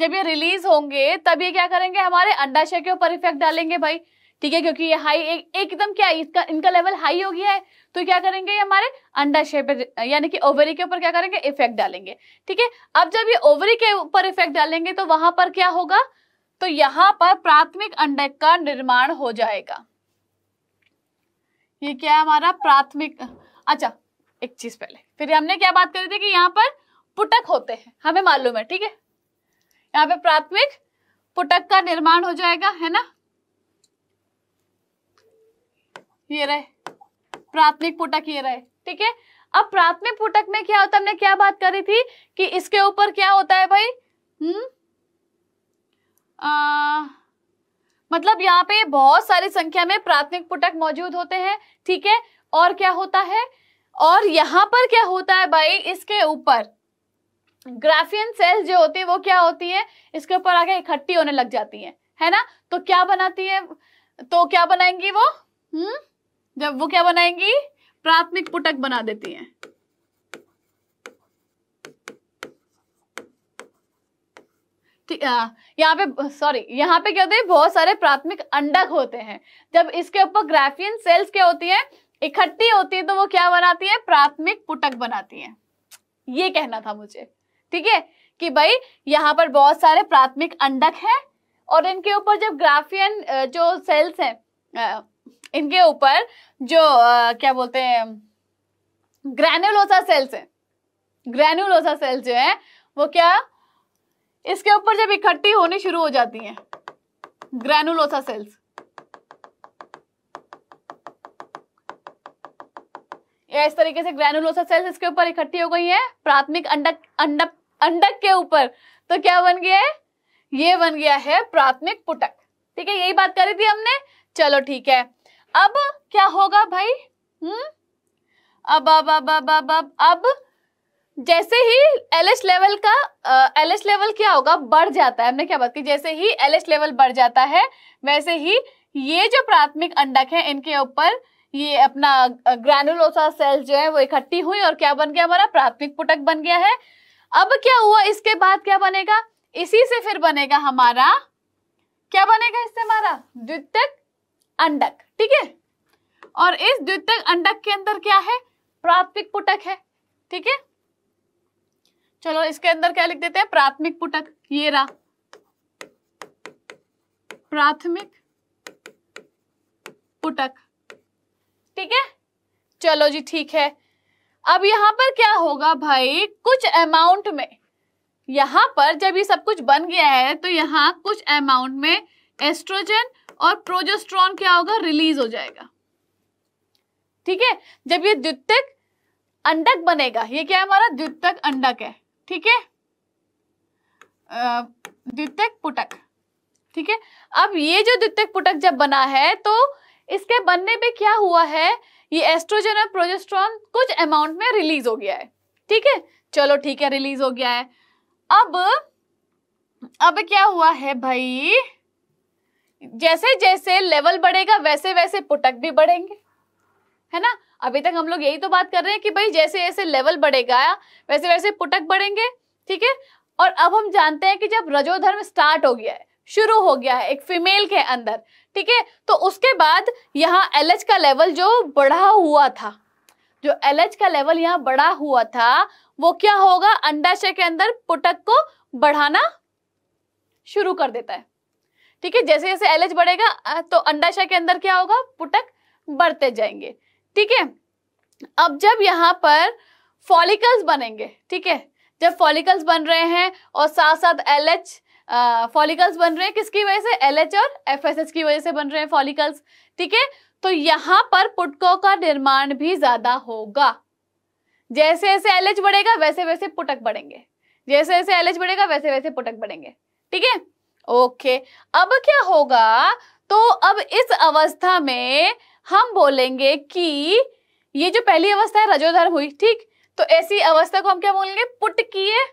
जब ये रिलीज होंगे तब ये क्या करेंगे हमारे अंडाशय के ऊपर इफेक्ट डालेंगे भाई ठीक है क्योंकि ये हाई एकदम क्या इसका इनका लेवल हाई हो गया है तो क्या करेंगे ये हमारे अंडाशय शेप यानी कि ओवरी के ऊपर क्या करेंगे इफेक्ट डालेंगे ठीक है अब जब ये ओवरी के ऊपर इफेक्ट डालेंगे तो वहां पर क्या होगा तो यहाँ पर प्राथमिक अंडे का निर्माण हो जाएगा ये क्या है हमारा प्राथमिक अच्छा एक चीज पहले फिर हमने क्या बात करी थी कि यहाँ पर पुटक होते हैं हमें मालूम है ठीक है यहाँ पे प्राथमिक पुटक का निर्माण हो जाएगा है ना ये रहे प्राथमिक पुटक ये रहे ठीक है अब प्राथमिक पुटक में क्या होता है हमने क्या बात करी थी कि इसके ऊपर क्या होता है भाई हम्म मतलब यहाँ पे बहुत सारी संख्या में प्राथमिक पुटक मौजूद होते हैं ठीक है और क्या होता है और यहाँ पर क्या होता है भाई इसके ऊपर ग्राफियन सेल्स जो होती है वो क्या होती है इसके ऊपर आगे इकट्ठी होने लग जाती है है ना तो क्या बनाती है तो क्या बनाएंगी वो हम्म जब वो क्या बनाएंगी प्राथमिक पुटक बना देती हैं यहाँ पे सॉरी यहाँ पे क्या होते हैं बहुत सारे प्राथमिक अंडक होते हैं जब इसके ऊपर ग्राफियन सेल्स क्या होती है इकट्ठी होती है तो वो क्या बनाती है प्राथमिक पुटक बनाती है ये कहना था मुझे ठीक है कि भाई यहाँ पर बहुत सारे प्राथमिक अंडक हैं और इनके ऊपर जब ग्राफियन जो सेल्स हैं इनके ऊपर जो आ, क्या बोलते हैं ग्रेन्यूलोसा सेल्स हैं ग्रेन्यूलोसा सेल्स जो है वो क्या इसके ऊपर जब इकट्ठी होनी शुरू हो जाती हैं ग्रैनुलोसा सेल्स या इस तरीके से ग्रैनुलोसा सेल्स इसके ऊपर इकट्ठी हो गई है प्राथमिक अंडक अंडक अंडक के ऊपर तो क्या बन गया है ये बन गया है प्राथमिक पुटक ठीक है यही बात करी थी हमने चलो ठीक है अब क्या होगा भाई हम्म अब अब अब अब अब अब अब जैसे ही एल एच लेवल का एल एच लेवल क्या होगा बढ़ जाता है हमने क्या बात की जैसे ही एल एच लेवल बढ़ जाता है वैसे ही ये जो प्राथमिक अंडक है इनके ऊपर ये अपना ग्रैनुलोसा सेल जो है वो इकट्ठी हुई और क्या बन गया हमारा प्राथमिक पुटक बन गया है अब क्या हुआ इसके बाद क्या बनेगा इसी से फिर बनेगा हमारा क्या बनेगा इससे हमारा द्वितक अंडक ठीक है और इस द्वितीय अंडक के अंदर क्या है प्राथमिक पुटक है ठीक है चलो इसके अंदर क्या लिख देते हैं प्राथमिक पुटक ये रहा प्राथमिक पुटक ठीक है चलो जी ठीक है अब यहां पर क्या होगा भाई कुछ अमाउंट में यहां पर जब ये सब कुछ बन गया है तो यहां कुछ अमाउंट में एस्ट्रोजन और प्रोजेस्ट्रॉन क्या होगा रिलीज हो जाएगा ठीक है जब ये द्वितक अंडक बनेगा ये क्या है हमारा द्वितक अंडक है ठीक है द्वितक पुटक ठीक है अब ये जो द्वितक पुटक जब बना है तो इसके बनने पे क्या हुआ है ये एस्ट्रोजन और प्रोजेस्ट्रॉन कुछ अमाउंट में रिलीज हो गया है ठीक है चलो ठीक है रिलीज हो गया है अब अब क्या हुआ है भाई जैसे जैसे लेवल बढ़ेगा वैसे वैसे पुटक भी बढ़ेंगे है ना अभी तक हम लोग यही तो बात कर रहे हैं कि भाई जैसे जैसे लेवल बढ़ेगा वैसे वैसे पुटक बढ़ेंगे ठीक है और अब हम जानते हैं कि जब रजोधर्म स्टार्ट हो गया है शुरू हो गया है एक फीमेल के अंदर ठीक है तो उसके बाद यहाँ एल का लेवल जो बढ़ा हुआ था जो एल का लेवल यहाँ बढ़ा हुआ था वो क्या होगा अंडाशय के अंदर पुटक को बढ़ाना शुरू कर देता है ठीक है जैसे जैसे एल बढ़ेगा तो अंडाशय के अंदर क्या होगा पुटक बढ़ते जाएंगे ठीक है अब जब यहाँ पर फॉलिकल्स बनेंगे ठीक है जब फॉलिकल्स बन रहे हैं और साथ साथ एल एच फॉलिकल्स बन रहे हैं किसकी वजह से एल एच और एफ एस एच की वजह से बन रहे हैं फॉलिकल्स ठीक है तो यहाँ पर पुटकों का निर्माण भी ज्यादा होगा जैसे जैसे एल एच बढ़ेगा वैसे वैसे पुटक बढ़ेंगे जैसे जैसे एल एच बढ़ेगा वैसे वैसे पुटक बढ़ेंगे ठीक है ओके अब क्या होगा तो अब इस अवस्था में हम बोलेंगे कि ये जो पहली अवस्था है रजोधर हुई ठीक तो ऐसी अवस्था को हम क्या बोलेंगे पुट किए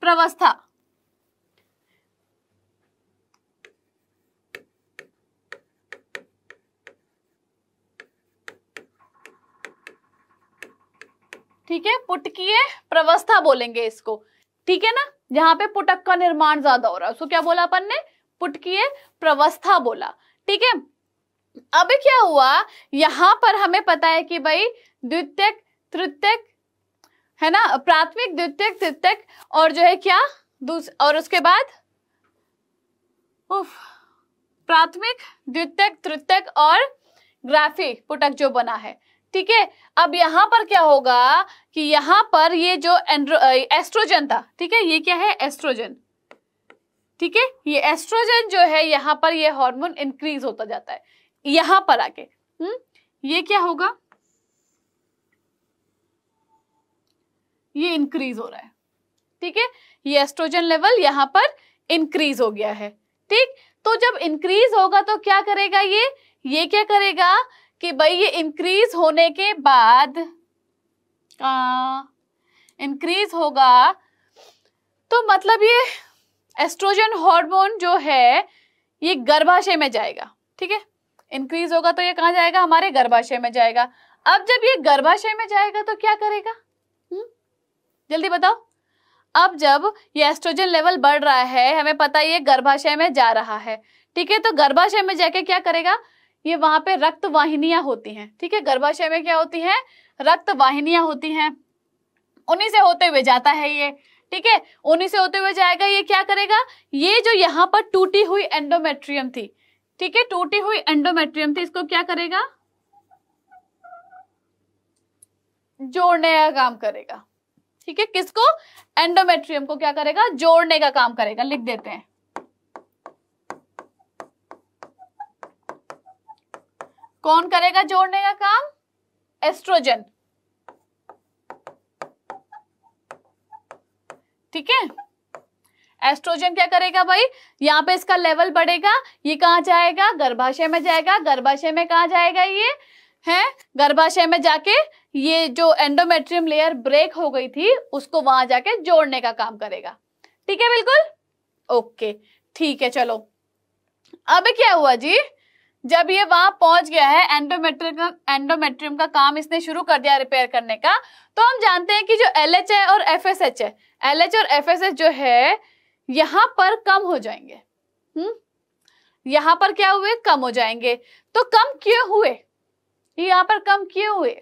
प्रवस्था ठीक है पुटकीय प्रवस्था बोलेंगे इसको ठीक है ना जहां पे पुटक का निर्माण ज्यादा हो रहा है उसको क्या बोला अपन ने पुटकीय प्रवस्था बोला ठीक है अब क्या हुआ यहां पर हमें पता है कि भाई द्वितीयक तृतीयक है ना प्राथमिक द्वितीयक तृतीयक और जो है क्या और उसके बाद उफ, प्राथमिक द्वितीयक तृतीयक और ग्राफी पुटक जो बना है ठीक है अब यहां पर क्या होगा कि यहां पर ये जो एस्ट्रोजन था ठीक है ये क्या है एस्ट्रोजन ठीक है ये एस्ट्रोजन जो है यहां पर ये हार्मोन इंक्रीज होता जाता है यहां पर आके हम्म ये क्या होगा ये इंक्रीज हो रहा है ठीक है ये एस्ट्रोजन लेवल यहां पर इंक्रीज हो गया है ठीक तो जब इंक्रीज होगा तो क्या करेगा ये ये क्या करेगा कि भाई ये इंक्रीज होने के बाद इंक्रीज होगा तो मतलब ये एस्ट्रोजन हार्मोन जो है ये गर्भाशय में जाएगा ठीक है इंक्रीज होगा तो ये कहाँ जाएगा हमारे गर्भाशय में जाएगा अब जब ये गर्भाशय में जाएगा तो क्या करेगा हुँ? हम्म? जल्दी बताओ अब जब ये एस्ट्रोजन लेवल बढ़ रहा है हमें पता ये गर्भाशय में जा रहा है ठीक है तो गर्भाशय में जाके क्या करेगा ये वहां पे रक्त वाहिनियां होती हैं ठीक है गर्भाशय में क्या होती है रक्त वाहिनियां होती हैं उन्हीं से होते हुए जाता है ये ठीक है उन्हीं से होते हुए जाएगा ये क्या करेगा ये जो यहाँ पर टूटी हुई एंडोमेट्रियम थी ठीक है टूटी हुई एंडोमेट्रियम थी इसको क्या करेगा जोड़ने का काम करेगा ठीक है किसको एंडोमेट्रियम को क्या करेगा जोड़ने का काम करेगा लिख देते हैं कौन करेगा जोड़ने का काम एस्ट्रोजन ठीक है एस्ट्रोजन क्या करेगा भाई यहां पे इसका लेवल बढ़ेगा ये कहा जाएगा गर्भाशय में जाएगा गर्भाशय में कहा जाएगा ये है गर्भाशय में जाके ये जो एंडोमेट्रियम लेयर ब्रेक हो गई थी उसको वहां जाके जोड़ने का काम करेगा ठीक है बिल्कुल ओके ठीक है चलो अब क्या हुआ जी जब ये वहां पहुंच गया है एंडोमेट्रियम एंडोमेट्रियम का काम इसने शुरू कर दिया रिपेयर करने का तो हम जानते हैं कि जो एल है और एफ है एल और एफ जो है यहाँ पर कम हो जाएंगे हम्म यहाँ पर क्या हुए कम हो जाएंगे तो कम क्यों हुए ये यहाँ पर कम क्यों हुए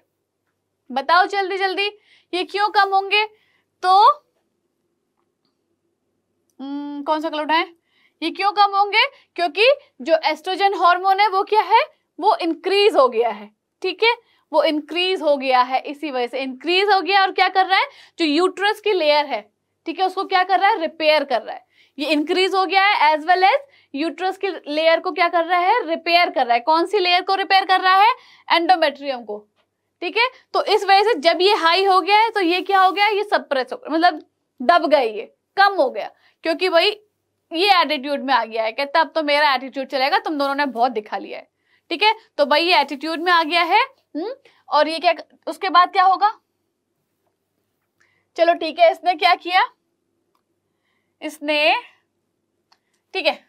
बताओ जल्दी जल्दी ये क्यों कम होंगे तो न, हम्म, कौन सा कलर उठाए ये क्यों कम होंगे क्योंकि जो एस्ट्रोजन हार्मोन है वो क्या है वो इंक्रीज हो गया है ठीक है वो इंक्रीज हो गया है इसी वजह से इंक्रीज हो गया और क्या कर रहा है जो यूट्रस की लेयर है ठीक है उसको क्या कर रहा है रिपेयर कर रहा है ये इंक्रीज हो गया है एज वेल एज यूट्रस की लेयर को क्या कर रहा है रिपेयर कर रहा है कौन सी लेयर को रिपेयर कर रहा है एंडोमेट्रियम को ठीक है तो इस वजह से जब ये हाई हो गया है तो ये क्या हो गया ये सप्रेस हो गया मतलब दब गई ये कम हो गया क्योंकि भाई ये एटीट्यूड में आ गया है कहता अब तो मेरा एटीट्यूड चलेगा तुम दोनों ने बहुत दिखा लिया है ठीक है तो भाई ये एटीट्यूड में आ गया है हुँ? हम्म, और ये क्या उसके बाद क्या होगा चलो ठीक है इसने क्या किया इसने ठीक है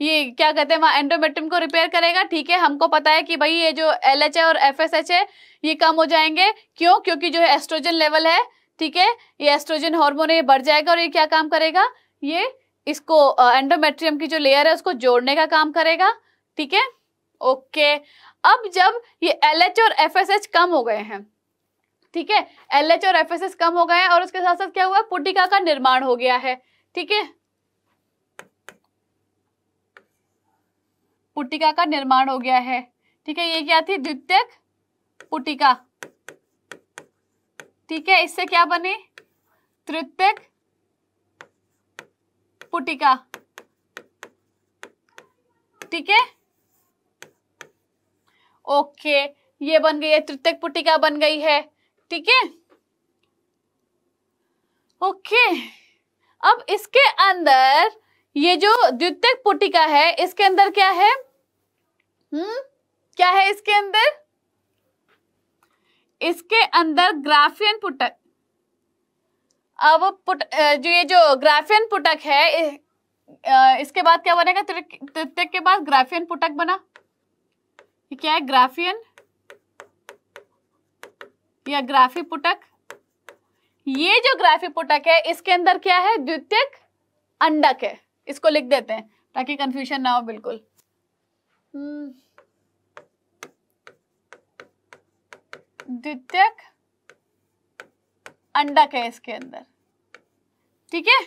ये क्या कहते हैं वहां एंडोमेट्रियम को रिपेयर करेगा ठीक है हमको पता है कि भाई ये जो एल एच है और एफ एस एच है ये कम हो जाएंगे क्यों क्योंकि जो है एस्ट्रोजन लेवल है ठीक है ये एस्ट्रोजन हार्मोन है ये बढ़ जाएगा और ये क्या काम करेगा ये इसको एंडोमेट्रियम की जो लेयर है उसको जोड़ने का काम करेगा ठीक है ओके अब जब ये एल और एफ कम हो गए हैं ठीक है एल और एफ कम हो गए हैं और उसके साथ साथ क्या हुआ पुटिका का निर्माण हो गया है ठीक है पुटिका का निर्माण हो गया है ठीक है ये क्या थी द्वितीयक पुटिका ठीक है इससे क्या बने तृतीय पुटिका ठीक है ओके ये बन गई है तृतीय पुटिका बन गई है ठीक है ओके अब इसके अंदर ये जो द्वितीय पुटिका है इसके अंदर क्या है हम्म क्या है इसके अंदर इसके अंदर ग्राफियन पुटक अब पुट जो ये जो ग्राफियन पुटक है इसके बाद क्या बनेगा तृतीय के बाद ग्राफियन पुटक बना ये क्या है ग्राफियन या ग्राफी पुटक ये जो ग्राफी पुटक है इसके अंदर क्या है द्वितीय अंडक है इसको लिख देते हैं ताकि कंफ्यूजन ना हो बिल्कुल हम्म। द्वितीय अंडक है इसके अंदर ठीक है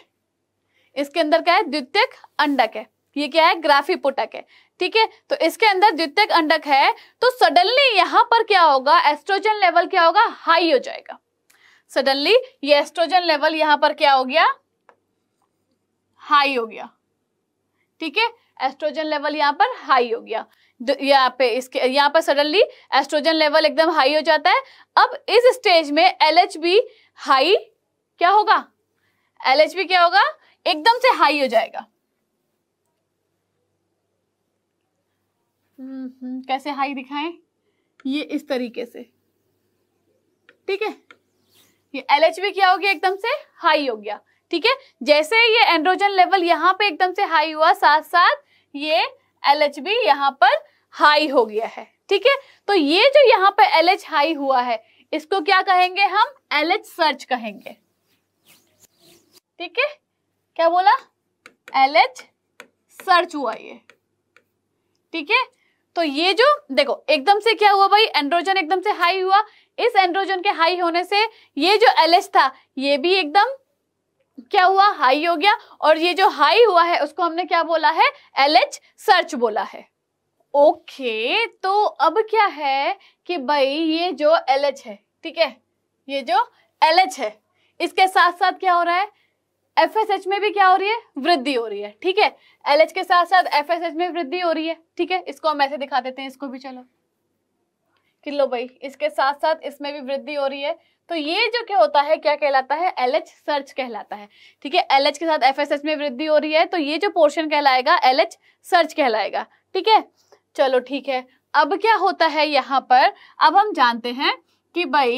इसके अंदर क्या है द्वितीयक अंडक है ये क्या है ग्राफी पुटक है ठीक है तो इसके अंदर द्वितीयक अंडक है तो सडनली यहां पर क्या होगा एस्ट्रोजन लेवल क्या होगा हाई हो जाएगा सडनली ये एस्ट्रोजन लेवल यहां पर क्या हो गया हाई हो गया ठीक है एस्ट्रोजन लेवल यहां पर हाई हो गया यहाँ पे इसके यहाँ पर सडनली एस्ट्रोजन लेवल एकदम हाई हो जाता है अब इस स्टेज में एल हाई क्या होगा एलएचबी क्या होगा एकदम से हाई हो जाएगा हम्म, कैसे हाई दिखाएं ये इस तरीके से ठीक है ये एलएचबी क्या हो गया एकदम से हाई हो गया ठीक है जैसे ये एंड्रोजन लेवल यहां पे एकदम से हाई हुआ साथ साथ ये एलएचबी यहाँ पर हाई हो गया है ठीक है तो ये जो यहाँ पे एलएच हाई हुआ है इसको क्या कहेंगे हम एल एच सर्च कहेंगे ठीक है क्या बोला एल एच सर्च हुआ ये ठीक है तो ये जो देखो एकदम से क्या हुआ भाई एंड्रोजन एकदम से हाई हुआ इस एंड्रोजन के हाई होने से ये जो एल एच था ये भी एकदम क्या हुआ हाई हो गया और ये जो हाई हुआ है उसको हमने क्या बोला है एल एच सर्च बोला है ओके तो अब क्या है कि भाई ये जो एल एच है ठीक है ये जो एल एच है इसके साथ साथ क्या हो रहा है एफ एस एच में भी क्या हो रही है वृद्धि हो रही है ठीक है एल एच के साथ साथ एफ एस एच में वृद्धि हो रही है ठीक है इसको हम ऐसे दिखा देते हैं इसको भी चलो कि लो भाई इसके साथ साथ इसमें भी वृद्धि हो रही है तो ये जो क्या होता है क्या कहलाता है एल एच सर्च कहलाता है ठीक है एल एच के साथ एफ एस एच में वृद्धि हो रही है तो ये जो पोर्शन कहलाएगा एल एच सर्च कहलाएगा ठीक है चलो ठीक है अब क्या होता है यहाँ पर अब हम जानते हैं कि भाई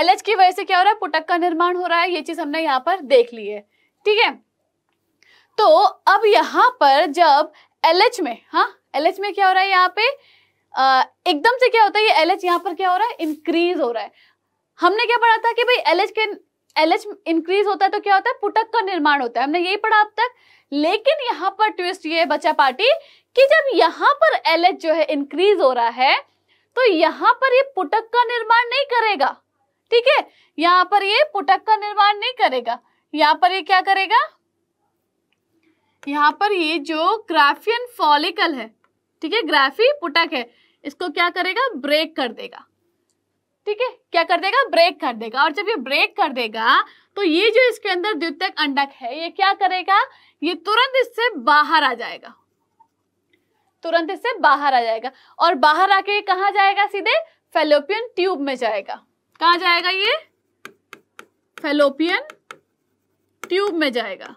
एल एच की वजह से क्या हो रहा है पुटक का निर्माण हो रहा है ये चीज हमने यहाँ पर देख ली है ठीक है तो अब यहाँ पर जब एल एच में हाँ एल एच में क्या हो रहा है यहाँ पे एकदम से क्या होता है ये एल एच यहाँ पर क्या हो रहा है इंक्रीज हो रहा है हमने क्या पढ़ा था कि भाई एल एच के एल एच इंक्रीज होता है तो क्या होता है पुटक का निर्माण होता है हमने यही पढ़ा अब तक लेकिन यहाँ पर ट्विस्ट ये बच्चा पार्टी कि जब यहाँ पर एल जो है इंक्रीज हो रहा है तो यहाँ पर ये पुटक का निर्माण नहीं करेगा ठीक है यहाँ पर ये पुटक का निर्माण नहीं करेगा यहाँ पर ये क्या करेगा यहाँ पर ये जो ग्राफियन फॉलिकल है ठीक है ग्राफी पुटक है इसको क्या करेगा ब्रेक कर देगा ठीक है क्या कर देगा ब्रेक कर देगा और जब ये ब्रेक कर देगा तो ये जो इसके अंदर द्वितीय अंडक है ये क्या करेगा ये तुरंत इससे बाहर आ जाएगा तुरंत इससे बाहर आ जाएगा और बाहर आके कहा जाएगा सीधे फेलोपियन ट्यूब में जाएगा कहा जाएगा ये फेलोपियन ट्यूब में जाएगा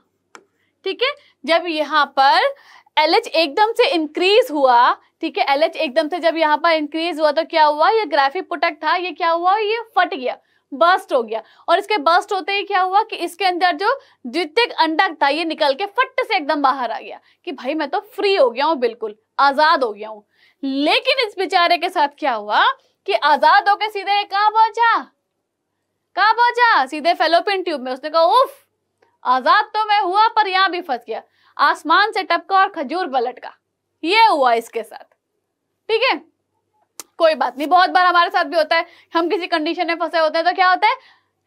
ठीक है जब यहां पर एल एकदम से इंक्रीज हुआ ठीक है एल एकदम से जब यहाँ पर इंक्रीज हुआ तो क्या हुआ ये ग्राफिक पुटक था ये क्या हुआ ये फट गया बस्ट हो गया और इसके बस्ट होते ही क्या हुआ कि इसके अंदर जो द्वितीय अंडक था ये निकल के फट से एकदम बाहर आ गया कि भाई मैं तो फ्री हो गया हूँ बिल्कुल आजाद हो गया हूँ लेकिन इस बेचारे के साथ क्या हुआ कि आजाद होकर सीधे कहा पहुंचा कहा पहुंचा सीधे फेलोपिन ट्यूब में उसने कहा उफ आजाद तो मैं हुआ पर यहां भी फंस गया आसमान से टपका और खजूर पलट का ये हुआ इसके साथ ठीक है कोई बात नहीं बहुत बार हमारे साथ भी होता है हम किसी कंडीशन में फंसे होते हैं तो क्या होता है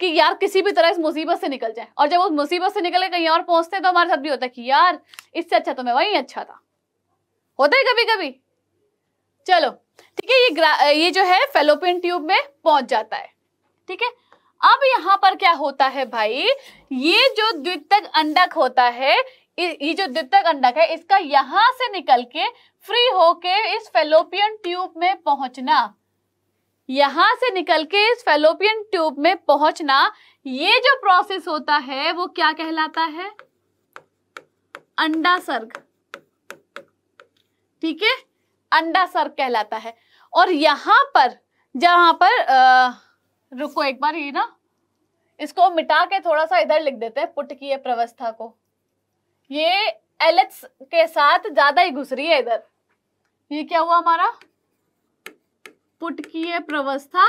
कि यार किसी भी तरह इस मुसीबत से निकल जाए और जब उस मुसीबत से निकल के कहीं और पहुंचते हैं तो हमारे साथ भी होता है कि यार इससे अच्छा तो मैं वही अच्छा था होता है कभी कभी चलो ठीक है ये ये जो है फेलोपिन ट्यूब में पहुंच जाता है ठीक है अब यहां पर क्या होता है भाई ये जो द्वितक अंडक होता है ये जो द्वितीय अंडक है इसका यहां से निकल के फ्री होके इस फेलोपियन ट्यूब में पहुंचना यहां से निकल के इस फेलोपियन ट्यूब में पहुंचना ये जो प्रोसेस होता है वो क्या कहलाता है अंडासर्ग ठीक है अंडा सर्ग कहलाता है और यहां पर जहां पर आ, रुको एक बार ये ना इसको मिटा के थोड़ा सा इधर लिख देते हैं पुटकीय प्रवस्था को ये एल के साथ ज्यादा ही घुस रही है इधर ये क्या हुआ हमारा पुट की है प्रवस्था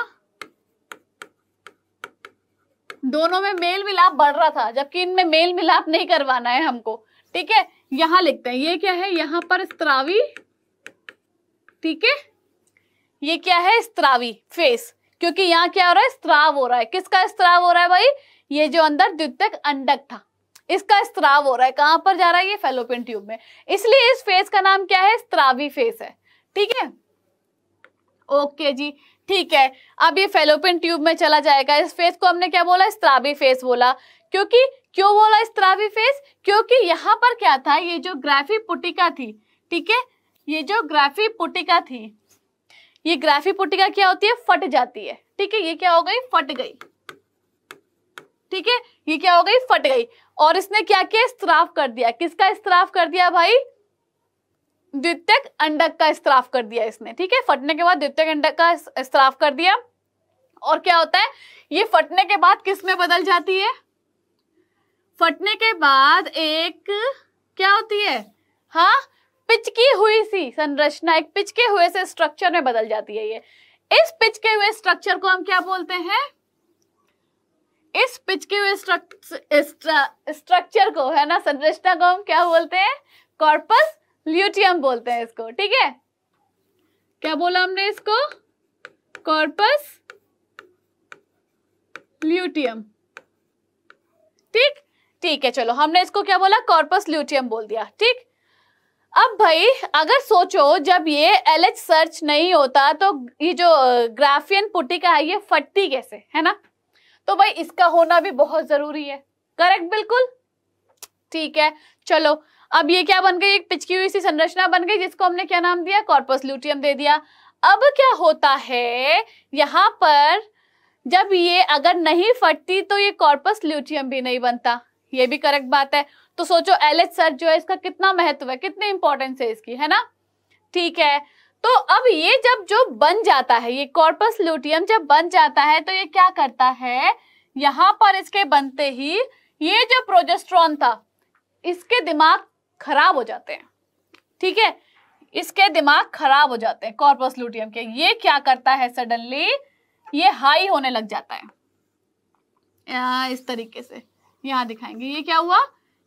दोनों में मेल मिलाप बढ़ रहा था जबकि इनमें मेल मिलाप नहीं करवाना है हमको ठीक है यहां लिखते हैं ये क्या है यहां पर स्त्रावी ठीक है ये क्या है स्त्रावी फेस क्योंकि यहाँ क्या हो रहा है स्त्राव हो रहा है किसका स्त्राव हो रहा है भाई ये जो अंदर द्वितीय अंडक था इसका स्त्राव हो रहा है कहां पर जा रहा है ये फेलोपिन ट्यूब में इसलिए इस फेस का नाम क्या है स्त्रावी फेस है ठीक है ओके जी ठीक है अब ये फेलोपिन ट्यूब में चला जाएगा इस फेस को हमने क्या बोला स्त्रावी फेस बोला क्योंकि क्यों बोला स्त्रावी फेस क्योंकि यहां पर क्या था ये जो ग्राफी पुटिका थी ठीक है ये जो ग्राफी पुटिका थी ये ग्राफी पुटिका क्या होती है फट जाती है ठीक है ये क्या हो गई फट गई ठीक है ये क्या हो गई फट गई और इसने क्या किया इस्तराफ कर दिया किसका इस्तराफ कर दिया भाई द्वितीयक अंडक का इस्तराफ कर दिया इसने ठीक है फटने के बाद द्वितीयक अंडक का इस्तराफ कर दिया और क्या होता है ये फटने के बाद किस में बदल जाती है फटने के बाद एक क्या होती है हाँ पिचकी हुई सी संरचना एक पिचके हुए से स्ट्रक्चर में बदल जाती है ये इस पिचके हुए स्ट्रक्चर को हम क्या बोलते हैं इस पिचके हुए स्ट्रक्चर को है ना संरचना को हम क्या बोलते हैं कॉर्पस ल्यूटियम बोलते हैं इसको ठीक है क्या बोला हमने इसको कॉर्पस ल्यूटियम ठीक ठीक है चलो हमने इसको क्या बोला कॉर्पस ल्यूटियम बोल दिया ठीक अब भाई अगर सोचो जब ये एल सर्च नहीं होता तो ये जो ग्राफियन का है ये फटती कैसे है ना तो भाई इसका होना भी बहुत जरूरी है करेक्ट बिल्कुल ठीक है चलो अब ये क्या बन गई एक पिचकी हुई सी संरचना बन गई जिसको हमने क्या नाम दिया कॉर्पस ल्यूटियम दे दिया अब क्या होता है यहां पर जब ये अगर नहीं फटती तो ये कॉर्पस ल्यूटियम भी नहीं बनता ये भी करेक्ट बात है तो सोचो एल एच सर जो है इसका कितना महत्व है कितनी इंपॉर्टेंस है इसकी है ना ठीक है तो अब ये जब जो बन जाता है ये कॉर्पस ल्यूटियम जब बन जाता है तो ये क्या करता है यहां पर इसके बनते ही ये जो प्रोजेस्ट्रॉन था इसके दिमाग खराब हो जाते हैं ठीक है इसके दिमाग खराब हो जाते हैं कॉर्पस ल्यूटियम के ये क्या करता है सडनली ये हाई होने लग जाता है इस तरीके से यहां दिखाएंगे ये क्या हुआ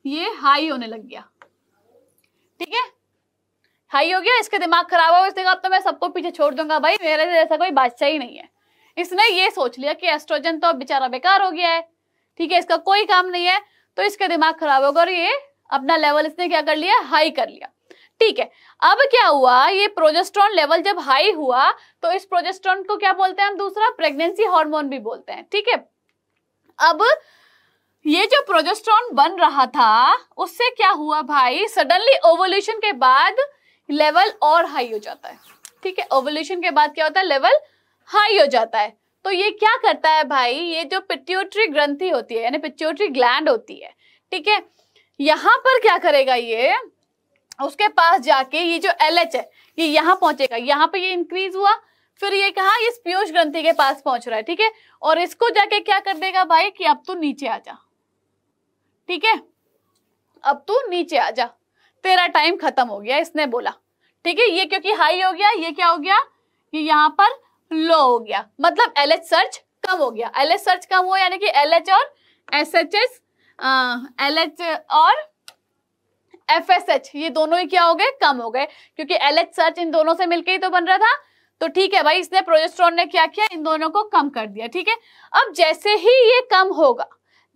ये हाई होने लग गया ठीक है हाई हो गया इसके दिमाग खराब हो इसने कहा तो मैं सबको पीछे छोड़ दूंगा भाई मेरे से ऐसा कोई बादशाह ही नहीं है इसने ये सोच लिया कि एस्ट्रोजन तो बेचारा बेकार हो गया है ठीक है इसका कोई काम नहीं है तो इसका दिमाग खराब होगा और ये अपना लेवल इसने क्या कर लिया हाई कर लिया ठीक है अब क्या हुआ ये प्रोजेस्ट्रॉन लेवल जब हाई हुआ तो इस प्रोजेस्ट्रॉन को क्या बोलते हैं हम दूसरा प्रेगनेंसी हार्मोन भी बोलते हैं ठीक है अब ये जो प्रोजेस्ट्रॉन बन रहा था उससे क्या हुआ भाई सडनली ओवोल्यूशन के बाद लेवल और हाई हो जाता है ठीक है ओवल्यूशन के बाद क्या होता है लेवल हाई हो जाता है तो ये क्या करता है भाई ये जो पिट्यूटरी ग्रंथि होती है यानी पिट्यूटरी ग्लैंड होती है ठीक है यहाँ पर क्या करेगा ये उसके पास जाके ये जो एल है ये यहाँ पहुंचेगा यहाँ पर ये इंक्रीज हुआ फिर ये कहा इस पीयूष ग्रंथि के पास पहुंच रहा है ठीक है और इसको जाके क्या कर देगा भाई कि अब तू नीचे आ जा ठीक है अब तू नीचे आ जा तेरा टाइम खत्म हो गया इसने बोला ठीक है ये क्योंकि हाई हो गया ये क्या हो गया ये यहाँ पर लो हो गया मतलब एल सर्च कम हो गया एल सर्च कम हुआ यानी कि एल और एस एच एस एल और एफ एस एच ये दोनों ही क्या हो गए कम हो गए क्योंकि एल एच सर्च इन दोनों से मिलके ही तो बन रहा था तो ठीक है भाई इसने प्रोजेस्ट्रॉन ने क्या किया इन दोनों को कम कर दिया ठीक है अब जैसे ही ये कम होगा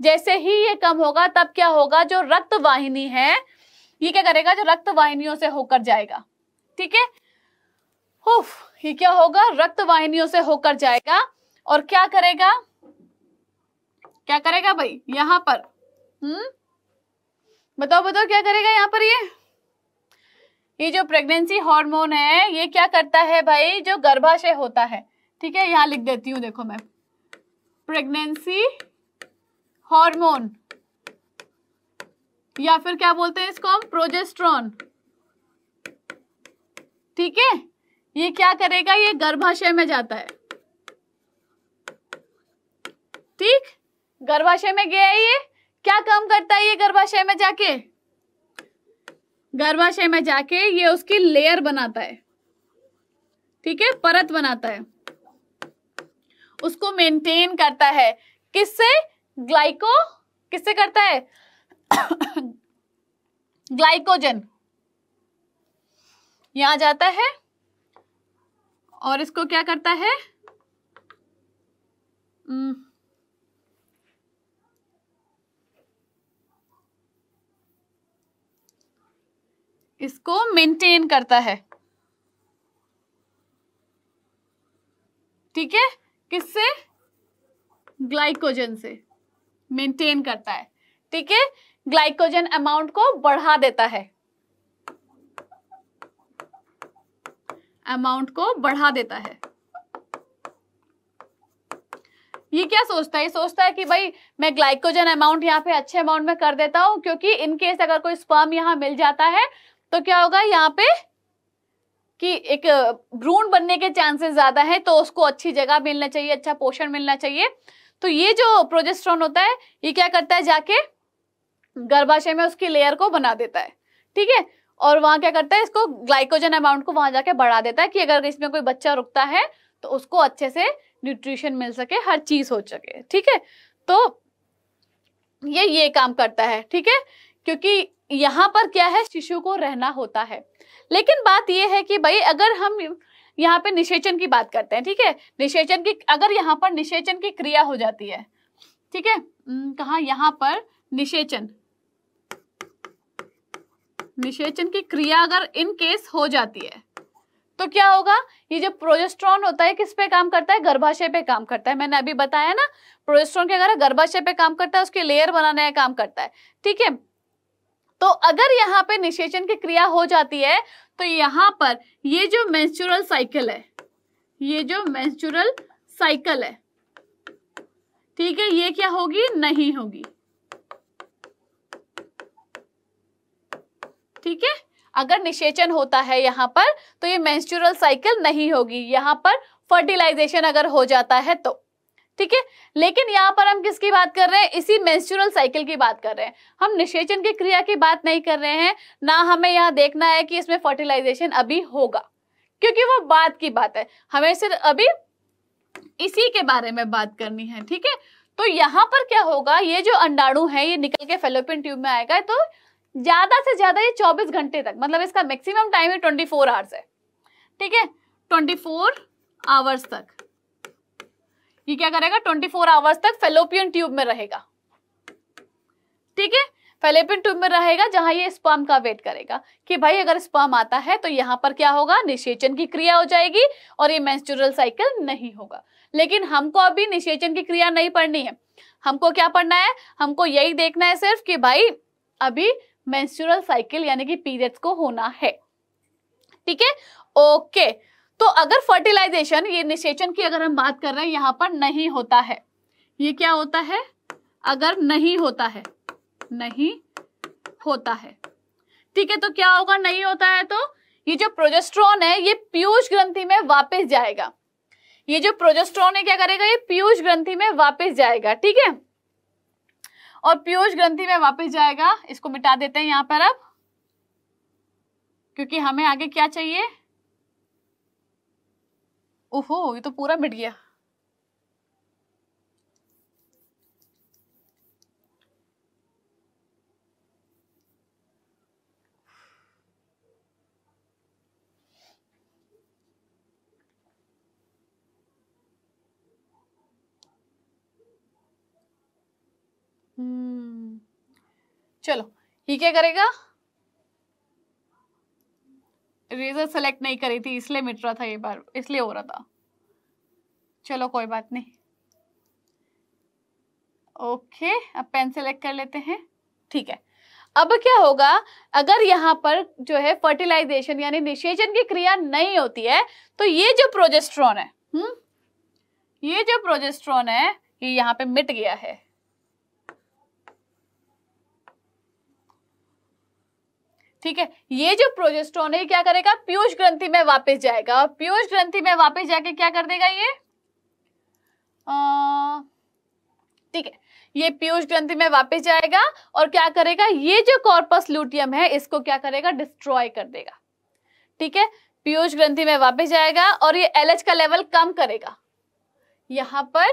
जैसे ही ये कम होगा तब क्या होगा जो रक्त वाहिनी है ये क्या करेगा जो रक्त वाहिनियों से होकर जाएगा ठीक है क्या होगा रक्त वाहिनियों से होकर जाएगा और क्या करेगा क्या करेगा भाई यहां पर हम्म बताओ बताओ क्या करेगा यहाँ पर ये ये जो प्रेगनेंसी हार्मोन है ये क्या करता है भाई जो गर्भाशय होता है ठीक है यहाँ लिख देती हूँ देखो मैं प्रेगनेंसी हार्मोन या फिर क्या बोलते हैं इसको हम प्रोजेस्ट्रॉन ठीक है ये क्या करेगा ये गर्भाशय में जाता है ठीक गर्भाशय में गया ये क्या काम करता है ये गर्भाशय में जाके गर्भाशय में जाके ये उसकी लेयर बनाता है ठीक है परत बनाता है उसको मेंटेन करता है किससे ग्लाइको किससे करता है ग्लाइकोजन यहां जाता है और इसको क्या करता है इसको मेंटेन करता है ठीक है किससे ग्लाइकोजन से मेंटेन करता है ठीक है ग्लाइकोजन अमाउंट को बढ़ा देता है अमाउंट को बढ़ा देता है ये क्या सोचता है ये सोचता है कि भाई मैं ग्लाइकोजन अमाउंट यहाँ पे अच्छे अमाउंट में कर देता हूं क्योंकि इन केस अगर कोई स्पर्म यहां मिल जाता है तो क्या होगा यहाँ पे कि एक uh, भ्रूण बनने के चांसेस ज्यादा है तो उसको अच्छी जगह मिलना चाहिए अच्छा पोषण मिलना चाहिए तो ये जो प्रोजेस्ट्रॉन होता है ये क्या करता है जाके गर्भाशय में उसकी लेयर को बना देता है ठीक है और वहां क्या करता है इसको ग्लाइकोजन अमाउंट को वहां जाके बढ़ा देता है कि अगर इसमें कोई बच्चा रुकता है तो उसको अच्छे से न्यूट्रिशन मिल सके हर चीज हो सके ठीक है तो ये ये काम करता है ठीक है क्योंकि यहाँ पर क्या है शिशु को रहना होता है लेकिन बात यह है कि भाई अगर हम यहाँ पे निषेचन की बात करते हैं ठीक है निषेचन की अगर यहाँ पर निषेचन की क्रिया हो जाती है ठीक है कहा यहाँ पर निषेचन निषेचन की क्रिया अगर इन केस हो जाती है तो क्या होगा ये जो प्रोजेस्ट्रॉन होता है किस पे काम करता है गर्भाशय पे काम करता है मैंने अभी बताया ना प्रोजेस्ट्रॉन के अगर गर्भाशय पे काम करता है उसके लेयर बनाने का काम करता है ठीक है तो अगर यहाँ पे निषेचन की क्रिया हो जाती है तो यहाँ पर ये जो मेंस्ट्रुअल साइकिल है ये जो मेंस्ट्रुअल साइकिल है ठीक है ये क्या होगी नहीं होगी ठीक है अगर निषेचन होता है यहाँ पर तो ये मेंस्ट्रुअल साइकिल नहीं होगी यहाँ पर फर्टिलाइजेशन अगर हो जाता है तो ठीक है लेकिन यहाँ पर हम किसकी बात कर रहे हैं इसी मेंस्ट्रुअल साइकिल की बात कर रहे हैं हम निषेचन की क्रिया की बात नहीं कर रहे हैं ना हमें यहाँ देखना है कि इसमें फर्टिलाइजेशन अभी होगा क्योंकि वो बाद की बात है हमें सिर्फ अभी इसी के बारे में बात करनी है ठीक है तो यहाँ पर क्या होगा ये जो अंडाणु है ये निकल के फेलोपिन ट्यूब में आएगा तो ज्यादा से ज्यादा ये 24 घंटे तक मतलब इसका मैक्सिमम टाइम है 24 फोर आवर्स है ठीक है 24 फोर आवर्स तक ये क्या करेगा 24 फोर आवर्स तक फेलोपियन ट्यूब में रहेगा ठीक है फेलोपियन ट्यूब में रहेगा जहां ये स्पर्म का वेट करेगा कि भाई अगर स्पर्म आता है तो यहां पर क्या होगा निषेचन की क्रिया हो जाएगी और ये मेंस्ट्रुअल साइकिल नहीं होगा लेकिन हमको अभी निषेचन की क्रिया नहीं पढ़नी है हमको क्या पढ़ना है हमको यही देखना है सिर्फ कि भाई अभी मेंस्ट्रुअल साइकिल यानी कि पीरियड्स को होना है ठीक है ओके तो अगर फर्टिलाइजेशन ये निषेचन की अगर हम बात कर रहे हैं यहां पर नहीं होता है ये क्या होता है अगर नहीं होता है नहीं होता है ठीक है तो क्या होगा नहीं होता है तो ये जो प्रोजेस्ट्रॉन है ये पीयूष ग्रंथि में वापस जाएगा ये जो प्रोजेस्ट्रॉन है क्या करेगा ये पीयूष ग्रंथि में वापस जाएगा ठीक है और पीयूष ग्रंथि में वापस जाएगा इसको मिटा देते हैं यहां पर अब क्योंकि हमें आगे क्या चाहिए ओहो ये तो पूरा मिट गया हम्म चलो ये क्या करेगा रेजर सेलेक्ट नहीं करी थी इसलिए मिट रहा था ये बार इसलिए हो रहा था चलो कोई बात नहीं ओके अब पेन सेलेक्ट कर लेते हैं ठीक है अब क्या होगा अगर यहाँ पर जो है फर्टिलाइजेशन यानी निषेचन की क्रिया नहीं होती है तो ये जो प्रोजेस्ट्रॉन है हम्म ये जो प्रोजेस्ट्रॉन है ये यहाँ पे मिट गया है ठीक है ये जो प्रोजेस्ट्रॉन है क्या करेगा पीयूष ग्रंथि में वापस जाएगा और पीयूष ग्रंथि में वापस जाके क्या कर देगा ये ठीक है ये पीयूष ग्रंथि में वापस जाएगा और क्या करेगा ये जो कॉर्पस लूटियम है इसको क्या करेगा डिस्ट्रॉय कर देगा ठीक है पीयूष ग्रंथि में वापस जाएगा और ये एलएच का लेवल कम करेगा यहां पर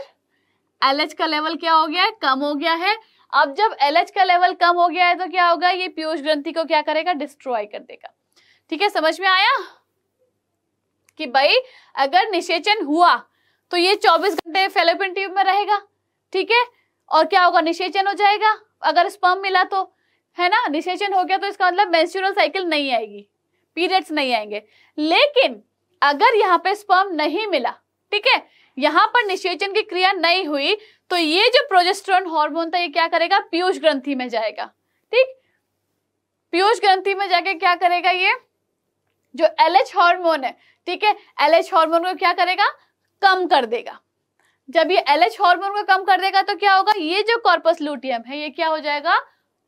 एलएच का लेवल क्या हो गया है कम हो गया है अब जब एल का लेवल कम हो गया है तो क्या होगा ये पीयूष ग्रंथि को क्या करेगा डिस्ट्रॉय कर देगा ठीक है समझ में आया कि भाई अगर निषेचन हुआ तो ये 24 घंटे फेलोपिन ट्यूब में रहेगा ठीक है और क्या होगा निषेचन हो जाएगा अगर स्पर्म मिला तो है ना निषेचन हो गया तो इसका मतलब मेंस्ट्रुअल साइकिल नहीं आएगी पीरियड्स नहीं आएंगे लेकिन अगर यहाँ पे स्पर्म नहीं मिला ठीक है यहाँ पर निषेचन की क्रिया नहीं हुई तो ये जो प्रोजेस्ट्रॉन हार्मोन था ये क्या करेगा पीयूष ग्रंथि में जाएगा ठीक पीयूष ग्रंथि में जाके क्या करेगा ये जो एलएच हार्मोन है ठीक है एलएच हार्मोन को क्या करेगा कम कर देगा जब ये एलएच हार्मोन को कम कर देगा तो क्या होगा ये जो कॉर्पस लूटियम है ये क्या हो जाएगा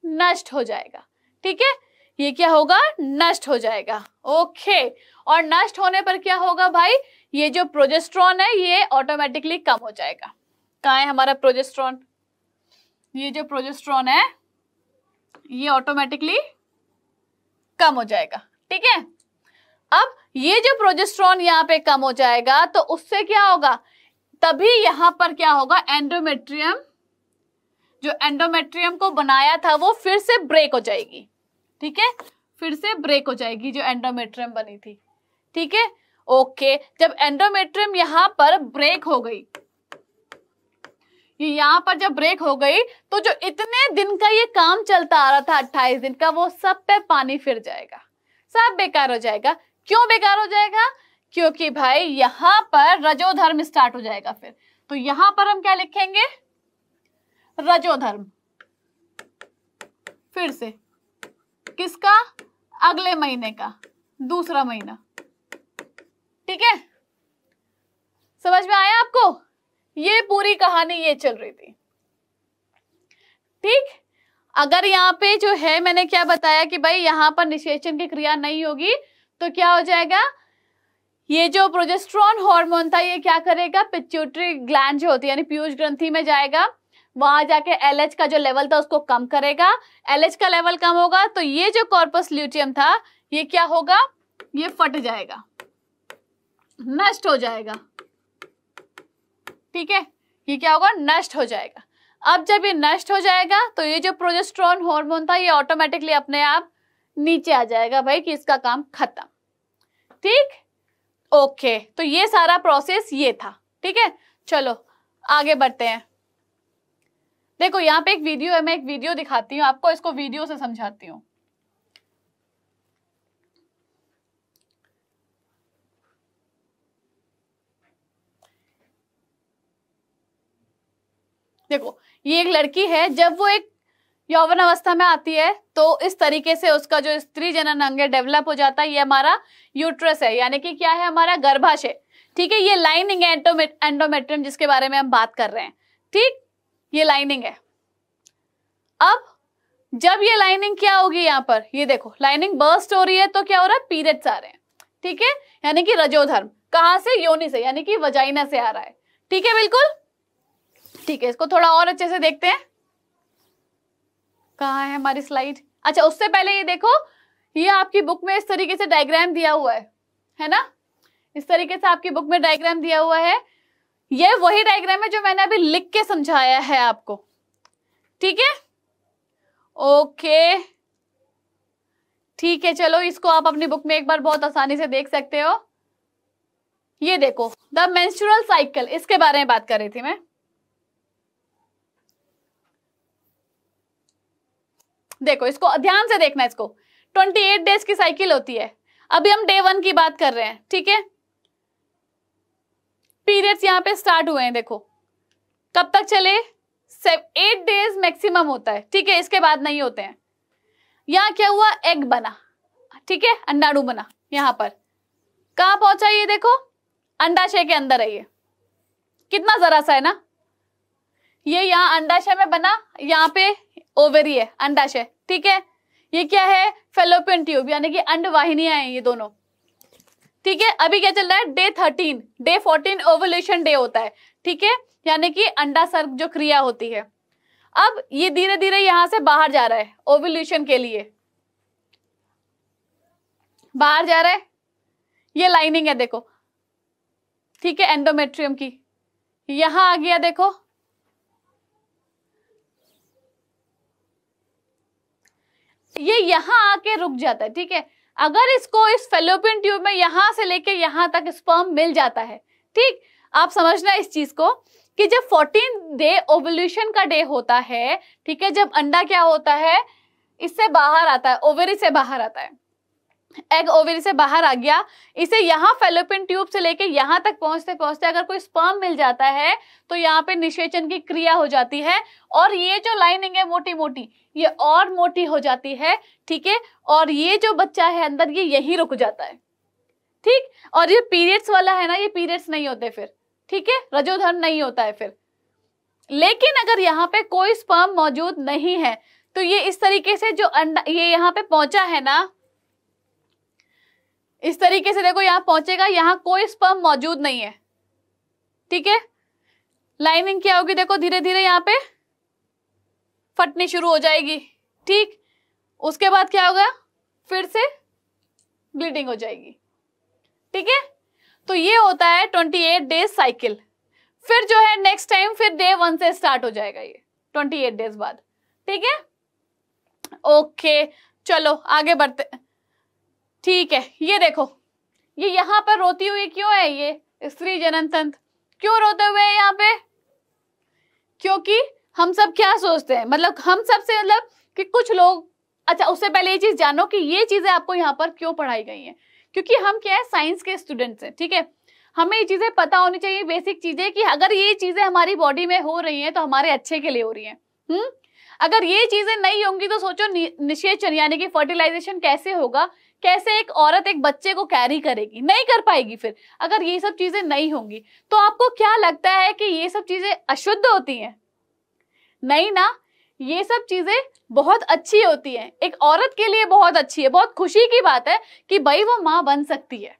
नष्ट हो जाएगा ठीक है ये क्या होगा नष्ट हो जाएगा ओके और नष्ट होने पर क्या होगा भाई ये जो प्रोजेस्ट्रॉन है ये ऑटोमेटिकली कम हो जाएगा कहा है हमारा प्रोजेस्ट्रॉन ये जो प्रोजेस्ट्रॉन है ये ऑटोमेटिकली कम हो जाएगा ठीक है अब ये जो प्रोजेस्ट्रॉन यहां पे कम हो जाएगा तो उससे क्या होगा तभी यहां पर क्या होगा एंडोमेट्रियम जो एंडोमेट्रियम को बनाया था वो फिर से ब्रेक हो जाएगी ठीक है फिर से ब्रेक हो जाएगी जो एंडोमेट्रियम बनी थी ठीक है ओके जब एंडोमेट्रियम यहां पर ब्रेक हो गई कि यहाँ पर जब ब्रेक हो गई तो जो इतने दिन का ये काम चलता आ रहा था अट्ठाईस दिन का वो सब पे पानी फिर जाएगा सब बेकार हो जाएगा क्यों बेकार हो जाएगा क्योंकि भाई यहां पर रजोधर्म स्टार्ट हो जाएगा फिर तो यहां पर हम क्या लिखेंगे रजोधर्म फिर से किसका अगले महीने का दूसरा महीना ठीक है समझ में आया आपको ये पूरी कहानी ये चल रही थी ठीक अगर यहाँ पे जो है मैंने क्या बताया कि भाई यहां पर निषेचन की क्रिया नहीं होगी तो क्या हो जाएगा ये जो प्रोजेस्ट्रॉन हार्मोन था ये क्या करेगा पिच्यूटरी ग्लैंड जो होती है यानी पीयूष ग्रंथि में जाएगा वहां जाके एलएच का जो लेवल था उसको कम करेगा एलएच का लेवल कम होगा तो ये जो कॉर्पस ल्यूटियम था ये क्या होगा ये फट जाएगा नष्ट हो जाएगा ठीक है ये क्या होगा नष्ट हो जाएगा अब जब ये नष्ट हो जाएगा तो ये जो प्रोजेस्ट्रॉन हार्मोन था ये ऑटोमेटिकली अपने आप नीचे आ जाएगा भाई कि इसका काम खत्म ठीक ओके तो ये सारा प्रोसेस ये था ठीक है चलो आगे बढ़ते हैं देखो यहाँ पे एक वीडियो है मैं एक वीडियो दिखाती हूँ आपको इसको वीडियो से समझाती हूँ देखो ये एक लड़की है जब वो एक यौवन अवस्था में आती है तो इस तरीके से उसका जो स्त्री जनन अंग है डेवलप हो जाता है ये हमारा यूट्रस है यानी कि क्या है हमारा गर्भाशय ठीक है ये लाइनिंग है एंडोमेट्रियम जिसके बारे में हम बात कर रहे हैं ठीक ये लाइनिंग है अब जब ये लाइनिंग क्या होगी यहाँ पर ये देखो लाइनिंग बर्स्ट हो रही है तो क्या हो रहा है पीरियड्स आ रहे हैं ठीक है यानी कि रजोधर्म कहा से योनि से यानी कि वजाइना से आ रहा है ठीक है बिल्कुल ठीक है इसको थोड़ा और अच्छे से देखते हैं कहा है हमारी स्लाइड अच्छा उससे पहले ये देखो ये आपकी बुक में इस तरीके से डायग्राम दिया हुआ है है ना इस तरीके से आपकी बुक में डायग्राम दिया हुआ है ये वही डायग्राम है जो मैंने अभी लिख के समझाया है आपको ठीक है ओके ठीक है चलो इसको आप अपनी बुक में एक बार बहुत आसानी से देख सकते हो ये देखो द मेंस्ट्रुअल साइकिल इसके बारे में बात कर रही थी मैं देखो इसको ध्यान से देखना इसको 28 डेज की साइकिल होती है अभी हम डे वन की बात कर रहे हैं ठीक है पीरियड्स यहाँ पे स्टार्ट हुए हैं देखो कब तक चले एट डेज मैक्सिमम होता है ठीक है इसके बाद नहीं होते हैं यहाँ क्या हुआ एग बना ठीक है अंडाणु बना यहाँ पर कहा पहुंचा ये देखो अंडाशय के अंदर है ये कितना जरा सा है ना ये यहाँ अंडाशय में बना यहाँ पे ओवरी है अंडाशय ठीक है ये क्या है फेलोपियन ट्यूब यानी कि अंडवाहिनियां हैं ये दोनों ठीक है अभी क्या चल रहा है day thirteen day fourteen ovulation day होता है ठीक है यानी कि अंडासर्ग जो क्रिया होती है अब ये धीरे धीरे यहां से बाहर जा रहा है ओवल्यूशन के लिए बाहर जा रहा है ये लाइनिंग है देखो ठीक है एंडोमेट्रियम की यहां आ गया देखो ये यहाँ आके रुक जाता है ठीक है अगर इसको इस फेलोपियन ट्यूब में यहाँ से लेके यहाँ तक स्पर्म मिल जाता है ठीक आप समझना इस चीज को कि जब फोर्टीन डे ओवल्यूशन का डे होता है ठीक है जब अंडा क्या होता है इससे बाहर आता है ओवरी से बाहर आता है एग ओवरी से बाहर आ गया इसे यहाँ फेलोपिन ट्यूब से लेके यहाँ तक पहुँचते पहुँचते अगर कोई स्पर्म मिल जाता है तो यहाँ पे निषेचन की क्रिया हो जाती है और ये जो लाइनिंग है मोटी मोटी ये और मोटी हो जाती है ठीक है और ये जो बच्चा है अंदर ये यही रुक जाता है ठीक और ये पीरियड्स वाला है ना ये पीरियड्स नहीं होते फिर ठीक है रजोधर्म नहीं होता है फिर लेकिन अगर यहाँ पे कोई स्पर्म मौजूद नहीं है तो ये इस तरीके से जो अंडा ये यहाँ पे पहुंचा है ना इस तरीके से देखो यहां पहुंचेगा यहां कोई स्पर्म मौजूद नहीं है ठीक है लाइनिंग क्या होगी देखो धीरे धीरे यहाँ पे फटनी शुरू हो जाएगी ठीक उसके बाद क्या होगा फिर से ब्लीडिंग हो जाएगी ठीक है तो ये होता है ट्वेंटी एट डेज साइकिल फिर जो है नेक्स्ट टाइम फिर डे वन से स्टार्ट हो जाएगा ये ट्वेंटी एट डेज बाद ठीक है ओके चलो आगे बढ़ते ठीक है ये देखो ये यहाँ पर रोती हुई क्यों है ये स्त्री जनन तंत्र क्यों रोते हुए है यहाँ पे क्योंकि हम सब क्या सोचते हैं मतलब हम सब से मतलब कि कुछ लोग अच्छा उससे पहले ये चीज जानो कि ये चीजें आपको यहाँ पर क्यों पढ़ाई गई हैं क्योंकि हम क्या है साइंस के स्टूडेंट्स हैं ठीक है हमें ये चीजें पता होनी चाहिए बेसिक चीजें कि अगर ये चीजें हमारी बॉडी में हो रही हैं तो हमारे अच्छे के लिए हो रही है हम्म अगर ये चीजें नहीं होंगी तो सोचो निशेचन यानी कि फर्टिलाइजेशन कैसे होगा कैसे एक औरत एक बच्चे को कैरी करेगी नहीं कर पाएगी फिर अगर ये सब चीजें नहीं होंगी तो आपको क्या लगता है कि ये सब चीजें अशुद्ध होती हैं नहीं ना ये सब चीजें बहुत अच्छी होती हैं एक औरत के लिए बहुत अच्छी है बहुत खुशी की बात है कि भाई वो माँ बन सकती है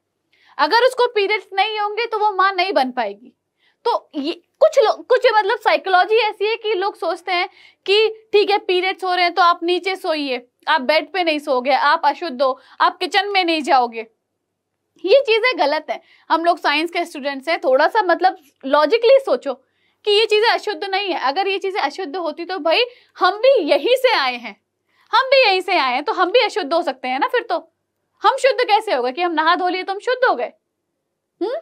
अगर उसको पीरियड्स नहीं होंगे तो वो माँ नहीं बन पाएगी तो ये कुछ लोग कुछ मतलब साइकोलॉजी ऐसी है कि लोग सोचते हैं कि ठीक है पीरियड्स हो रहे हैं तो आप नीचे सोइए आप बेड पे नहीं सोगे आप अशुद्ध हो आप किचन में नहीं जाओगे ये चीज़ें गलत है हम लोग साइंस के स्टूडेंट्स हैं थोड़ा सा मतलब लॉजिकली सोचो कि ये चीज़ें अशुद्ध नहीं है अगर ये चीज़ें अशुद्ध होती तो भाई हम भी यहीं से आए हैं हम भी यहीं से आए हैं तो हम भी अशुद्ध हो सकते हैं ना फिर तो हम शुद्ध कैसे हो गए कि हम नहा धो लिए तो हम शुद्ध हो गए हम्म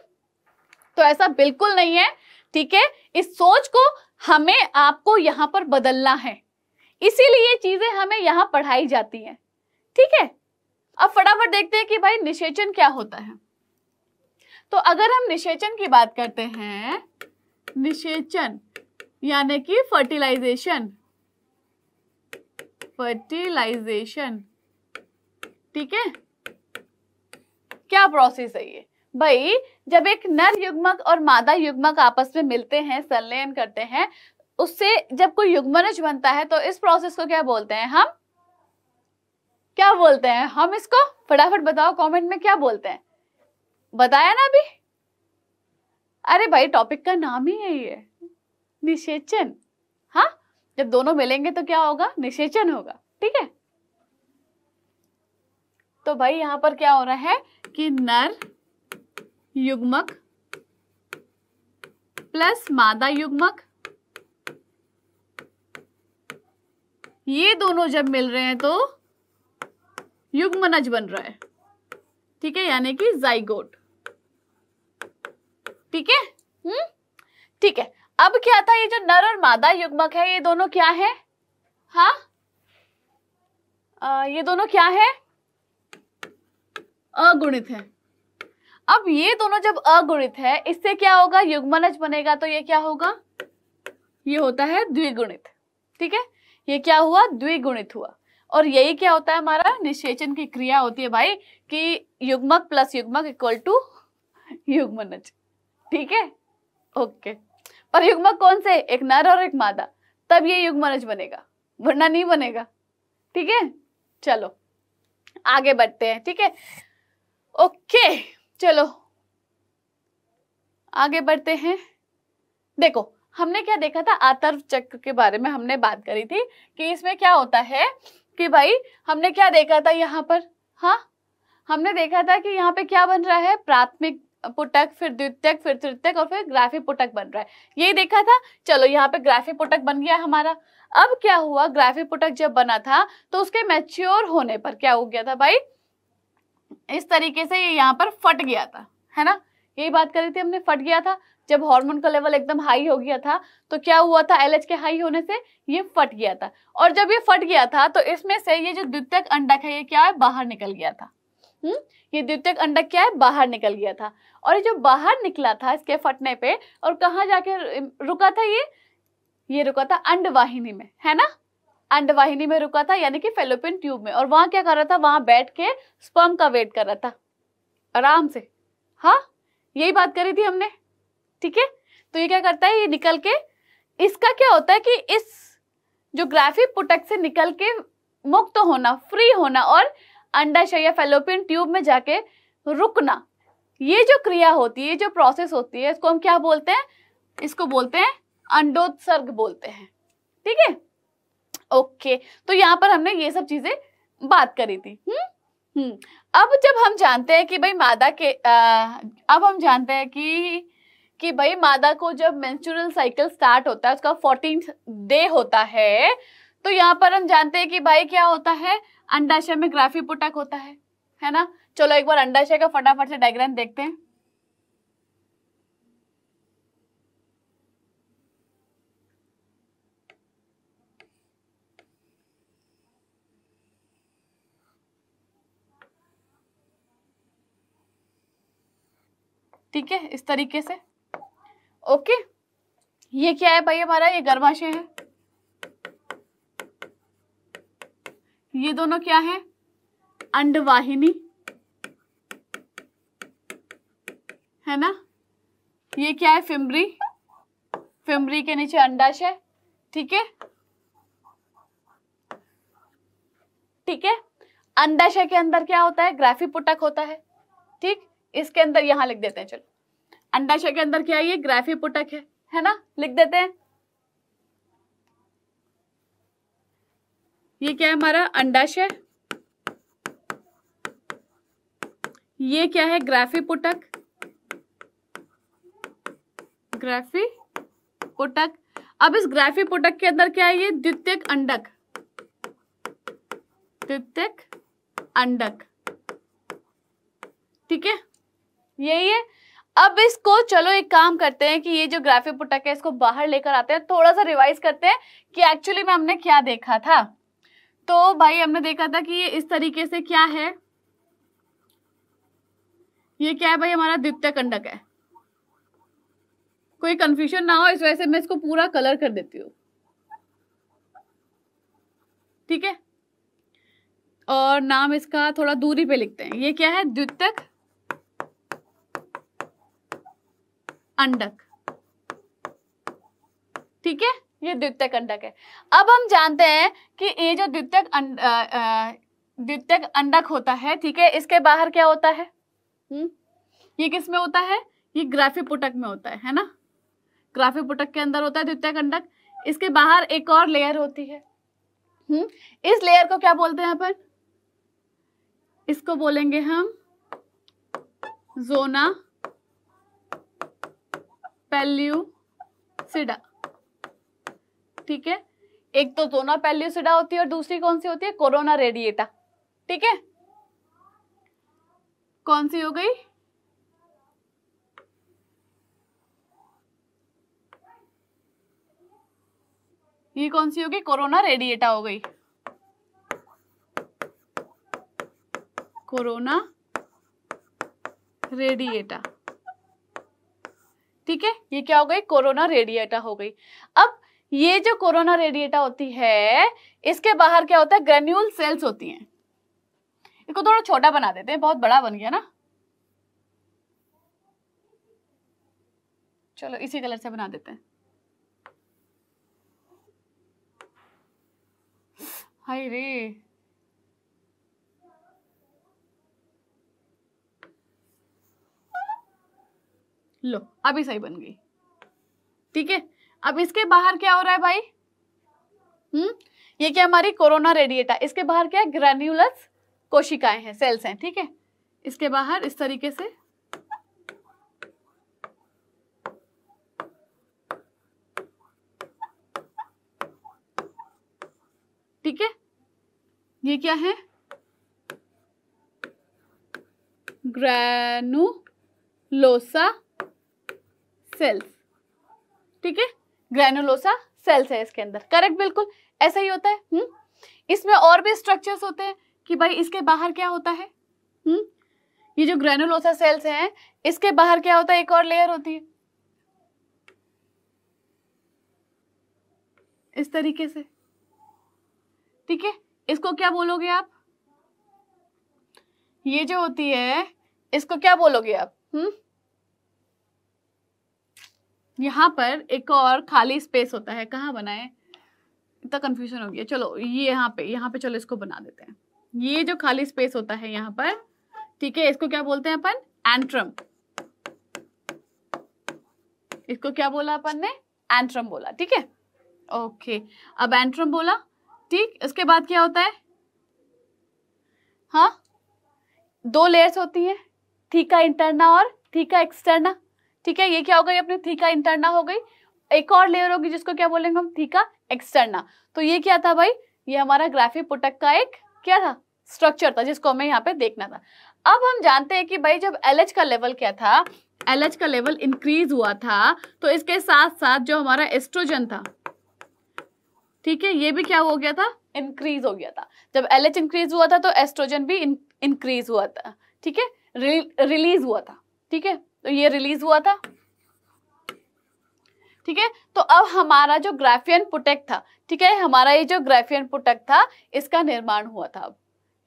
तो ऐसा बिल्कुल नहीं है ठीक है इस सोच को हमें आपको यहां पर बदलना है इसीलिए चीजें हमें यहाँ पढ़ाई जाती हैं ठीक है अब फटाफट देखते हैं कि भाई निषेचन क्या होता है तो अगर हम निषेचन की बात करते हैं निषेचन यानी कि फर्टिलाइजेशन फर्टिलाइजेशन ठीक है क्या प्रोसेस है ये भाई जब एक नर युग्मक और मादा युग्मक आपस में मिलते हैं संलयन करते हैं उससे जब कोई युग्मनज बनता है तो इस प्रोसेस को क्या बोलते हैं हम क्या बोलते हैं हम इसको फटाफट बताओ कमेंट में क्या बोलते हैं बताया ना अभी अरे भाई टॉपिक का नाम ही है ये निषेचन हाँ जब दोनों मिलेंगे तो क्या होगा निषेचन होगा ठीक है तो भाई यहां पर क्या हो रहा है कि नर युग्मक प्लस मादा युग्मक ये दोनों जब मिल रहे हैं तो युग्मनज बन रहा है ठीक है यानी कि जाइगोट ठीक है हम्म ठीक है अब क्या था ये जो नर और मादा युग्मक है ये दोनों क्या है हा आ, ये दोनों क्या है अगुणित है अब ये दोनों जब अगुणित है इससे क्या होगा युग्मनज बनेगा तो ये क्या होगा ये होता है द्विगुणित ठीक है ये क्या हुआ द्विगुणित हुआ और यही क्या होता है हमारा निषेचन की क्रिया होती है भाई कि युग्मक प्लस युग्मक इक्वल टू युग्मनज ठीक है ओके पर युग्मक कौन से एक नर और एक मादा तब ये युग्मनज बनेगा वरना नहीं बनेगा ठीक है चलो आगे बढ़ते हैं ठीक है ओके चलो आगे बढ़ते हैं देखो हमने क्या देखा था आतर्व चक्र के बारे में हमने बात करी थी कि इसमें क्या होता है कि भाई हमने क्या देखा था यहाँ पर हाँ हमने देखा था कि यहाँ पे क्या बन रहा है प्राथमिक पुटक फिर द्वितीयक फिर तृतीयक और फिर ग्राफी पुटक बन रहा है यही देखा था चलो यहाँ पे ग्राफी पुटक बन गया हमारा अब क्या हुआ ग्राफी पुटक जब बना था तो उसके मैच्योर होने पर क्या हो गया था भाई इस तरीके से ये यहाँ पर फट गया था है ना यही बात करी थी हमने फट गया था जब हार्मोन का लेवल एकदम हाई हो गया था तो क्या हुआ था एलएच के हाई होने से ये फट गया था और जब ये फट गया था तो इसमें से ये जो द्वितीयक अंडक है ये क्या है बाहर निकल गया था हुँ? हम्म? ये द्वितीयक अंडक क्या है बाहर निकल गया था और ये जो बाहर निकला था इसके फटने पे और कहाँ जाके रुका था ये ये रुका था अंडवाहिनी में है ना अंडवाहिनी में रुका था यानी कि फेलोपिन ट्यूब में और वहां क्या कर रहा था वहां बैठ के स्पर्म का वेट कर रहा था आराम से हाँ यही बात करी थी हमने ठीक है तो ये क्या करता है ये निकल के इसका क्या होता है कि इस जो ग्राफी पुटक से निकल के मुक्त होना फ्री होना और अंडाशय या फेलोपियन ट्यूब में जाके रुकना ये जो क्रिया होती है जो प्रोसेस होती है इसको हम क्या बोलते हैं इसको बोलते हैं अंडोत्सर्ग बोलते हैं ठीक है ओके तो यहां पर हमने ये सब चीजें बात करी थी हम्म हम्म, अब जब हम जानते हैं कि भाई मादा के आ, अब हम जानते हैं कि कि भाई मादा को जब मेंस्ट्रुअल साइकिल स्टार्ट होता है उसका फोर्टीन डे होता है तो यहाँ पर हम जानते हैं कि भाई क्या होता है अंडाशय में ग्राफी पुटक होता है है ना चलो एक बार अंडाशय का फटाफट से डायग्राम देखते हैं ठीक है इस तरीके से ओके ये क्या है भाई हमारा ये गर्माशय है ये दोनों क्या है अंडवाहिनी है ना ये क्या है फिमरी फिमरी के नीचे अंडाशय ठीक है ठीक है अंडाशय के अंदर क्या होता है ग्राफी पुटक होता है ठीक इसके अंदर यहाँ लिख देते हैं चलो अंडाशय के अंदर क्या ये पुटक है है ना लिख देते हैं ये क्या है हमारा अंडाशय ये क्या है ग्राफी पुटक ग्राफी पुटक अब इस ग्राफी पुटक के अंदर क्या है ये द्वितीयक अंडक द्वितीयक अंडक ठीक है यही है अब इसको चलो एक काम करते हैं कि ये जो ग्राफिक पुटक है इसको बाहर लेकर आते हैं थोड़ा सा रिवाइज करते हैं कि एक्चुअली में हमने क्या देखा था तो भाई हमने देखा था कि ये इस तरीके से क्या है ये क्या है भाई हमारा द्वितीय कंडक है कोई कंफ्यूजन ना हो इस वजह से मैं इसको पूरा कलर कर देती हूँ ठीक है और नाम इसका थोड़ा दूरी पे लिखते हैं ये क्या है द्वितीय अंडक ठीक है ये द्वितीयक अंडक है अब हम जानते हैं कि ये जो द्वितीयक अं-, द्वितीयक अंडक होता है ठीक है इसके बाहर क्या होता है हुँ? हम्म? ये किस में होता है ये पुटक में होता है है ना पुटक के अंदर होता है द्वितीयक अंडक इसके बाहर एक और लेयर होती है हुँ? हम्म? इस लेयर को क्या बोलते हैं अपन इसको बोलेंगे हम जोना पेल्यूसिडा ठीक है एक तो जोना पेल्यूसिडा होती है और दूसरी कौन सी होती है कोरोना रेडिएटा ठीक है कौन सी हो गई ये कौन सी होगी कोरोना रेडिएटा हो गई कोरोना रेडिएटा ठीक है ये क्या हो गई कोरोना रेडिएटा हो गई अब ये जो कोरोना रेडिएटा होती है इसके बाहर क्या होता है ग्रेन्यूल सेल्स होती हैं इसको थोड़ा छोटा बना देते हैं बहुत बड़ा बन गया ना चलो इसी कलर से बना देते हैं हाय रे लो अभी सही बन गई ठीक है अब इसके बाहर क्या हो रहा है भाई हम्म ये क्या हमारी कोरोना रेडिएटा इसके बाहर क्या ग्रेन्यूलस कोशिकाएं हैं सेल्स हैं ठीक है इसके बाहर इस तरीके से ठीक है ये क्या है ग्रैनुलोसा सेल्स ठीक है ग्रेनुलोसा सेल्स है इसके अंदर करेक्ट बिल्कुल ऐसा ही होता है हुँ? हम्म? इसमें और भी स्ट्रक्चर्स होते हैं कि भाई इसके बाहर क्या होता है हुँ? हम्म? ये जो ग्रेनुलोसा सेल्स हैं इसके बाहर क्या होता है एक और लेयर होती है इस तरीके से ठीक है इसको क्या बोलोगे आप ये जो होती है इसको क्या बोलोगे आप हम्म यहाँ पर एक और खाली स्पेस होता है कहाँ बनाए इतना कंफ्यूजन हो गया चलो ये यहाँ पे यहाँ पे चलो इसको बना देते हैं ये जो खाली स्पेस होता है यहाँ पर ठीक है इसको क्या बोलते हैं अपन एंट्रम इसको क्या बोला अपन ने एंट्रम बोला ठीक है ओके अब एंट्रम बोला ठीक उसके बाद क्या होता है हाँ दो लेयर्स होती है थीका इंटरना और थीका एक्सटर्ना ठीक है ये क्या हो गई अपनी थीका इंटरना हो गई एक और लेयर होगी जिसको क्या बोलेंगे हम थीका एक्सटर्ना तो ये क्या था भाई ये हमारा ग्राफी पुटक का एक क्या था स्ट्रक्चर था जिसको हमें यहाँ पे देखना था अब हम जानते हैं कि भाई जब एल का लेवल क्या था एल का लेवल इंक्रीज हुआ था तो इसके साथ साथ जो हमारा एस्ट्रोजन था ठीक है ये भी क्या हो गया था इंक्रीज हो गया था जब एल इंक्रीज हुआ था तो एस्ट्रोजन भी इंक्रीज हुआ था ठीक है रिलीज हुआ था ठीक है तो ये रिलीज हुआ था ठीक है तो अब हमारा जो ग्राफियन पुटेक था ठीक है हमारा ये जो ग्राफियन पुटेक था इसका निर्माण हुआ था अब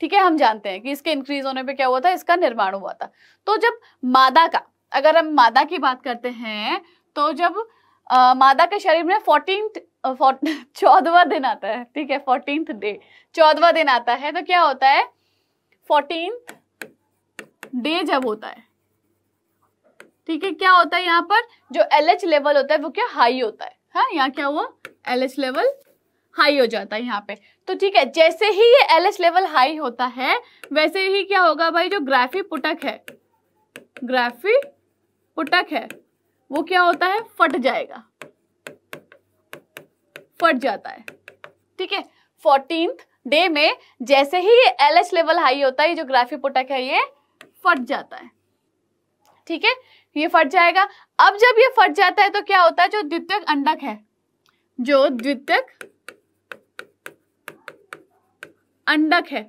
ठीक है हम जानते हैं कि इसके इंक्रीज होने पे क्या हुआ था इसका निर्माण हुआ था तो जब मादा का अगर हम मादा की बात करते हैं तो जब आ, मादा के शरीर में फोर्टीन चौदवा दिन आता है ठीक है फोर्टीन डे चौदवा दिन आता है तो क्या होता है फोर्टीन डे जब होता है ठीक है क्या होता है यहाँ पर जो एल एच लेवल होता है वो क्या हाई होता है हाँ यहाँ क्या हुआ एल एच लेवल हाई हो जाता है यहाँ पे तो ठीक है जैसे ही ये एल एच लेवल हाई होता है वैसे ही क्या होगा भाई जो ग्राफी पुटक है ग्राफी पुटक है वो क्या होता है फट जाएगा फट जाता है ठीक है फोर्टींथ डे में जैसे ही ये एल एच लेवल हाई होता है ये जो ग्राफी पुटक है ये फट जाता है ठीक है ये फट जाएगा अब जब ये फट जाता है तो क्या होता है जो द्वितीयक अंडक है जो द्वितीयक अंडक है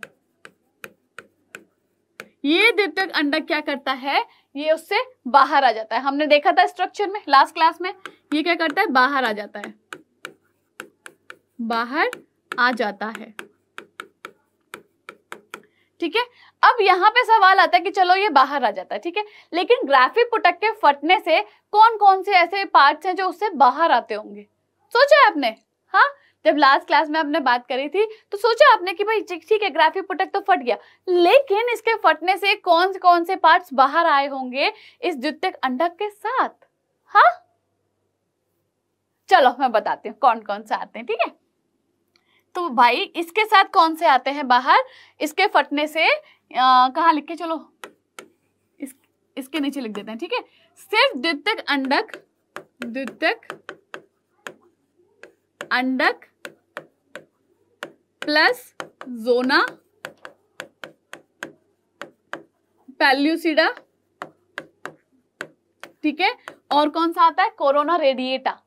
ये द्वितीयक अंडक क्या करता है ये उससे बाहर आ जाता है हमने देखा था स्ट्रक्चर में लास्ट क्लास में ये क्या करता है बाहर आ जाता है बाहर आ जाता है ठीक है अब यहाँ पे सवाल आता है कि चलो ये बाहर आ जाता है ठीक है लेकिन ग्राफिक पुटक के फटने से कौन कौन से ऐसे पार्ट्स हैं जो उससे बाहर आते होंगे सोचा है आपने हाँ जब लास्ट क्लास में आपने बात करी थी तो सोचा आपने कि भाई ठीक है ग्राफिक पुटक तो फट गया लेकिन इसके फटने से कौन से कौन से पार्ट बाहर आए होंगे इस द्वितीय अंडक के साथ हाँ चलो मैं बताती हूँ कौन कौन से आते हैं ठीक है तो भाई इसके साथ कौन से आते हैं बाहर इसके फटने से कहा लिख के चलो इस, इसके नीचे लिख देते हैं ठीक है सिर्फ द्वितक अंडक द्वितक अंडक प्लस जोना पैल्यूसिडा ठीक है और कौन सा आता है कोरोना रेडिएटा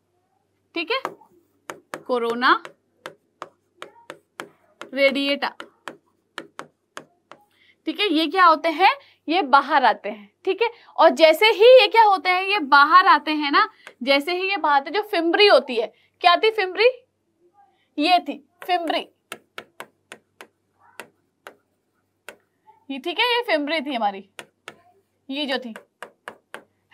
ठीक है कोरोना रेडिएटा ठीक है ये क्या होते हैं ये बाहर आते हैं ठीक है और जैसे ही ये क्या होते हैं ये बाहर आते हैं ना जैसे ही ये बाहर आते जो फिम्बरी होती है क्या थी फिम्बरी ये थी फिम्बरी ये ठीक है ये फिम्बरी थी हमारी ये जो थी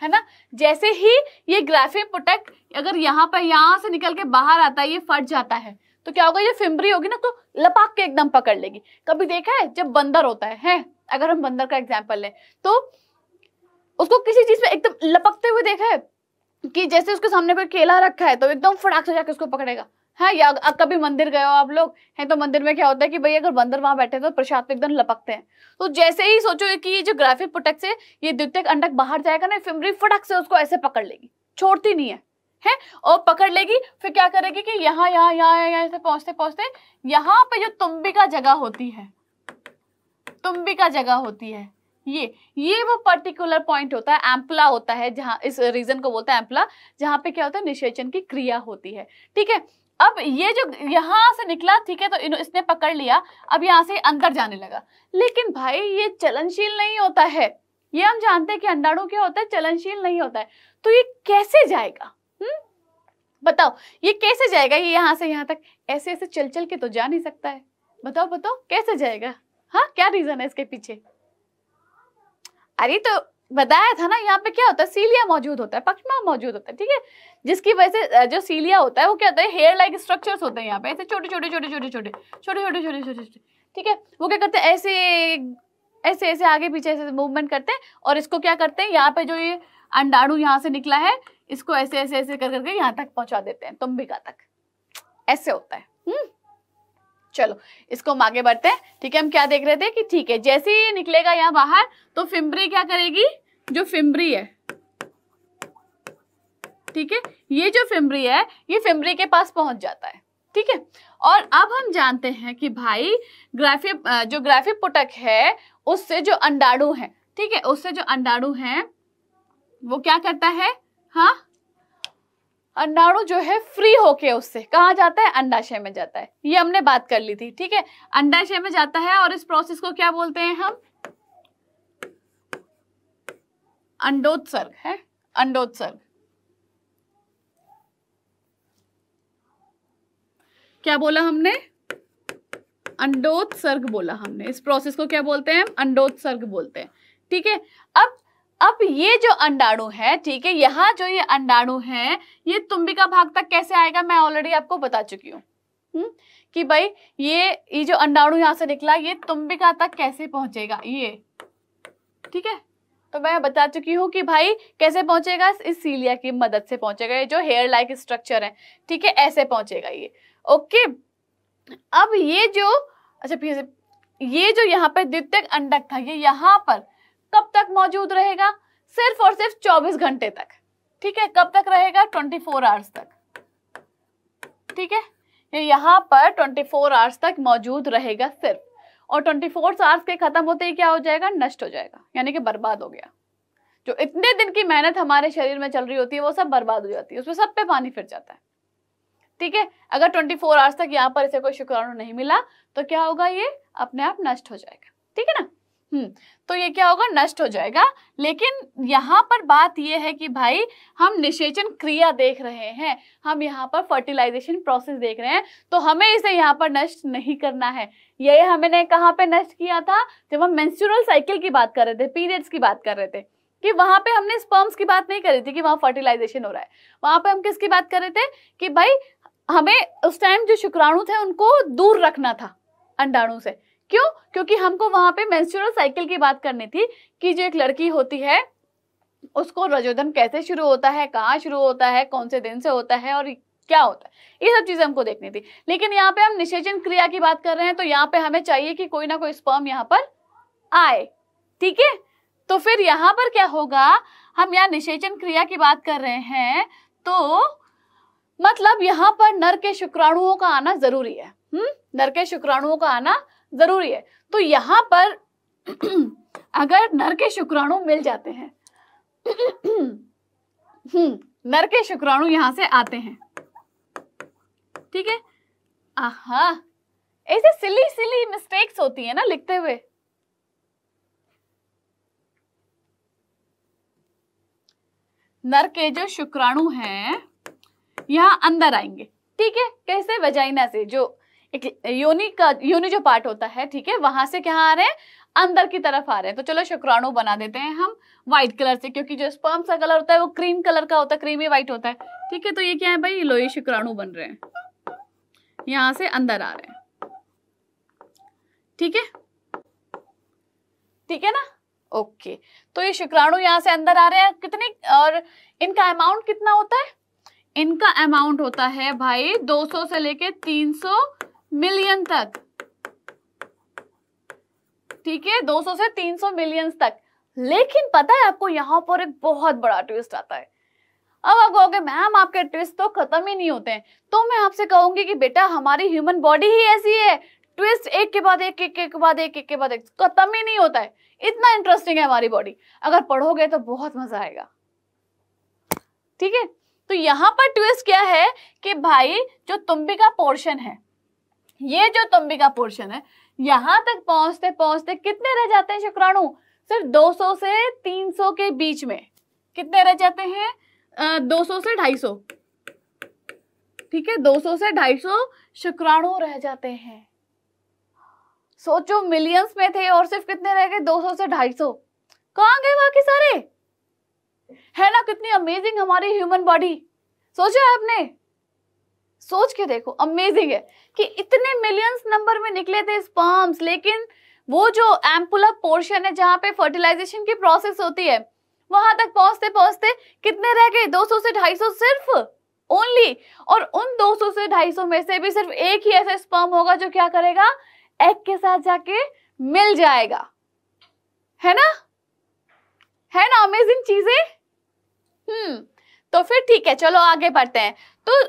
है ना जैसे ही ये ग्राफिक पुटक अगर यहां पर यहां से निकल के बाहर आता है ये फट जाता है तो क्या होगा ये फिम्बरी होगी ना तो लपाक के एकदम पकड़ लेगी कभी देखा है जब बंदर होता है, है? अगर हम बंदर का एग्जाम्पल लें तो उसको किसी चीज में एकदम लपकते हुए देखा है कि जैसे उसके सामने कोई केला रखा है तो एकदम फटाक से जाके उसको पकड़ेगा है हाँ, या कभी मंदिर गए हो आप लोग हैं तो मंदिर में क्या होता है कि भाई अगर बंदर वहां बैठे तो प्रसाद पे एकदम लपकते हैं तो जैसे ही सोचो कि ये जो ग्राफिक पुटक से ये द्वितीय अंडक बाहर जाएगा ना फिमरी फटक से उसको ऐसे पकड़ लेगी छोड़ती नहीं है है और पकड़ लेगी फिर क्या करेगी कि यहाँ यहाँ यहाँ यहाँ से पहुँचते पहुँचते यहाँ पे जो तुम्बी का जगह होती है तुम्बी का जगह होती है ये ये वो पर्टिकुलर पॉइंट होता है एम्पला होता है जहाँ इस रीजन को बोलता है एम्पला जहाँ पे क्या होता है निषेचन की क्रिया होती है ठीक है अब ये जो यहाँ से निकला ठीक है तो इसने पकड़ लिया अब यहाँ से अंदर जाने लगा लेकिन भाई ये चलनशील नहीं होता है ये हम जानते हैं कि अंडाणु क्या होता है चलनशील नहीं होता है तो ये कैसे जाएगा हम्म बताओ ये कैसे जाएगा ये यहाँ से यहाँ तक ऐसे ऐसे चल चल के तो जा नहीं सकता है बताओ बताओ कैसे जाएगा हाँ क्या रीजन है इसके पीछे अरे तो बताया था ना यहाँ पे क्या होता है सीलिया मौजूद होता है पक्षमा मौजूद होता है ठीक है जिसकी वजह से जो सीलिया होता है वो क्या होता है हेयर लाइक स्ट्रक्चर्स होते हैं यहाँ पे ऐसे छोटे छोटे छोटे छोटे छोटे छोटे छोटे छोटे छोटे छोटे ठीक है वो क्या करते हैं ऐसे ऐसे ऐसे आगे पीछे ऐसे मूवमेंट करते हैं और इसको क्या करते हैं यहाँ पे जो ये अंडाणु यहाँ से निकला है इसको ऐसे ऐसे ऐसे कर करके यहाँ तक पहुंचा देते हैं तुम्बिका तक ऐसे होता है हुँ? हम्म। चलो इसको हम आगे बढ़ते हैं ठीक है हम क्या देख रहे थे कि ठीक है जैसे ही निकलेगा यहाँ बाहर तो फिम्बरी क्या करेगी जो फिम्बरी है ठीक है ये जो फिम्बरी है ये फिम्बरी के पास पहुंच जाता है ठीक है और अब हम जानते हैं कि भाई ग्राफी जो ग्राफी पुटक है उससे जो अंडाणु है ठीक है उससे जो अंडाणु है वो क्या करता है हाँ अंडाणु जो है फ्री होके उससे कहा जाता है अंडाशय में जाता है ये हमने बात कर ली थी ठीक है अंडाशय में जाता है और इस प्रोसेस को क्या बोलते हैं हम अंडोत्सर्ग है अंडोत्सर्ग क्या बोला हमने अंडोत्सर्ग बोला हमने इस प्रोसेस को क्या बोलते हैं हम अंडोत्सर्ग बोलते हैं ठीक है अब अब ये जो अंडाणु है ठीक है यहाँ जो ये अंडाणु है ये तुम्बिका भाग तक कैसे आएगा मैं ऑलरेडी आपको बता चुकी हूँ हम्म, कि भाई ये ये जो अंडाणु यहाँ से निकला ये तुम्बिका तक कैसे पहुंचेगा ये ठीक है तो मैं बता चुकी हूँ कि भाई कैसे पहुंचेगा इस सीलिया की मदद से पहुंचेगा ये जो हेयर लाइक स्ट्रक्चर है ठीक है ऐसे पहुंचेगा ये ओके अब ये जो अच्छा ये जो यहाँ पर द्वितीय अंडक था ये यहाँ पर कब तक मौजूद रहेगा सिर्फ और सिर्फ 24 घंटे तक ठीक है कब तक रहेगा 24 फोर आवर्स तक ठीक है ये यहाँ पर 24 फोर आवर्स तक मौजूद रहेगा सिर्फ और 24 फोर आवर्स के खत्म होते ही क्या हो जाएगा नष्ट हो जाएगा यानी कि बर्बाद हो गया जो इतने दिन की मेहनत हमारे शरीर में चल रही होती है वो सब बर्बाद हो जाती है उसमें सब पे पानी फिर जाता है ठीक है अगर 24 फोर आवर्स तक यहाँ पर इसे कोई शुक्राणु नहीं मिला तो क्या होगा ये अपने आप नष्ट हो जाएगा ठीक है ना हम्म तो ये क्या होगा नष्ट हो जाएगा लेकिन यहाँ पर बात यह है कि भाई हम निषेचन क्रिया देख रहे हैं हम यहाँ पर फर्टिलाइजेशन प्रोसेस देख रहे हैं तो हमें इसे यहाँ पर नष्ट नहीं करना है यही हमने कहाँ पे नष्ट किया था जब हम मेंस्ट्रुअल साइकिल की बात कर रहे थे पीरियड्स की बात कर रहे थे कि वहां पे हमने स्पर्म्स की बात नहीं करी थी कि वहां फर्टिलाइजेशन हो रहा है वहां पे हम किसकी बात कर रहे थे कि भाई हमें उस टाइम जो शुक्राणु थे उनको दूर रखना था अंडाणु से क्यों क्योंकि हमको वहां पे मेंस्ट्रुअल साइकिल की बात करनी थी कि जो एक लड़की होती है उसको रजोधन कैसे शुरू होता है कहाँ शुरू होता है कौन से दिन से होता है और क्या होता है ये सब चीजें हमको देखनी थी लेकिन यहाँ पे हम निषेचन क्रिया की बात कर रहे हैं तो यहाँ पे हमें चाहिए कि कोई ना कोई स्पर्म यहाँ पर आए ठीक है तो फिर यहाँ पर क्या होगा हम यहाँ निषेचन क्रिया की बात कर रहे हैं तो मतलब यहाँ पर नर के शुक्राणुओं का आना जरूरी है हम्म नर के शुक्राणुओं का आना जरूरी है तो यहाँ पर अगर नर के शुक्राणु मिल जाते हैं हम्म, नर के शुक्राणु यहां से आते हैं ठीक है आहा ऐसे सिली सिली मिस्टेक्स होती है ना लिखते हुए नर के जो शुक्राणु हैं यहां अंदर आएंगे ठीक है कैसे वजाइना से जो एक योनि का योनि जो पार्ट होता है ठीक है वहां से क्या आ रहे हैं अंदर की तरफ आ रहे हैं तो चलो शुक्राणु बना देते हैं हम व्हाइट कलर से क्योंकि जो स्पर्म का कलर होता है वो क्रीम कलर का होता है क्रीमी व्हाइट होता है ठीक है तो ये क्या है भाई लोही शुक्राणु बन रहे हैं यहां से अंदर आ रहे हैं ठीक है ठीक है ना ओके तो ये शुक्राणु यहाँ से अंदर आ रहे हैं कितने और इनका अमाउंट कितना होता है इनका अमाउंट होता है भाई 200 से लेके 300 मिलियन तक ठीक है 200 से 300 मिलियन तक लेकिन पता है आपको यहां पर एक बहुत बड़ा ट्विस्ट आता है अब आप कहोगे मैम आपके ट्विस्ट तो खत्म ही नहीं होते हैं तो मैं आपसे कहूंगी कि बेटा हमारी ह्यूमन बॉडी ही ऐसी है ट्विस्ट एक के बाद एक एक के बाद एक एक के बाद एक खत्म ही नहीं होता है इतना इंटरेस्टिंग है हमारी बॉडी अगर पढ़ोगे तो बहुत मजा आएगा ठीक है तो यहां पर ट्विस्ट क्या है कि भाई जो तुम्बिका पोर्शन है ये जो तुम्बी का पोर्शन है यहां तक पहुंचते पहुंचते कितने रह जाते हैं शुक्राणु सिर्फ 200 से 300 के बीच में कितने रह जाते हैं आ, 200 से 250 ठीक है 200 से 250 शुक्राणु रह जाते हैं सोचो मिलियंस में थे और सिर्फ कितने रह गए 200 से 250 कहाँ गए बाकी सारे है ना कितनी अमेजिंग हमारी ह्यूमन बॉडी सोचा आपने सोच के देखो अमेजिंग है कि इतने मिलियंस नंबर में निकले थे स्पर्म्स लेकिन वो जो एम्पुलर पोर्शन है जहां पे फर्टिलाइजेशन की प्रोसेस होती है वहां तक पहुंचते पहुंचते कितने रह गए 200 से 250 सिर्फ ओनली और उन 200 से 250 में से भी सिर्फ एक ही ऐसा स्पर्म होगा जो क्या करेगा एग के साथ जाके मिल जाएगा है ना है ना अमेजिंग चीजें हम्म तो फिर ठीक है चलो आगे बढ़ते हैं तो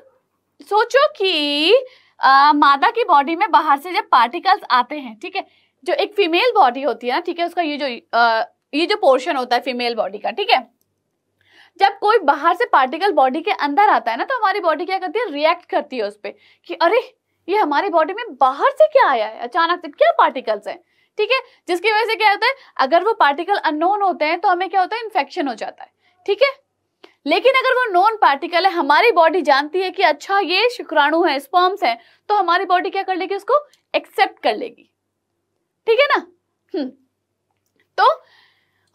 सोचो कि आ, मादा की बॉडी में बाहर से जब पार्टिकल्स आते हैं ठीक है जो एक फीमेल बॉडी होती है ना ठीक है उसका ये जो आ, ये जो पोर्शन होता है फीमेल बॉडी का ठीक है जब कोई बाहर से पार्टिकल बॉडी के अंदर आता है ना तो हमारी बॉडी क्या करती है रिएक्ट करती है उस पर कि अरे ये हमारी बॉडी में बाहर से क्या आया है अचानक से क्या पार्टिकल्स हैं ठीक है जिसकी वजह से क्या होता है अगर वो पार्टिकल अननोन होते हैं तो हमें क्या होता है इन्फेक्शन हो जाता है ठीक है लेकिन अगर वो नॉन पार्टिकल है हमारी बॉडी जानती है कि अच्छा ये शुक्राणु है स्पॉम्स है तो हमारी बॉडी क्या कर लेगी उसको एक्सेप्ट कर लेगी ठीक है ना हम्म। तो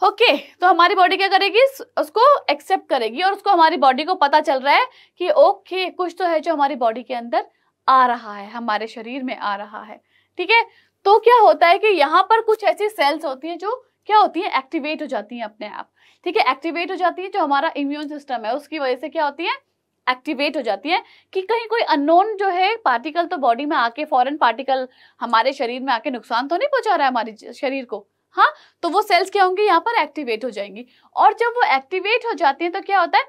ओके okay, तो हमारी बॉडी क्या करेगी उसको एक्सेप्ट करेगी और उसको हमारी बॉडी को पता चल रहा है कि ओके okay, कुछ तो है जो हमारी बॉडी के अंदर आ रहा है हमारे शरीर में आ रहा है ठीक है तो क्या होता है कि यहाँ पर कुछ ऐसी सेल्स होती हैं जो क्या होती है एक्टिवेट हो जाती है अपने आप ठीक है एक्टिवेट हो जाती है जो हमारा इम्यून सिस्टम है उसकी वजह से क्या होती है एक्टिवेट हो जाती है कि कहीं कोई अननोन जो है पार्टिकल तो बॉडी में आके फॉरेन पार्टिकल हमारे शरीर में आके नुकसान तो नहीं पहुंचा रहा है हमारे शरीर को हाँ तो वो सेल्स क्या होंगी यहाँ पर एक्टिवेट हो जाएंगी और जब वो एक्टिवेट हो जाती है तो क्या होता है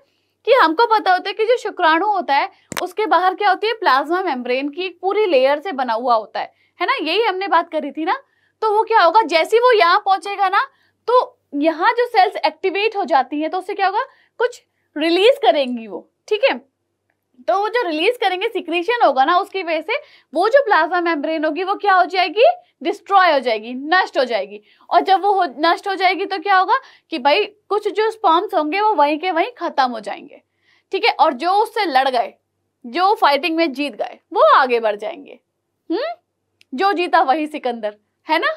कि हमको पता होता है कि जो शुक्राणु होता है उसके बाहर क्या होती है प्लाज्मा मेम्ब्रेन की एक पूरी लेयर से बना हुआ होता है है ना यही हमने बात करी थी ना तो वो क्या होगा जैसे वो यहाँ पहुंचेगा ना तो यहाँ जो सेल्स एक्टिवेट हो जाती है तो उससे क्या होगा कुछ रिलीज करेंगी वो ठीक है तो वो जो रिलीज करेंगे सिक्रीशन होगा ना उसकी वजह से वो जो प्लाज्मा मेम्ब्रेन होगी वो क्या हो जाएगी डिस्ट्रॉय हो जाएगी नष्ट हो जाएगी और जब वो नष्ट हो जाएगी तो क्या होगा कि भाई कुछ जो स्पॉम्स होंगे वो वहीं के वहीं खत्म हो जाएंगे ठीक है और जो उससे लड़ गए जो फाइटिंग में जीत गए वो आगे बढ़ जाएंगे हम्म जो जीता वही सिकंदर है ना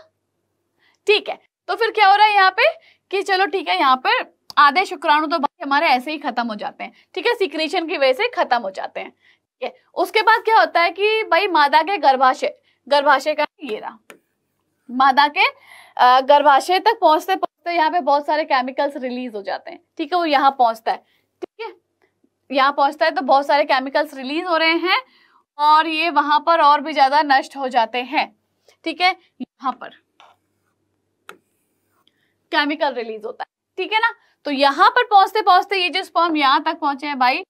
ठीक है तो फिर क्या हो रहा है यहाँ पे कि चलो ठीक है यहाँ पर आधे शुक्राणु तो भाई हमारे ऐसे ही खत्म हो जाते हैं ठीक है सिक्रेशन की वजह से खत्म हो जाते हैं ठीक है उसके बाद क्या होता है कि भाई मादा के गर्भाशय गर्भाशय का ये रहा मादा के गर्भाशय तक पहुंचते पहुंचते यहाँ पे बहुत सारे केमिकल्स रिलीज हो जाते हैं ठीक है वो यहाँ पहुंचता है ठीक है यहाँ पहुंचता है तो बहुत सारे केमिकल्स रिलीज हो रहे हैं और ये वहां पर और भी ज्यादा नष्ट हो जाते हैं ठीक है यहां पर केमिकल रिलीज होता है ठीक है ना तो यहां पर पहुंचते पहुंचते ये जो स्पर्म यहां तक पहुंचे हैं भाई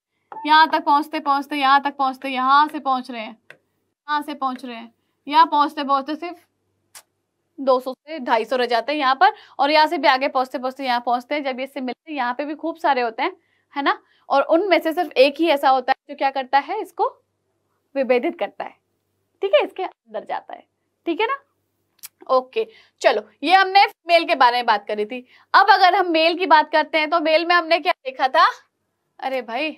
यहां तक पहुंचते पहुंचते यहां तक पहुंचते यहां से पहुंच रहे हैं यहां से पहुंच रहे हैं यहां पहुंचते पहुंचते सिर्फ 200 से 250 रह जाते हैं यहाँ पर और यहाँ से भी आगे पहुंचते पहुंचते यहाँ पहुंचते हैं जब इससे मिलते हैं यहाँ पे भी खूब सारे होते हैं है ना और उनमें से सिर्फ एक ही ऐसा होता है जो क्या करता है इसको विभेदित करता है ठीक है इसके अंदर जाता है ठीक है ना ओके चलो ये हमने मेल के बारे में बात करी थी अब अगर हम मेल की बात करते हैं तो मेल में हमने क्या देखा था अरे भाई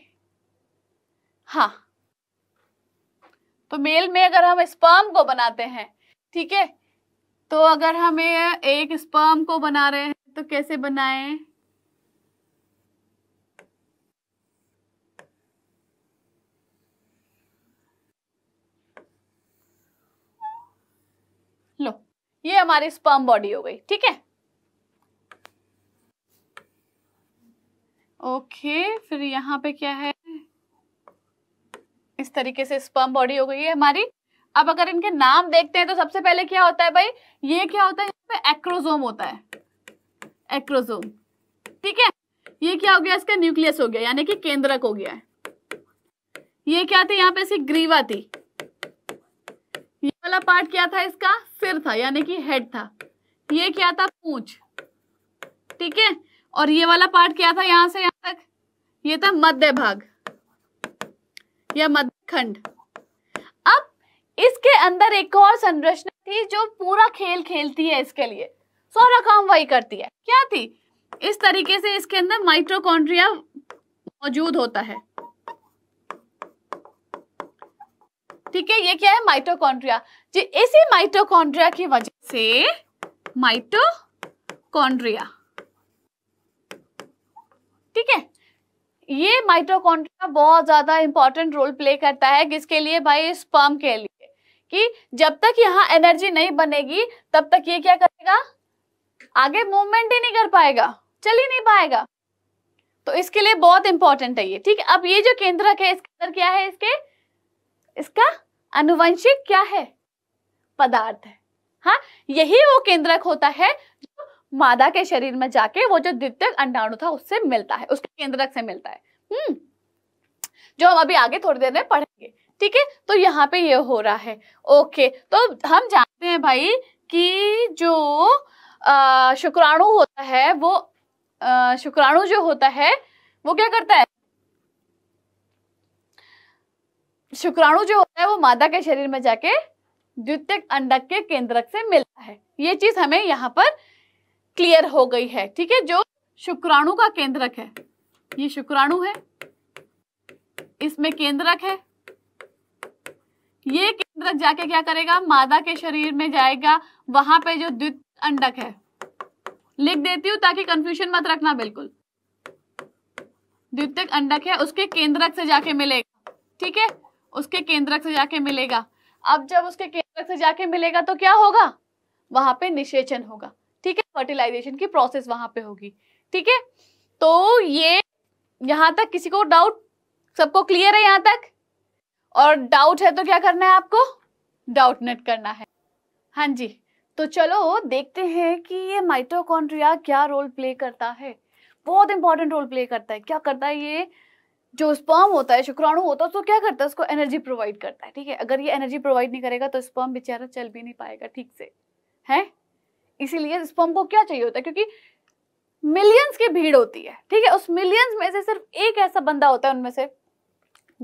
हाँ तो मेल में अगर हम स्पर्म को बनाते हैं ठीक है तो अगर हमें एक स्पर्म को बना रहे हैं तो कैसे बनाएं ये हमारी स्पर्म बॉडी हो गई ठीक है ओके फिर यहाँ पे क्या है इस तरीके से स्पर्म बॉडी हो गई है हमारी अब अगर इनके नाम देखते हैं तो सबसे पहले क्या होता है भाई ये क्या होता है यहाँ पे एक्रोजोम होता है एक्रोजोम ठीक है ये क्या हो गया इसका न्यूक्लियस हो गया यानी कि केंद्रक हो गया है ये क्या थी यहाँ पे इसकी ग्रीवा थी ये वाला पार्ट क्या था इसका सिर था यानी कि हेड था ये क्या था पूछ ठीक है और ये वाला पार्ट क्या था यहां से यहां तक ये था मध्य भाग या मध्य खंड अब इसके अंदर एक और संरचना थी जो पूरा खेल खेलती है इसके लिए सारा काम वही करती है क्या थी इस तरीके से इसके अंदर माइट्रोकॉन्ड्रिया मौजूद होता है ठीक है ये क्या है माइटोकॉन्ड्रिया जी इसी माइटोकॉन्ड्रिया की वजह से माइटोकॉन्ड्रिया ठीक है ये माइटोकॉन्ड्रिया बहुत ज्यादा इंपॉर्टेंट रोल प्ले करता है किसके लिए भाई स्पर्म के लिए कि जब तक यहां एनर्जी नहीं बनेगी तब तक ये क्या करेगा आगे मूवमेंट ही नहीं कर पाएगा चल ही नहीं पाएगा तो इसके लिए बहुत इंपॉर्टेंट है ये ठीक है अब ये जो केंद्रक है इसके अंदर क्या है इसके इसका अनुवंशिक क्या है पदार्थ है हाँ यही वो केंद्रक होता है जो मादा के शरीर में जाके वो जो द्वितीय अंडाणु था उससे मिलता है उसके केंद्रक से मिलता है हम्म जो हम अभी आगे थोड़ी देर में पढ़ेंगे ठीक है तो यहाँ पे ये हो रहा है ओके तो हम जानते हैं भाई कि जो शुक्राणु होता है वो शुक्राणु जो होता है वो क्या करता है शुक्राणु जो होता है वो मादा के शरीर में जाके द्वितीय अंडक के केंद्रक से मिलता है ये चीज हमें यहाँ पर क्लियर हो गई है ठीक है जो शुक्राणु का केंद्रक है ये शुक्राणु है इसमें केंद्रक है ये केंद्रक जाके क्या करेगा मादा के शरीर में जाएगा वहां पे जो द्वितीय अंडक है लिख देती हूँ ताकि कंफ्यूजन मत रखना बिल्कुल द्वितीय अंडक है उसके केंद्रक से जाके मिलेगा ठीक है उसके केंद्रक से जाके मिलेगा अब जब उसके केंद्रक से जाके मिलेगा तो क्या होगा वहां पे निषेचन होगा ठीक है फर्टिलाइजेशन की प्रोसेस वहां पे होगी ठीक है तो ये यहां तक किसी को डाउट सबको क्लियर है यहां तक और डाउट है तो क्या करना है आपको डाउट नेट करना है हाँ जी तो चलो देखते हैं कि ये माइटोकॉन्ड्रिया क्या रोल प्ले करता है बहुत इंपॉर्टेंट रोल प्ले करता है क्या करता है ये जो स्पर्म होता है शुक्राणु होता है उसको क्या करता है उसको एनर्जी प्रोवाइड करता है ठीक है अगर ये एनर्जी प्रोवाइड नहीं करेगा तो स्पर्म बेचारा चल भी नहीं पाएगा ठीक से है इसीलिए स्पर्म को क्या चाहिए होता है क्योंकि मिलियंस की भीड़ होती है ठीक है उस मिलियंस में से सिर्फ एक ऐसा बंदा होता है उनमें से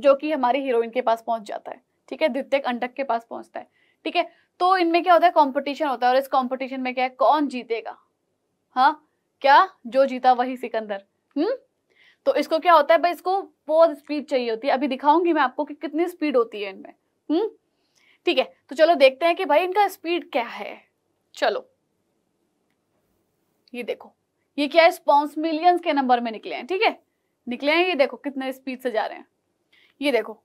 जो कि हमारी हीरोइन के पास पहुंच जाता है ठीक है द्वितीय अंडक के पास पहुंचता है ठीक है तो इनमें क्या होता है कंपटीशन होता है और इस कंपटीशन में क्या है कौन जीतेगा हाँ क्या जो जीता वही सिकंदर हम्म तो इसको क्या होता है भाई इसको बहुत स्पीड चाहिए होती है अभी दिखाऊंगी मैं आपको कि कितनी स्पीड होती है इनमें हम्म ठीक है तो चलो देखते हैं कि भाई इनका स्पीड क्या है चलो ये देखो ये क्या है स्पॉन्स मिलियंस के नंबर में निकले हैं ठीक है निकले हैं ये देखो कितने स्पीड से जा रहे हैं ये देखो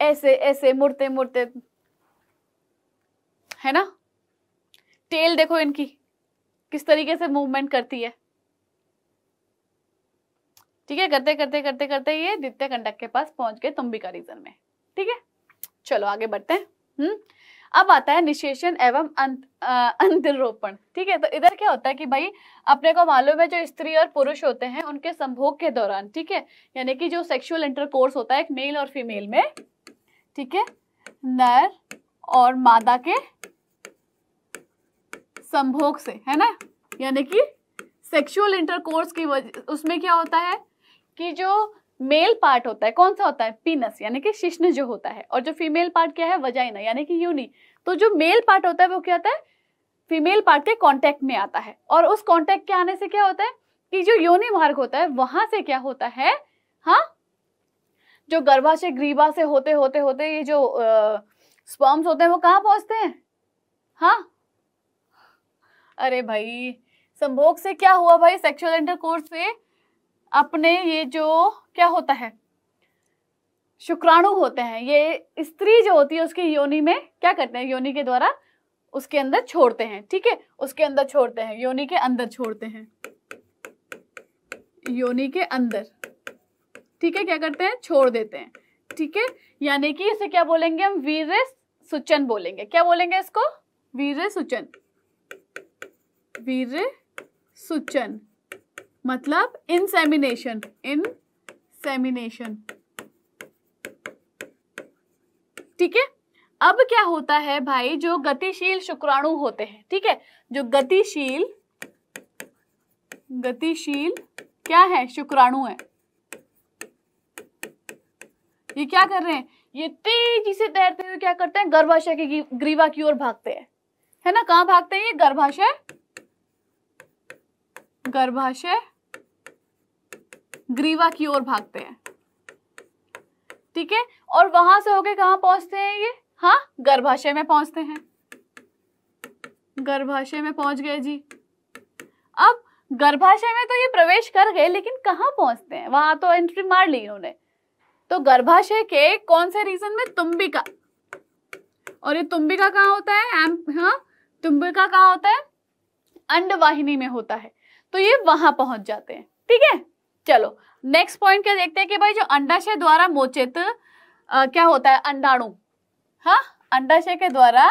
ऐसे ऐसे मुड़ते मुड़ते है ना टेल देखो इनकी किस तरीके से मूवमेंट करती है ठीक है करते करते करते करते ये द्वितीय कंडक के पास पहुंच गए तुम्बिका रीजन में ठीक है चलो आगे बढ़ते हैं हम्म अब आता है निशेषण एवं अंत अंतरोपण ठीक है तो इधर क्या होता है कि भाई अपने को मालूम है जो स्त्री और पुरुष होते हैं उनके संभोग के दौरान ठीक है यानी कि जो सेक्सुअल इंटरकोर्स होता है एक मेल और फीमेल में ठीक है नर और मादा के संभोग से है ना यानी कि सेक्सुअल इंटरकोर्स की वजह उसमें क्या होता है कि जो मेल पार्ट होता है कौन सा होता है पीनस यानी कि शिश्न जो होता है और जो फीमेल पार्ट क्या है वजाइना यानी कि यूनि तो जो मेल पार्ट होता है वो क्या होता है फीमेल पार्ट के कॉन्टेक्ट में आता है और उस कॉन्टेक्ट के आने से क्या होता है कि जो योनि मार्ग होता है वहां से क्या होता है हाँ जो गर्भाशय ग्रीवा से होते होते होते ये जो स्पर्म्स होते हैं वो कहाँ पहुंचते हैं हाँ अरे भाई संभोग से क्या हुआ भाई सेक्सुअल इंटरकोर्स पे अपने ये जो क्या होता है शुक्राणु होते हैं ये स्त्री जो होती है उसकी योनि में क्या करते हैं योनि के द्वारा उसके अंदर छोड़ते हैं ठीक है उसके अंदर छोड़ते हैं योनि के अंदर छोड़ते हैं योनि के अंदर ठीक है क्या करते हैं छोड़ देते हैं ठीक है यानी कि इसे क्या बोलेंगे हम वीर सुचन बोलेंगे क्या बोलेंगे इसको वीर सुचन वीर सुचन मतलब इन सेमिनेशन ठीक है अब क्या होता है भाई जो गतिशील शुक्राणु होते हैं ठीक है जो गतिशील गतिशील क्या है शुक्राणु है ये क्या कर रहे हैं ये तेजी से तैरते हुए क्या करते हैं गर्भाशय की ग्रीवा की ओर भागते हैं है ना कहा भागते हैं ये गर्भाशय गर्भाशय ग्रीवा की ओर भागते हैं ठीक है और वहां से होके कहा पहुंचते हैं ये हाँ गर्भाशय में पहुंचते हैं गर्भाशय में पहुंच गए जी अब गर्भाशय में तो ये प्रवेश कर गए लेकिन कहाँ पहुंचते हैं वहां तो एंट्री मार ली उन्होंने तो गर्भाशय के कौन से रीजन में तुम्बिका और ये तुम्बिका कहाँ होता है एम हाँ तुम्बिका कहाँ होता है अंडवाहिनी में होता है तो ये वहां पहुंच जाते हैं ठीक है चलो नेक्स्ट पॉइंट क्या देखते हैं कि भाई जो अंडाशय द्वारा मोचित आ, क्या होता है अंडाणु हा अंडाशय के द्वारा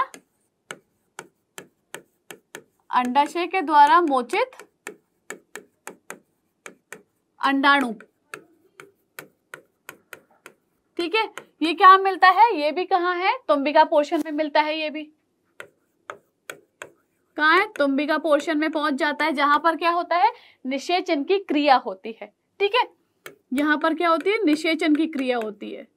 अंडाशय के द्वारा मोचित अंडाणु ठीक है ये क्या मिलता है ये भी कहा है तुम्बिका पोर्शन में मिलता है ये भी कहा है तुम्बिका पोर्शन में पहुंच जाता है जहां पर क्या होता है निषेचन की क्रिया होती है ठीक है यहाँ पर क्या होती है निषेचन की क्रिया होती है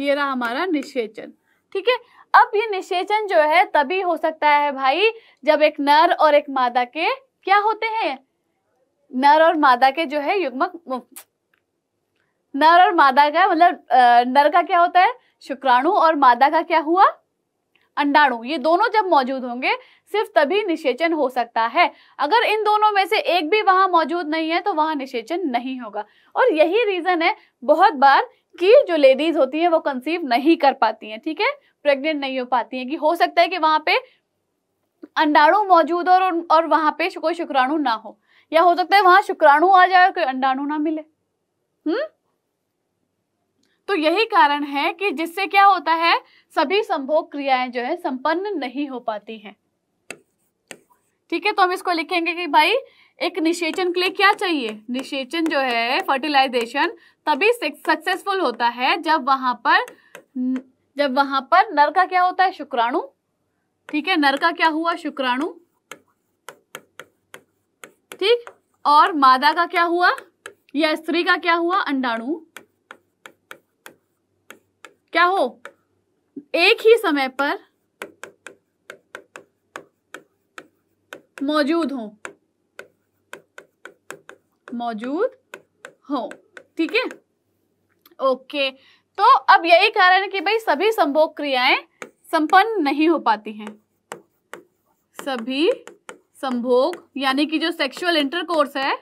ये रहा हमारा निषेचन ठीक है अब ये निषेचन जो है तभी हो सकता है भाई जब एक नर और एक मादा के क्या होते हैं नर और मादा के जो है युग्मक नर और मादा का मतलब नर का क्या होता है शुक्राणु और मादा का क्या हुआ अंडाणु ये दोनों जब मौजूद होंगे सिर्फ तभी निषेचन हो सकता है अगर इन दोनों में से एक भी वहां मौजूद नहीं है तो वहां निषेचन नहीं होगा और यही रीजन है बहुत बार कि जो लेडीज होती हैं वो कंसीव नहीं कर पाती हैं ठीक है प्रेग्नेंट नहीं हो पाती हैं कि हो सकता है कि वहां पे अंडाणु मौजूद और और वहां पे कोई शुक्राणु ना हो या हो सकता है वहां शुक्राणु आ जाए और कोई अंडाणु ना मिले हम्म तो यही कारण है कि जिससे क्या होता है सभी संभोग क्रियाएं जो है संपन्न नहीं हो पाती हैं ठीक है तो हम इसको लिखेंगे कि भाई एक निषेचन के लिए क्या चाहिए निषेचन जो है फर्टिलाइजेशन तभी सक्सेसफुल होता है जब वहां पर जब वहां पर नर का क्या होता है शुक्राणु ठीक है नर का क्या हुआ शुक्राणु ठीक और मादा का क्या हुआ या स्त्री का क्या हुआ अंडाणु क्या हो एक ही समय पर मौजूद हों मौजूद हो ठीक है ओके तो अब यही कारण है कि भाई सभी संभोग क्रियाएं संपन्न नहीं हो पाती हैं सभी संभोग यानी कि जो सेक्सुअल इंटरकोर्स है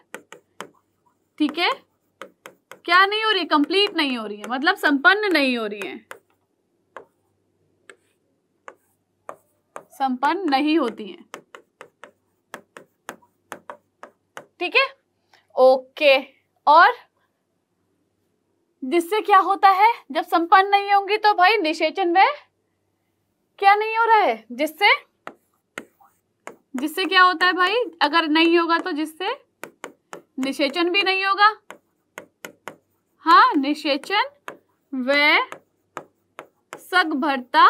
ठीक है क्या नहीं हो रही कंप्लीट नहीं हो रही है मतलब संपन्न नहीं हो रही है संपन्न नहीं होती हैं ठीक है ओके और जिससे क्या होता है जब संपन्न नहीं होंगी तो भाई निषेचन में क्या नहीं हो रहा है जिससे जिससे क्या होता है भाई अगर नहीं होगा तो जिससे निषेचन भी नहीं होगा हा निषेचन व सगभरता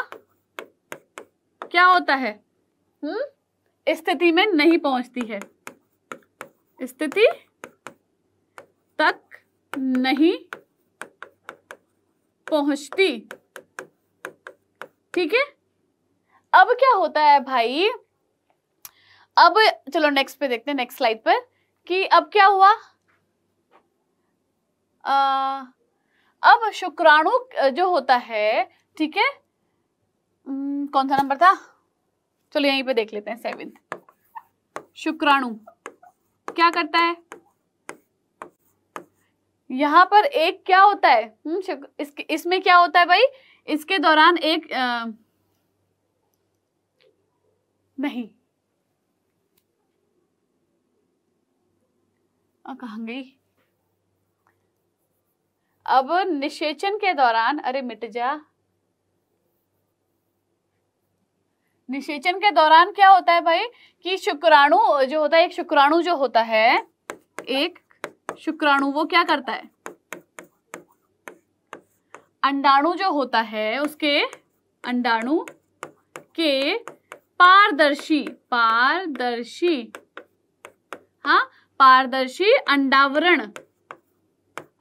क्या होता है हम्म स्थिति में नहीं पहुंचती है स्थिति तक नहीं पहुंचती ठीक है अब क्या होता है भाई अब चलो नेक्स्ट पे देखते हैं नेक्स्ट स्लाइड पर कि अब क्या हुआ आ, अब शुक्राणु जो होता है ठीक है कौन सा नंबर था चलो यहीं पे देख लेते हैं सेवेंथ शुक्राणु क्या करता है यहाँ पर एक क्या होता है हम्म, इसके इसमें क्या होता है भाई इसके दौरान एक आ, नहीं कहा गई अब निषेचन के दौरान अरे मिट जा निषेचन के दौरान क्या होता है भाई कि शुक्राणु जो होता है एक शुक्राणु जो होता है एक शुक्राणु वो क्या करता है अंडाणु जो होता है उसके अंडाणु के पारदर्शी पारदर्शी हा पारदर्शी अंडावरण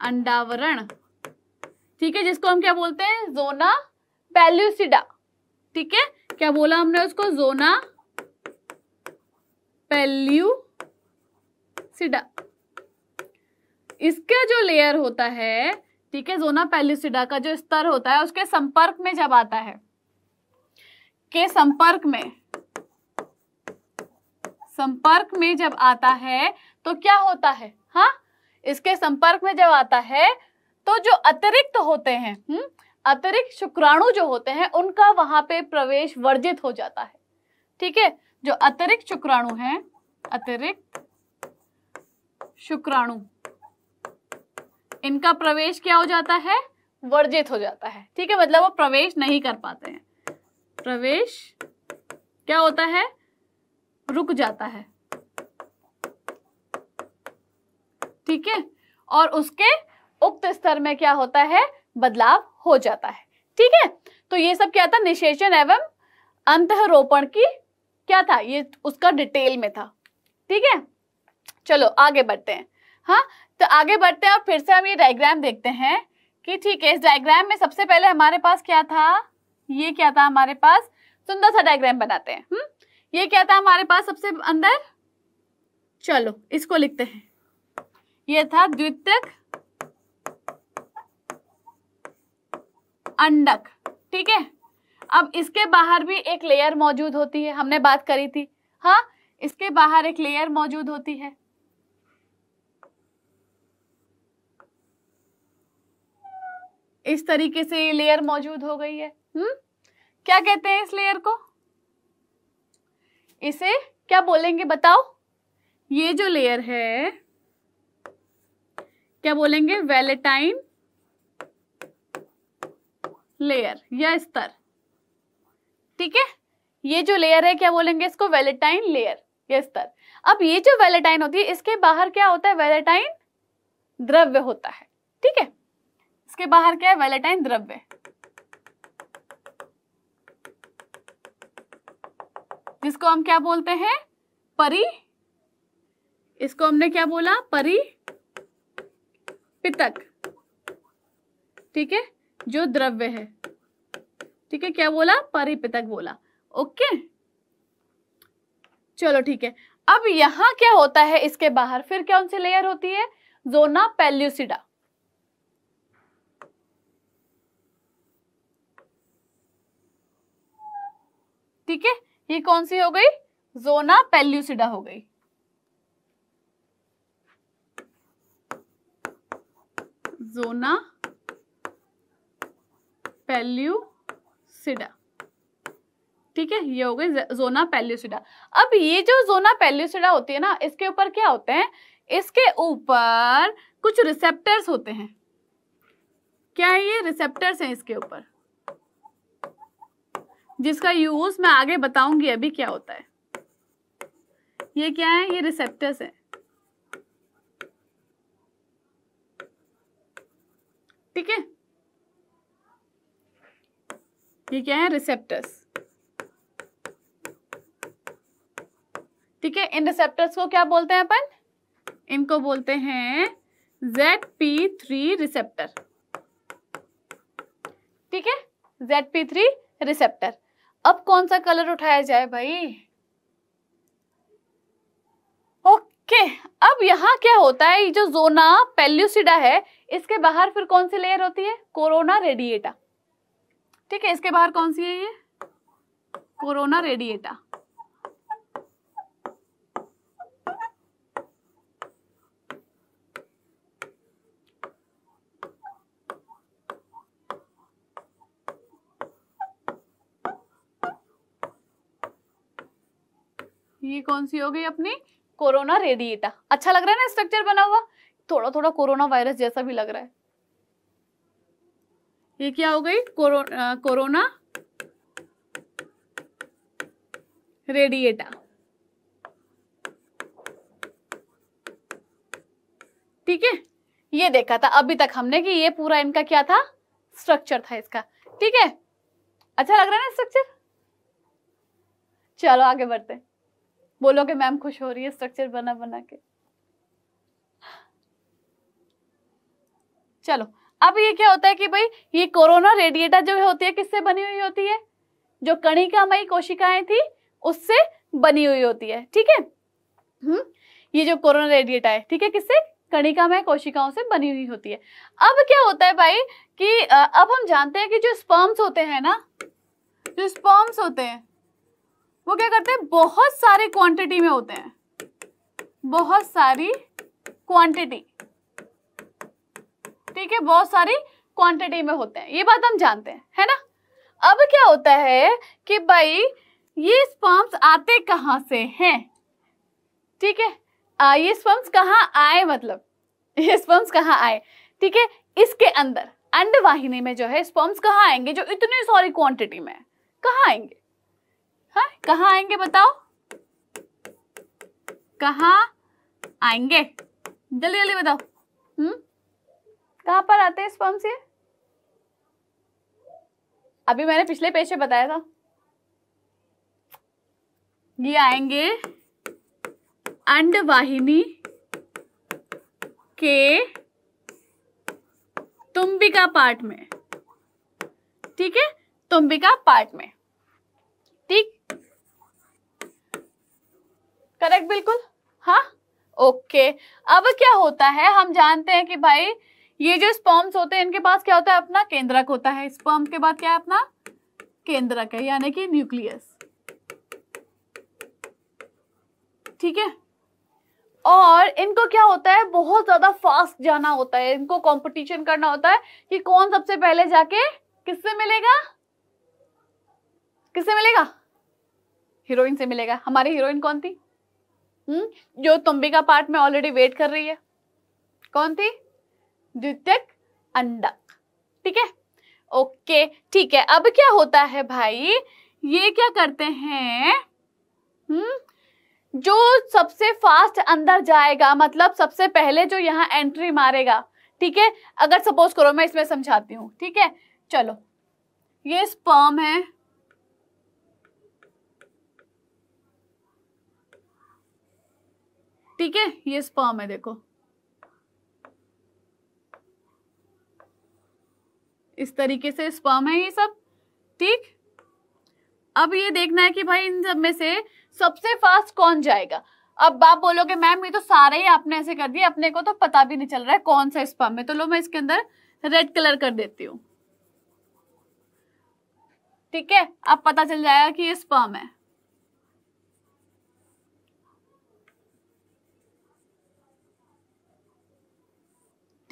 अंडावरण ठीक है जिसको हम क्या बोलते हैं जोना पेल्यूसिडा ठीक है क्या बोला हमने उसको जोना सिडा इसका जो लेयर होता है ठीक है जोना पेल्यूसिडा का जो स्तर होता है उसके संपर्क में जब आता है के संपर्क में संपर्क में जब आता है तो क्या होता है हा इसके संपर्क में जब आता है तो जो अतिरिक्त होते हैं हम्म अतिरिक्त शुक्राणु जो होते हैं उनका वहां पे प्रवेश वर्जित हो जाता है ठीक है जो अतिरिक्त शुक्राणु है अतिरिक्त शुक्राणु इनका प्रवेश क्या हो जाता है वर्जित हो जाता है ठीक है मतलब वो प्रवेश नहीं कर पाते हैं प्रवेश क्या होता है रुक जाता है ठीक है और उसके उक्त स्तर में क्या होता है बदलाव हो जाता है ठीक है तो ये सब क्या था निषेचन एवं अंतरोपण की क्या था ये उसका डिटेल में था ठीक है चलो आगे बढ़ते हैं हाँ तो आगे बढ़ते हैं और फिर से हम ये डायग्राम देखते हैं कि ठीक है इस डायग्राम में सबसे पहले हमारे पास क्या था ये क्या था हमारे पास सुंदर सा डायग्राम बनाते हैं हम्म ये क्या था हमारे पास सबसे अंदर चलो इसको लिखते हैं ये था द्वितीयक अंडक ठीक है अब इसके बाहर भी एक लेयर मौजूद होती है हमने बात करी थी हाँ इसके बाहर एक लेयर मौजूद होती है इस तरीके से ये लेयर मौजूद हो गई है हम्म क्या कहते हैं इस लेयर को इसे क्या बोलेंगे बताओ ये जो लेयर है क्या बोलेंगे वेलेटाइन लेयर या स्तर ठीक है ये जो लेयर है क्या बोलेंगे इसको वेलेटाइन लेयर या स्तर अब ये जो वेलेटाइन होती है इसके बाहर क्या होता है वेलेटाइन द्रव्य होता है ठीक है इसके बाहर क्या है वेलेटाइन द्रव्य जिसको हम क्या बोलते हैं परी इसको हमने क्या बोला परी पितक ठीक है जो द्रव्य है ठीक है क्या बोला परिपितक बोला ओके चलो ठीक है अब यहां क्या होता है इसके बाहर फिर क्या उनसे लेयर होती है जोना पेल्यूसिडा ठीक है ये कौन सी हो गई जोना पेल्यूसिडा हो गई जोना पेल्यूसिडा ठीक है ये हो गई जोना पेल्यूसिडा अब ये जो जोना पेल्यूसिडा होती है ना इसके ऊपर क्या होते हैं इसके ऊपर कुछ रिसेप्टर्स होते हैं क्या है ये रिसेप्टर्स हैं इसके ऊपर जिसका यूज मैं आगे बताऊंगी अभी क्या होता है ये क्या है ये रिसेप्टर्स हैं ठीक है ये क्या है रिसेप्टर्स ठीक है इन रिसेप्टर्स को क्या बोलते हैं अपन इनको बोलते हैं जेड पी थ्री रिसेप्टर ठीक है जेड पी थ्री रिसेप्टर अब कौन सा कलर उठाया जाए भाई ओके अब यहां क्या होता है जो जोना पेल्यूसिडा है इसके बाहर फिर कौन सी लेयर होती है कोरोना रेडिएटा ठीक है इसके बाहर कौन सी है ये कोरोना रेडिएटा ये कौन सी हो गई अपनी कोरोना रेडिएटा अच्छा लग रहा है ना स्ट्रक्चर बना हुआ थोड़ा थोड़ा कोरोना वायरस जैसा भी लग रहा है ये क्या हो गई कोरो, आ, कोरोना रेडिएटा ठीक है ये देखा था अभी तक हमने कि ये पूरा इनका क्या था स्ट्रक्चर था इसका ठीक है अच्छा लग रहा है ना स्ट्रक्चर चलो आगे बढ़ते बोलो कि मैम खुश हो रही है स्ट्रक्चर बना बना के चलो अब ये क्या होता है कि भाई ये कोरोना रेडिएटा जो होती है किससे बनी हुई होती है जो कणिकामयी कोशिकाएं थी उससे बनी हुई होती है ठीक है हम्म ये जो कोरोना रेडिएटर है ठीक है किससे कणिकामय कोशिकाओं से बनी हुई होती है अब क्या होता है भाई कि अब हम जानते हैं कि जो स्पर्म्स होते हैं ना जो स्पर्म्स होते हैं वो क्या करते हैं बहुत सारे क्वांटिटी में होते हैं बहुत सारी क्वांटिटी ठीक है बहुत सारी क्वांटिटी में होते हैं ये बात हम जानते हैं है ना अब क्या होता है कि भाई ये स्पर्म्स आते कहाँ से हैं ठीक है आ, ये स्पर्म्स कहाँ आए मतलब ये स्पर्म्स कहाँ आए ठीक है इसके अंदर अंडवाहिनी में जो है स्पर्म्स कहाँ आएंगे जो इतनी सारी क्वांटिटी में कहाँ आएंगे हाँ कहाँ आएंगे बताओ कहाँ आएंगे जल्दी जल्दी बताओ हम्म कहां पर आते हैं स्पर्म्स ये अभी मैंने पिछले पेज पे बताया था ये आएंगे अंडवाहिनी के तुम्बिका पार्ट में ठीक है तुम्बिका पार्ट में ठीक करेक्ट बिल्कुल हाँ ओके अब क्या होता है हम जानते हैं कि भाई ये जो स्पर्म्स होते हैं इनके पास क्या होता है अपना केंद्रक होता है स्पर्म के बाद क्या है अपना केंद्रक है यानी कि न्यूक्लियस ठीक है और इनको क्या होता है बहुत ज्यादा फास्ट जाना होता है इनको कंपटीशन करना होता है कि कौन सबसे पहले जाके किससे मिलेगा किससे मिलेगा हीरोइन से मिलेगा हमारी हीरोइन कौन थी हम्म जो तुम्बिका पार्ट में ऑलरेडी वेट कर रही है कौन थी द्वितीयक अंडक ठीक है ओके ठीक है अब क्या होता है भाई ये क्या करते हैं हम्म जो सबसे फास्ट अंदर जाएगा मतलब सबसे पहले जो यहाँ एंट्री मारेगा ठीक है अगर सपोज करो मैं इसमें समझाती हूँ ठीक है चलो ये स्पर्म है ठीक है ये स्पर्म है देखो इस तरीके से स्पर्म है ये सब ठीक अब ये देखना है कि भाई इन सब में से सबसे फास्ट कौन जाएगा अब आप बोलोगे मैम ये तो सारे ही आपने ऐसे कर दिए अपने को तो पता भी नहीं चल रहा है कौन सा स्पर्म है तो लो मैं इसके अंदर रेड कलर कर देती हूँ ठीक है अब पता चल जाएगा कि ये स्पर्म है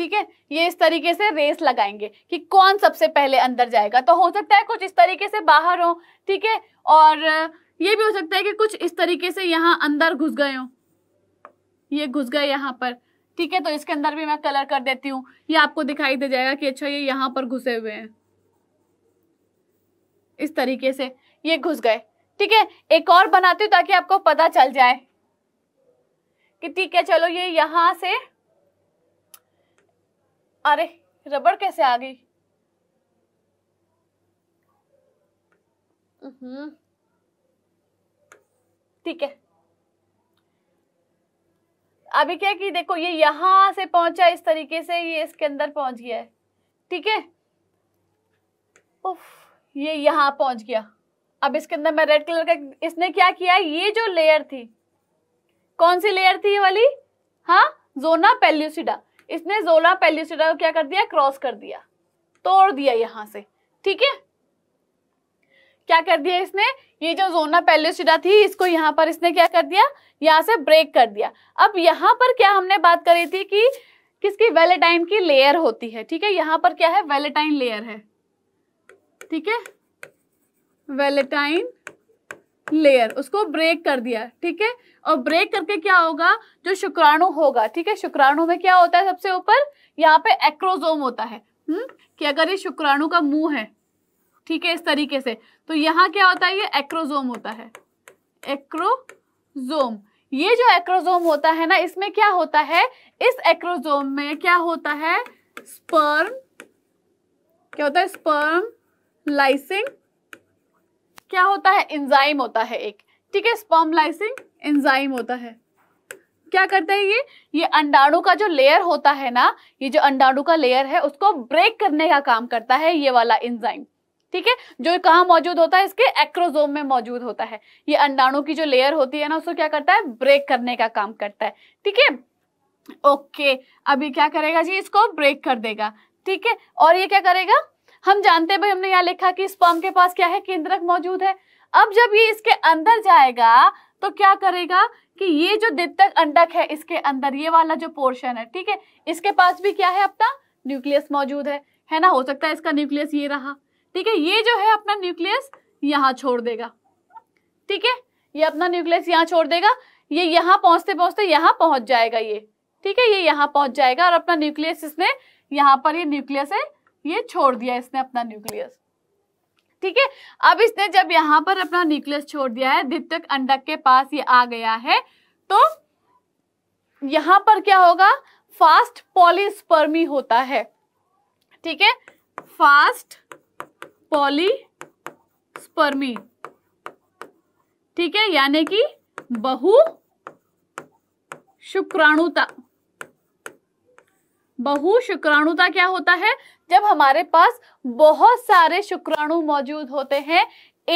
ठीक है ये इस तरीके से रेस लगाएंगे कि कौन सबसे पहले अंदर जाएगा तो हो सकता है कुछ इस तरीके से बाहर हो ठीक है और ये भी हो सकता है कि कुछ इस तरीके से यहाँ अंदर घुस गए हो ये घुस गए यहाँ पर ठीक है तो इसके अंदर भी मैं कलर कर देती हूँ ये आपको दिखाई दे जाएगा कि अच्छा ये यहाँ पर घुसे हुए हैं इस तरीके से ये घुस गए ठीक है एक और बनाती हूँ ताकि आपको पता चल जाए कि ठीक है चलो ये यहाँ से अरे रबड़ कैसे आ गई हम्म। ठीक है अभी क्या कि देखो ये यहां से पहुंचा इस तरीके से ये इसके अंदर पहुंच गया है ठीक है उफ ये यहां पहुंच गया अब इसके अंदर मैं रेड कलर का इसने क्या किया ये जो लेयर थी कौन सी लेयर थी ये वाली हाँ जोना पेल्यूसिडा इसने जोला पेल्यूसिडा को क्या कर दिया क्रॉस कर दिया तोड़ दिया यहां से ठीक है क्या कर दिया इसने ये जो जोना पेल्यूसिडा थी इसको यहां पर इसने क्या कर दिया यहां से ब्रेक कर दिया अब यहां पर क्या हमने बात करी थी कि किसकी वेलेटाइन की लेयर होती है ठीक है यहां पर क्या है वेलेटाइन लेयर है ठीक है वेलेटाइन लेयर उसको ब्रेक कर दिया ठीक है और ब्रेक करके क्या होगा जो शुक्राणु होगा ठीक है शुक्राणु में क्या होता है सबसे ऊपर यहाँ पे एक्रोजोम होता है हम्म कि अगर ये शुक्राणु का मुंह है ठीक है इस तरीके से तो यहाँ क्या होता है ये एक्रोजोम होता है एक्रोजोम ये जो एक्रोजोम होता है ना इसमें क्या होता है इस एक्रोजोम में क्या होता है स्पर्म क्या होता है स्पर्म लाइसिंग क्या होता है इंजाइम होता है एक ठीक है स्पर्म लाइसिंग इंजाइम होता है क्या करता है ये ये अंडाणु का जो लेयर होता है ना ये जो अंडाणु का लेयर है उसको ब्रेक करने का काम करता है ये वाला इंजाइम ठीक है जो कहाँ मौजूद होता है इसके एक्रोजोम में मौजूद होता है ये अंडाणु की जो लेयर होती है ना उसको क्या करता है ब्रेक करने का काम करता है ठीक है ओके अभी क्या करेगा जी इसको ब्रेक कर देगा ठीक है और ये क्या करेगा हम जानते भाई हमने यहाँ लिखा कि स्पर्म के पास क्या है केंद्रक मौजूद है अब जब ये इसके अंदर जाएगा तो क्या करेगा कि ये जो द्वितक अंडक है इसके अंदर ये वाला जो पोर्शन है ठीक है इसके पास भी क्या है अपना न्यूक्लियस मौजूद है है ना हो सकता है इसका न्यूक्लियस ये रहा ठीक है ये जो है अपना न्यूक्लियस यहाँ छोड़ देगा ठीक है ये अपना न्यूक्लियस यहाँ छोड़ देगा ये यहाँ पहुंचते पहुंचते यहाँ पहुंच जाएगा ये ठीक है ये यहाँ पहुंच जाएगा और अपना न्यूक्लियस इसने यहाँ पर ये न्यूक्लियस है ये छोड़ दिया इसने अपना न्यूक्लियस ठीक है अब इसने जब यहां पर अपना न्यूक्लियस छोड़ दिया है द्वितीयक अंडक के पास ये आ गया है तो यहां पर क्या होगा फास्ट पॉलीस्पर्मी होता है ठीक है फास्ट पॉलीस्पर्मी ठीक है यानी कि बहु शुक्राणुता बहु शुक्राणुता क्या होता है जब हमारे पास बहुत सारे शुक्राणु मौजूद होते हैं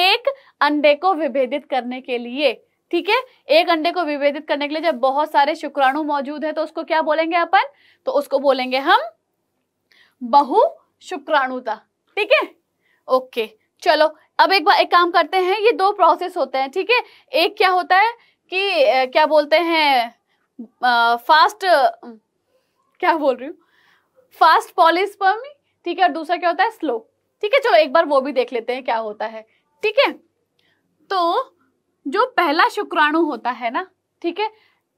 एक अंडे को विभेदित करने के लिए ठीक है एक अंडे को विभेदित करने के लिए जब बहुत सारे शुक्राणु मौजूद है तो उसको क्या बोलेंगे अपन तो उसको बोलेंगे हम बहु शुक्राणुता ठीक है ओके चलो अब एक बार एक काम करते हैं ये दो प्रोसेस होते हैं ठीक है एक क्या होता है कि क्या बोलते हैं फास्ट क्या बोल रही हूँ फास्ट पॉलिस्पर्मी ठीक है और दूसरा क्या होता है स्लो ठीक है चलो एक बार वो भी देख लेते हैं क्या होता है ठीक है तो जो पहला शुक्राणु होता है ना ठीक है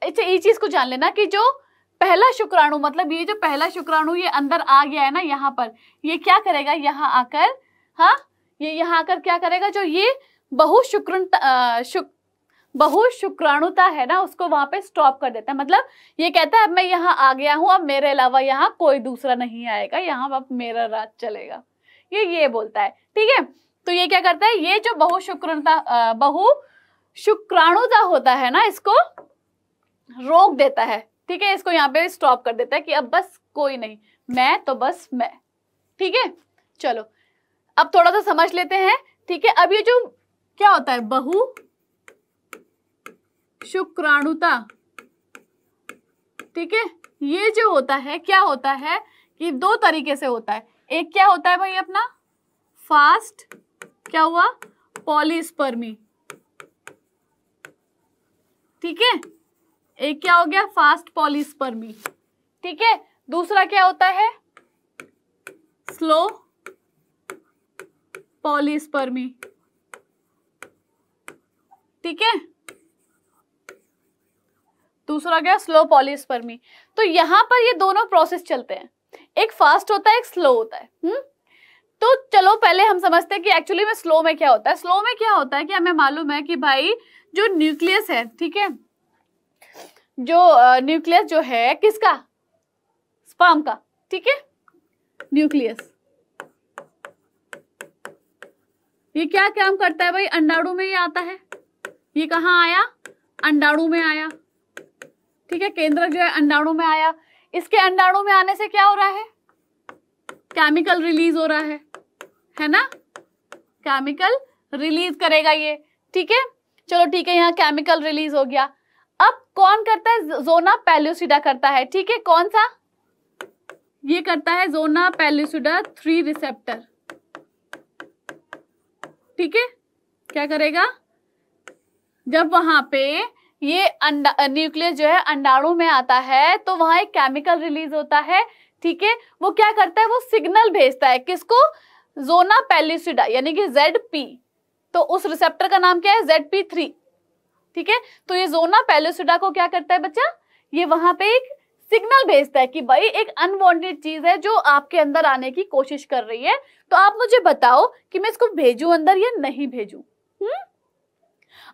अच्छा ये चीज को जान लेना कि जो पहला शुक्राणु मतलब ये जो पहला शुक्राणु ये अंदर आ गया है ना यहाँ पर ये क्या करेगा यहाँ आकर हाँ ये यहाँ आकर क्या करेगा जो ये बहु शुक्र शुक, बहु शुक्राणुता है ना उसको वहां पे स्टॉप कर देता है मतलब ये कहता है अब मैं यहाँ आ गया हूँ अब मेरे अलावा यहाँ कोई दूसरा नहीं आएगा यहाँ अब मेरा राज चलेगा ये ये बोलता है ठीक है तो ये क्या करता है ये जो बहु शुक्रणता बहु शुक्राणुता होता है ना इसको रोक देता है ठीक है इसको यहाँ पे स्टॉप कर देता है कि अब बस कोई नहीं मैं तो बस मैं ठीक है चलो अब थोड़ा सा समझ लेते हैं ठीक है अब ये जो क्या होता है बहु शुक्राणुता ठीक है ये जो होता है क्या होता है कि दो तरीके से होता है एक क्या होता है भाई अपना फास्ट क्या हुआ पॉलिस्पर्मी ठीक है एक क्या हो गया फास्ट पॉलिस्पर्मी ठीक है दूसरा क्या होता है स्लो पॉलिस्पर्मी ठीक है दूसरा क्या स्लो पॉलिस्पर्मी तो यहाँ पर ये दोनों प्रोसेस चलते हैं एक फास्ट होता है एक स्लो होता है हुँ? हम्म? तो चलो पहले हम समझते हैं कि एक्चुअली में स्लो में क्या होता है स्लो में क्या होता है कि हमें मालूम है कि भाई जो न्यूक्लियस है ठीक है जो न्यूक्लियस uh, जो है किसका स्पर्म का ठीक है न्यूक्लियस ये क्या काम करता है भाई अंडाणु में ही आता है ये कहा आया अंडाणु में आया ठीक है केंद्रक जो है अंडाणु में आया इसके अंडाणु में आने से क्या हो रहा है केमिकल रिलीज हो रहा है है ना केमिकल रिलीज करेगा ये ठीक है चलो ठीक है यहाँ केमिकल रिलीज हो गया अब कौन करता है जोना पेल्यूसिडा करता है ठीक है कौन सा ये करता है जोना पेल्यूसिडा थ्री रिसेप्टर ठीक है क्या करेगा जब वहां पे ये न्यूक्लियस जो है अंडाणु में आता है तो वहां एक केमिकल रिलीज होता है ठीक है वो क्या करता है वो सिग्नल भेजता है किसको जोना पेलिसिडा यानी कि जेड पी तो उस रिसेप्टर का नाम क्या है जेड पी थ्री ठीक है तो ये जोना पेलिसिडा को क्या करता है बच्चा ये वहां पे एक सिग्नल भेजता है कि भाई एक अनवांटेड चीज है जो आपके अंदर आने की कोशिश कर रही है तो आप मुझे बताओ कि मैं इसको भेजू अंदर या नहीं भेजू हम्म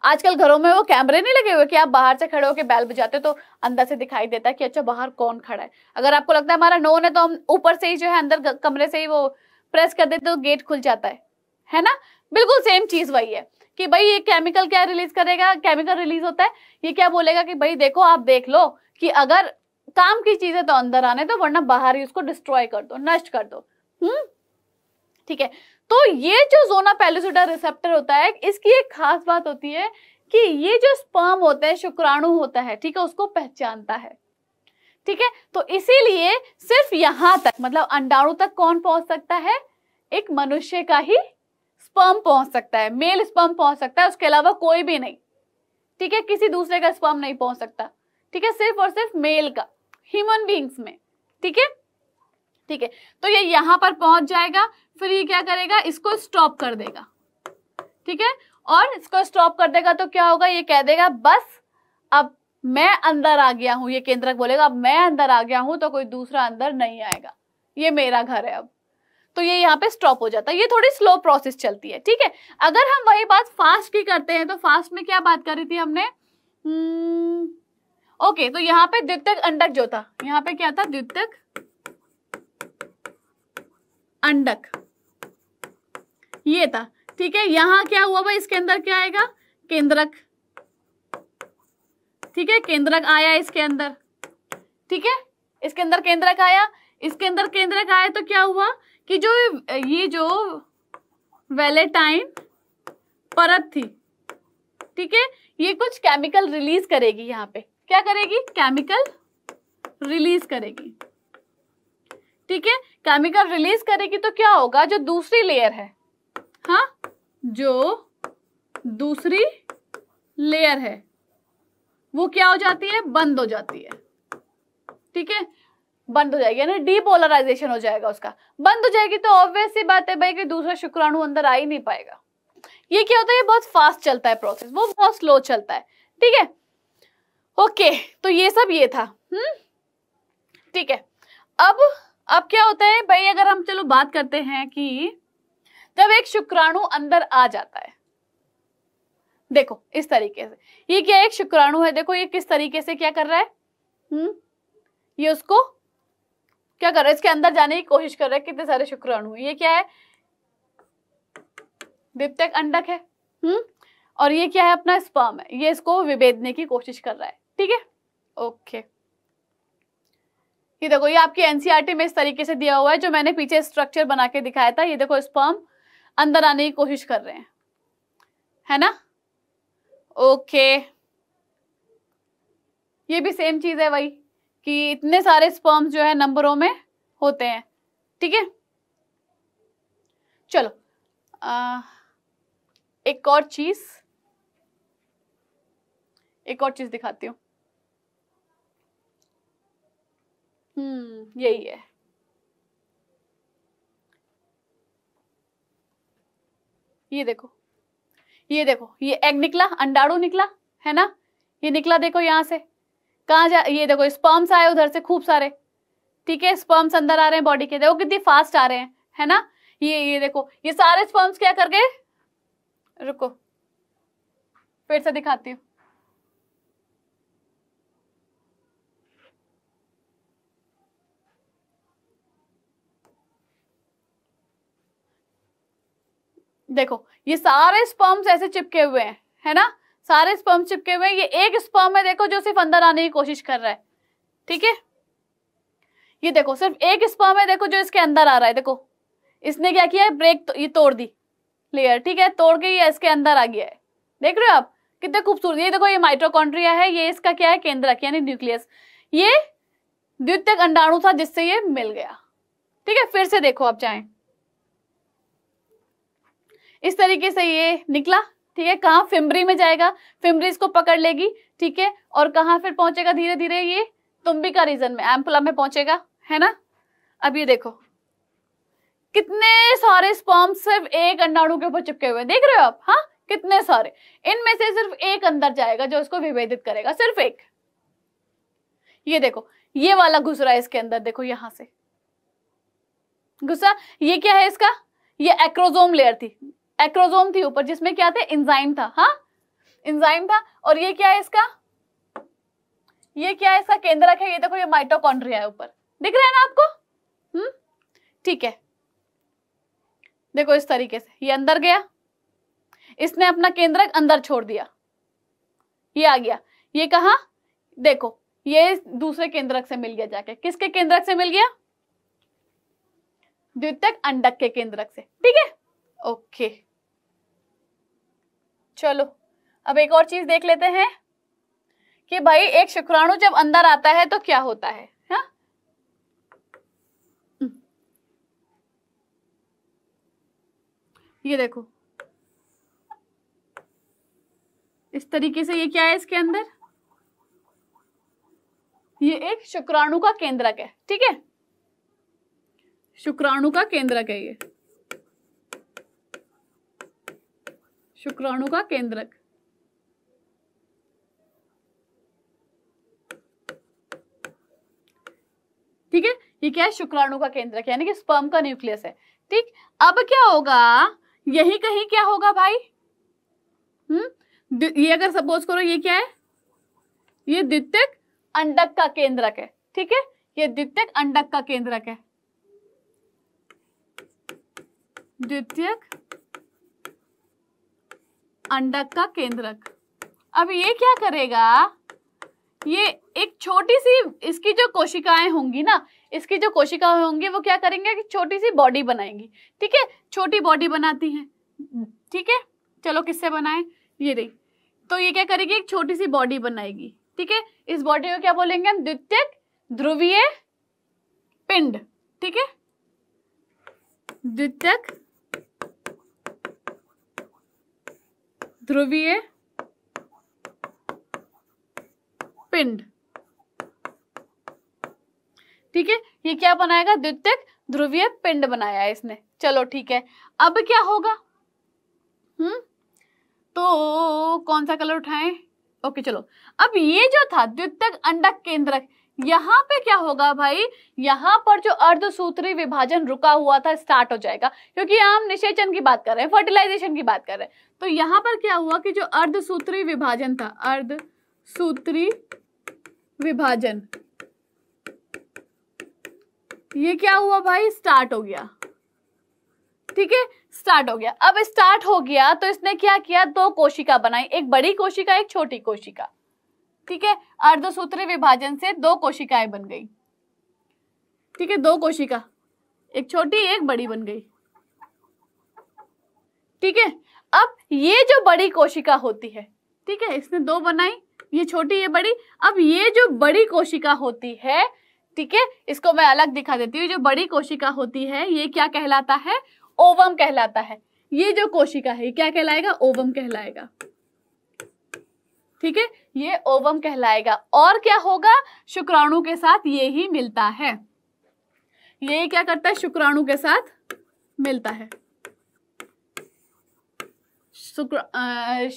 आजकल घरों में वो कैमरे नहीं लगे हुए कि आप बाहर से खड़े होकर बैल बजाते तो अंदर से दिखाई देता है कि अच्छा बाहर कौन खड़ा है अगर आपको लगता है हमारा नोन है तो हम ऊपर से ही जो है अंदर कमरे से ही वो प्रेस कर देते तो गेट खुल जाता है है ना बिल्कुल सेम चीज वही है कि भाई ये केमिकल क्या रिलीज करेगा केमिकल रिलीज होता है ये क्या बोलेगा कि भाई देखो आप देख लो कि अगर काम की चीजें तो अंदर आने दो वरना बाहर ही उसको डिस्ट्रॉय कर दो नष्ट कर दो हम्म ठीक है तो ये जो जोना पेलोसिडा रिसेप्टर होता है इसकी एक खास बात होती है कि ये जो स्पर्म होता है शुक्राणु होता है ठीक है उसको पहचानता है ठीक है तो इसीलिए सिर्फ यहां तक मतलब अंडाणु तक कौन पहुंच सकता है एक मनुष्य का ही स्पर्म पहुंच सकता है मेल स्पर्म पहुंच सकता है उसके अलावा कोई भी नहीं ठीक है किसी दूसरे का स्पर्म नहीं पहुंच सकता ठीक है सिर्फ और सिर्फ मेल का ह्यूमन बींग्स में ठीक है ठीक है तो ये यहाँ पर पहुंच जाएगा फिर ये क्या करेगा इसको स्टॉप कर देगा ठीक है और इसको स्टॉप कर देगा तो क्या होगा ये कह देगा बस अब मैं अंदर आ गया हूं ये केंद्रक बोलेगा अब मैं अंदर आ गया हूं तो कोई दूसरा अंदर नहीं आएगा ये मेरा घर है अब तो ये यहाँ पे स्टॉप हो जाता है ये थोड़ी स्लो प्रोसेस चलती है ठीक है अगर हम वही बात फास्ट की करते हैं तो फास्ट में क्या बात करी थी हमने ओके हम्म, तो यहाँ पे द्वितक अंडक जो था यहाँ पे क्या था द्वितक अंडक ये था ठीक है यहां क्या हुआ भाई इसके अंदर क्या आएगा केंद्रक ठीक है केंद्रक आया इसके अंदर ठीक है इसके अंदर केंद्रक आया इसके अंदर केंद्रक आया तो क्या हुआ कि जो ये जो वेलेटाइन परत थी ठीक है ये कुछ केमिकल रिलीज करेगी यहां पे क्या करेगी केमिकल रिलीज करेगी ठीक है केमिकल रिलीज करेगी तो क्या होगा जो दूसरी लेयर है हा जो दूसरी लेयर है वो क्या हो जाती है बंद हो जाती है ठीक है बंद हो जाएगी यानी डीपोलराइजेशन हो जाएगा उसका बंद हो जाएगी तो ऑब्वियस सी बात है भाई कि दूसरा शुक्राणु अंदर आ ही नहीं पाएगा ये क्या होता है ये बहुत फास्ट चलता है प्रोसेस वो बहुत स्लो चलता है ठीक है ओके तो ये सब ये था हम्म ठीक है अब अब क्या होता है भाई अगर हम चलो बात करते हैं कि जब एक शुक्राणु अंदर आ जाता है देखो इस तरीके से ये क्या एक शुक्राणु है देखो ये किस तरीके से क्या कर रहा है हम्म ये उसको क्या कर रहा है इसके अंदर जाने की कोशिश कर रहा है कितने सारे शुक्राणु ये क्या है विपतक अंडक है हम्म और ये क्या है अपना स्पर्म है ये इसको विभेदने की कोशिश कर रहा है ठीक है ओके ये देखो ये आपकी एनसीईआरटी e में इस तरीके से दिया हुआ है जो मैंने पीछे स्ट्रक्चर बना के दिखाया था ये देखो स्पर्म अंदर आने की कोशिश कर रहे हैं है ना ओके ये भी सेम चीज है वही कि इतने सारे स्पर्म्स जो है नंबरों में होते हैं ठीक है चलो आ, एक और चीज एक और चीज दिखाती हूँ हम्म यही है ये देखो ये देखो ये एग निकला अंडाणु निकला है ना ये निकला देखो यहां से कहा जा ये देखो स्पर्म्स आए उधर से खूब सारे ठीक है स्पर्म्स अंदर आ रहे हैं बॉडी के देखो कितनी फास्ट आ रहे हैं है ना ये ये देखो ये सारे स्पर्म्स क्या कर गए रुको फिर से दिखाती हूँ देखो ये सारे स्पर्म्स ऐसे चिपके हुए हैं है ना सारे स्पर्म चिपके हुए हैं ये एक स्पर्म है देखो जो सिर्फ अंदर आने की कोशिश कर रहा है ठीक है ये देखो सिर्फ एक स्पर्म है देखो जो इसके अंदर आ रहा है देखो इसने क्या किया है ब्रेक तो, ये तोड़ दी लेयर ठीक है तोड़ के ये इसके अंदर आ गया है देख रहे हो आप कितने खूबसूरत ये देखो ये माइट्रोकॉन्ड्रिया है ये इसका क्या है केंद्रक यानी न्यूक्लियस ये द्वितीय अंडाणु था जिससे ये मिल गया ठीक है फिर से देखो आप चाहें इस तरीके से ये निकला ठीक है कहाँ फिमरी में जाएगा फिमरी इसको पकड़ लेगी ठीक है और कहाँ फिर पहुंचेगा धीरे धीरे ये तुम्बिका रीजन में एम्पुला में पहुंचेगा है ना अब ये देखो कितने सारे स्पॉम सिर्फ एक अंडाणु के ऊपर चिपके हुए देख रहे हो आप हाँ कितने सारे इनमें से सिर्फ एक अंदर जाएगा जो इसको विभेदित करेगा सिर्फ एक ये देखो ये वाला घुस रहा है इसके अंदर देखो यहां से घुसा ये क्या है इसका ये एक्रोजोम लेयर थी एक्रोजोम थी ऊपर जिसमें क्या था इंजाइम था हाँ इंजाइम था और ये क्या है इसका ये क्या है इसका केंद्रक है ये देखो ये माइटोकॉन्ड्रिया है ऊपर दिख रहा है ना आपको हम्म ठीक है देखो इस तरीके से ये अंदर गया इसने अपना केंद्रक अंदर छोड़ दिया ये आ गया ये कहा देखो ये दूसरे केंद्रक से मिल गया जाके किसके केंद्रक से मिल गया द्वितीय अंडक के केंद्रक से ठीक है ओके चलो अब एक और चीज देख लेते हैं कि भाई एक शुक्राणु जब अंदर आता है तो क्या होता है हा? हम्म। ये देखो इस तरीके से ये क्या है इसके अंदर ये एक शुक्राणु का केंद्रक है ठीक है शुक्राणु का केंद्रक है ये शुक्राणु का केंद्रक ठीक है ये क्या है शुक्राणु का केंद्रक यानी कि स्पर्म का न्यूक्लियस है ठीक अब क्या होगा यही कहीं क्या होगा भाई हम्म ये अगर सपोज करो ये क्या है ये द्वितीय अंडक का केंद्रक है ठीक है ये द्वितीय अंडक का केंद्रक है द्वितीय अंडक का केंद्रक अब ये क्या करेगा ये एक छोटी सी इसकी जो कोशिकाएं होंगी ना इसकी जो कोशिकाएं होंगी वो क्या करेंगे कि छोटी सी बॉडी बनाएंगी ठीक है छोटी बॉडी बनाती हैं ठीक है चलो किससे बनाए ये देख तो ये क्या करेगी एक छोटी सी बॉडी बनाएगी ठीक है इस बॉडी को क्या बोलेंगे हम द्वितीय ध्रुवीय पिंड ठीक है द्वितीय ध्रुवीय पिंड ठीक है ये क्या बनाएगा द्वितीय ध्रुवीय पिंड बनाया इसने चलो ठीक है अब क्या होगा हम्म तो कौन सा कलर उठाएं ओके चलो अब ये जो था द्वितीय अंडक केंद्रक यहाँ पे क्या होगा भाई यहाँ पर जो अर्धसूत्री विभाजन रुका हुआ था स्टार्ट हो जाएगा क्योंकि हम निषेचन की बात कर रहे हैं फर्टिलाइजेशन की बात कर रहे हैं तो यहाँ पर क्या हुआ कि जो अर्धसूत्री विभाजन था अर्धसूत्री विभाजन ये क्या हुआ भाई स्टार्ट हो गया ठीक है स्टार्ट हो गया अब स्टार्ट हो गया तो इसने क्या किया दो कोशिका बनाई एक बड़ी कोशिका एक छोटी कोशिका ठीक है अर्धसूत्र विभाजन से दो कोशिकाएं बन गई ठीक है दो कोशिका एक छोटी एक बड़ी बन गई ठीक है अब ये जो बड़ी कोशिका होती है ठीक है इसने दो बनाई ये छोटी ये बड़ी अब ये जो बड़ी कोशिका होती है ठीक है इसको मैं अलग दिखा देती हूँ जो बड़ी कोशिका होती है ये क्या कहलाता है ओवम कहलाता है ये जो कोशिका है क्या कहलाएगा ओवम कहलाएगा ठीक है ये ओवम कहलाएगा और क्या होगा शुक्राणु के साथ ये ही मिलता है ये क्या करता है शुक्राणु के साथ मिलता है शुक्र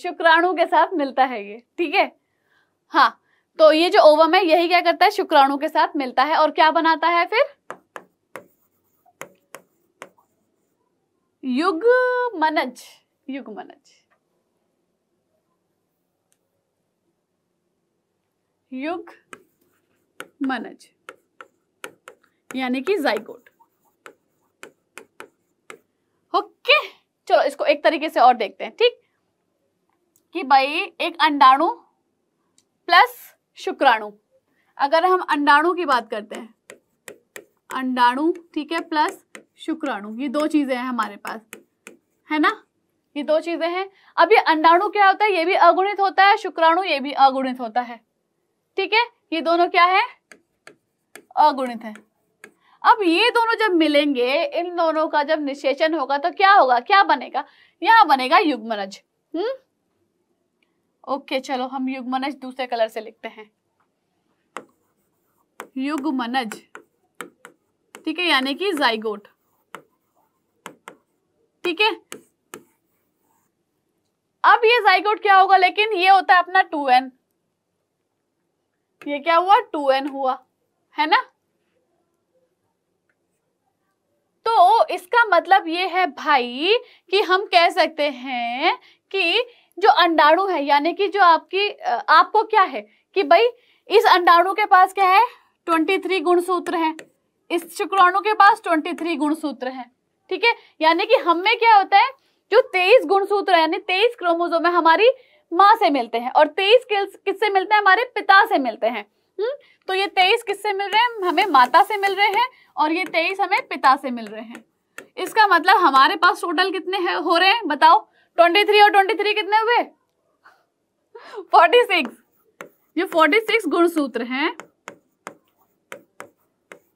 शुक्राणु के साथ मिलता है ये ठीक है हाँ तो ये जो ओवम है यही क्या करता है शुक्राणु के साथ मिलता है और क्या बनाता है फिर युग मनज युग मनज युग मनज यानी कि जाइगोट ओके चलो इसको एक तरीके से और देखते हैं ठीक कि भाई एक अंडाणु प्लस शुक्राणु अगर हम अंडाणु की बात करते हैं अंडाणु ठीक है प्लस शुक्राणु ये दो चीजें हैं हमारे पास है ना ये दो चीजें हैं अब ये अंडाणु क्या होता है ये भी अगुणित होता है शुक्राणु ये भी अगुणित होता है ठीक है ये दोनों क्या है अगुणित है अब ये दोनों जब मिलेंगे इन दोनों का जब निशेचन होगा तो क्या होगा क्या बनेगा यहां बनेगा युग्मनज हम्म ओके चलो हम युग्मनज दूसरे कलर से लिखते हैं युग्मनज ठीक है यानी कि जाइगोट ठीक है अब ये जाइगोट क्या होगा लेकिन ये होता है अपना टू एन ये क्या हुआ टू एन हुआ है ना तो इसका मतलब ये है भाई कि हम कह सकते हैं कि जो अंडाणु है यानी कि जो आपकी आपको क्या है कि भाई इस अंडाणु के पास क्या है ट्वेंटी थ्री गुण सूत्र है इस शुक्राणु के पास ट्वेंटी थ्री गुण सूत्र है ठीक है यानी कि हम में क्या होता है जो तेईस गुण सूत्र यानी तेईस क्रोमोजोम है हमारी माँ से मिलते हैं और तेईस किससे मिलते हैं हमारे पिता से मिलते हैं हुँ? हम्म? तो ये तेईस किससे मिल रहे हैं हमें माता से मिल रहे हैं और ये तेईस हमें पिता से मिल रहे हैं इसका मतलब हमारे पास टोटल कितने है, हो रहे हैं बताओ ट्वेंटी थ्री और ट्वेंटी थ्री कितने हुए फोर्टी सिक्स ये फोर्टी सिक्स गुणसूत्र हैं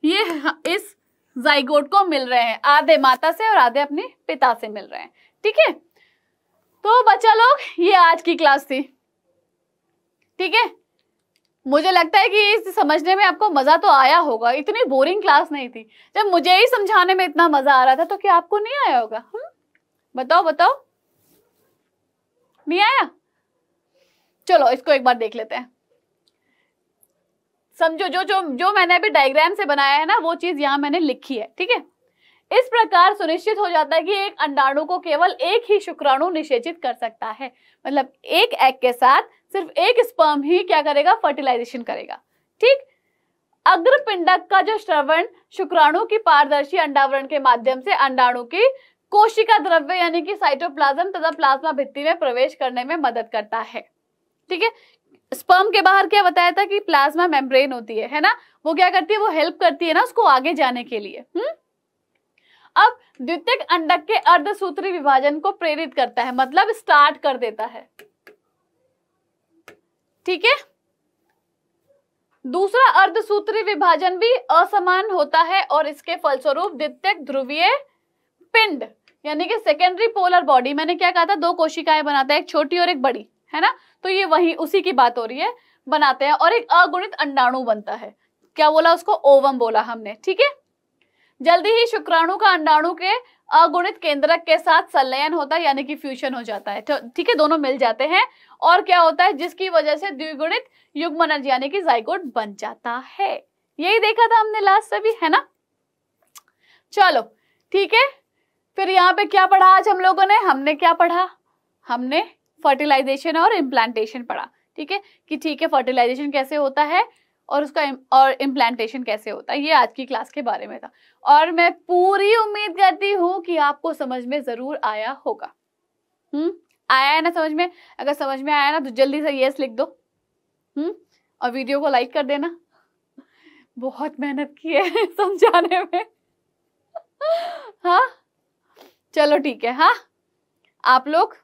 ये इस जाइगोट को मिल रहे हैं आधे माता से और आधे अपने पिता से मिल रहे हैं ठीक है तो बच्चा लोग ये आज की क्लास थी ठीक है मुझे लगता है कि इस समझने में आपको मज़ा तो आया होगा इतनी बोरिंग क्लास नहीं थी जब मुझे ही समझाने में इतना मज़ा आ रहा था तो क्या आपको नहीं आया होगा हम हम्म? बताओ बताओ नहीं आया चलो इसको एक बार देख लेते हैं समझो जो जो जो मैंने अभी डायग्राम से बनाया है ना वो चीज़ यहां मैंने लिखी है ठीक है इस प्रकार सुनिश्चित हो जाता है कि एक अंडाणु को केवल एक ही शुक्राणु निषेचित कर सकता है मतलब एक एग के साथ सिर्फ एक स्पर्म ही क्या करेगा फर्टिलाइजेशन करेगा ठीक अग्रपिंडक का जो श्रवण शुक्राणु की पारदर्शी अंडावरण के माध्यम से अंडाणु की कोशिका द्रव्य यानी कि साइटोप्लाज्म तथा प्लाज्मा भित्ति में प्रवेश करने में मदद करता है ठीक है स्पर्म के बाहर क्या बताया था कि प्लाज्मा मेम्ब्रेन होती है है ना वो क्या करती है वो हेल्प करती है ना उसको आगे जाने के लिए हम्म अब द्वितीय अंडक के अर्धसूत्री विभाजन को प्रेरित करता है मतलब स्टार्ट कर देता है ठीक है दूसरा अर्धसूत्री विभाजन भी असमान होता है और इसके फलस्वरूप द्वितीय ध्रुवीय पिंड यानी कि सेकेंडरी पोलर बॉडी मैंने क्या कहा था दो कोशिकाएं बनाता है एक छोटी और एक बड़ी है ना तो ये वही उसी की बात हो रही है बनाते हैं और एक अगुणित अंडाणु बनता है क्या बोला उसको ओवम बोला हमने ठीक है जल्दी ही शुक्राणु का अंडाणु के अगुणित केंद्रक के साथ संलयन होता है यानी कि फ्यूशन हो जाता है तो ठीक है दोनों मिल जाते हैं और क्या होता है जिसकी वजह से द्विगुणित युग्मनज यानी कि जाइगोट बन जाता है यही देखा था हमने लास्ट से भी है ना चलो ठीक है फिर यहाँ पे क्या पढ़ा आज हम लोगों ने हमने क्या पढ़ा हमने फर्टिलाइजेशन और इम्प्लांटेशन पढ़ा ठीक है कि ठीक है फर्टिलाइजेशन कैसे होता है और उसका और इम्प्लांटेशन कैसे होता है ये आज की क्लास के बारे में था और मैं पूरी उम्मीद करती हूँ कि आपको समझ में ज़रूर आया होगा हम्म आया है ना समझ में अगर समझ में आया ना तो जल्दी से येस लिख दो हम्म और वीडियो को लाइक कर देना बहुत मेहनत की है समझाने में हाँ चलो ठीक है हाँ आप लोग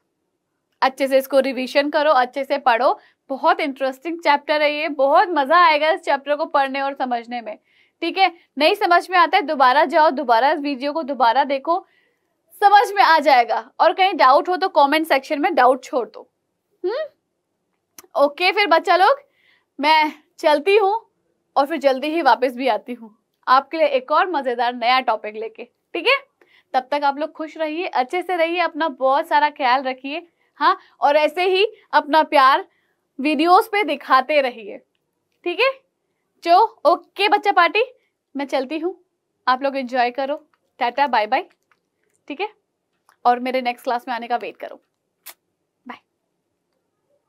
अच्छे से इसको रिवीजन करो अच्छे से पढ़ो बहुत इंटरेस्टिंग चैप्टर है ये बहुत मजा आएगा इस चैप्टर को पढ़ने और समझने में ठीक है नहीं समझ में आता है दोबारा जाओ दोबारा इस वीडियो को दोबारा देखो समझ में आ जाएगा और कहीं डाउट हो तो कमेंट सेक्शन में डाउट छोड़ दो हम्म ओके फिर बच्चा लोग मैं चलती हूँ और फिर जल्दी ही वापस भी आती हूँ आपके लिए एक और मज़ेदार नया टॉपिक लेके ठीक है तब तक आप लोग खुश रहिए अच्छे से रहिए अपना बहुत सारा ख्याल रखिए हाँ और ऐसे ही अपना प्यार वीडियोस पे दिखाते रहिए ठीक है जो ओके बच्चा पार्टी मैं चलती हूँ आप लोग एंजॉय करो टाटा बाय बाय ठीक है और मेरे नेक्स्ट क्लास में आने का वेट करो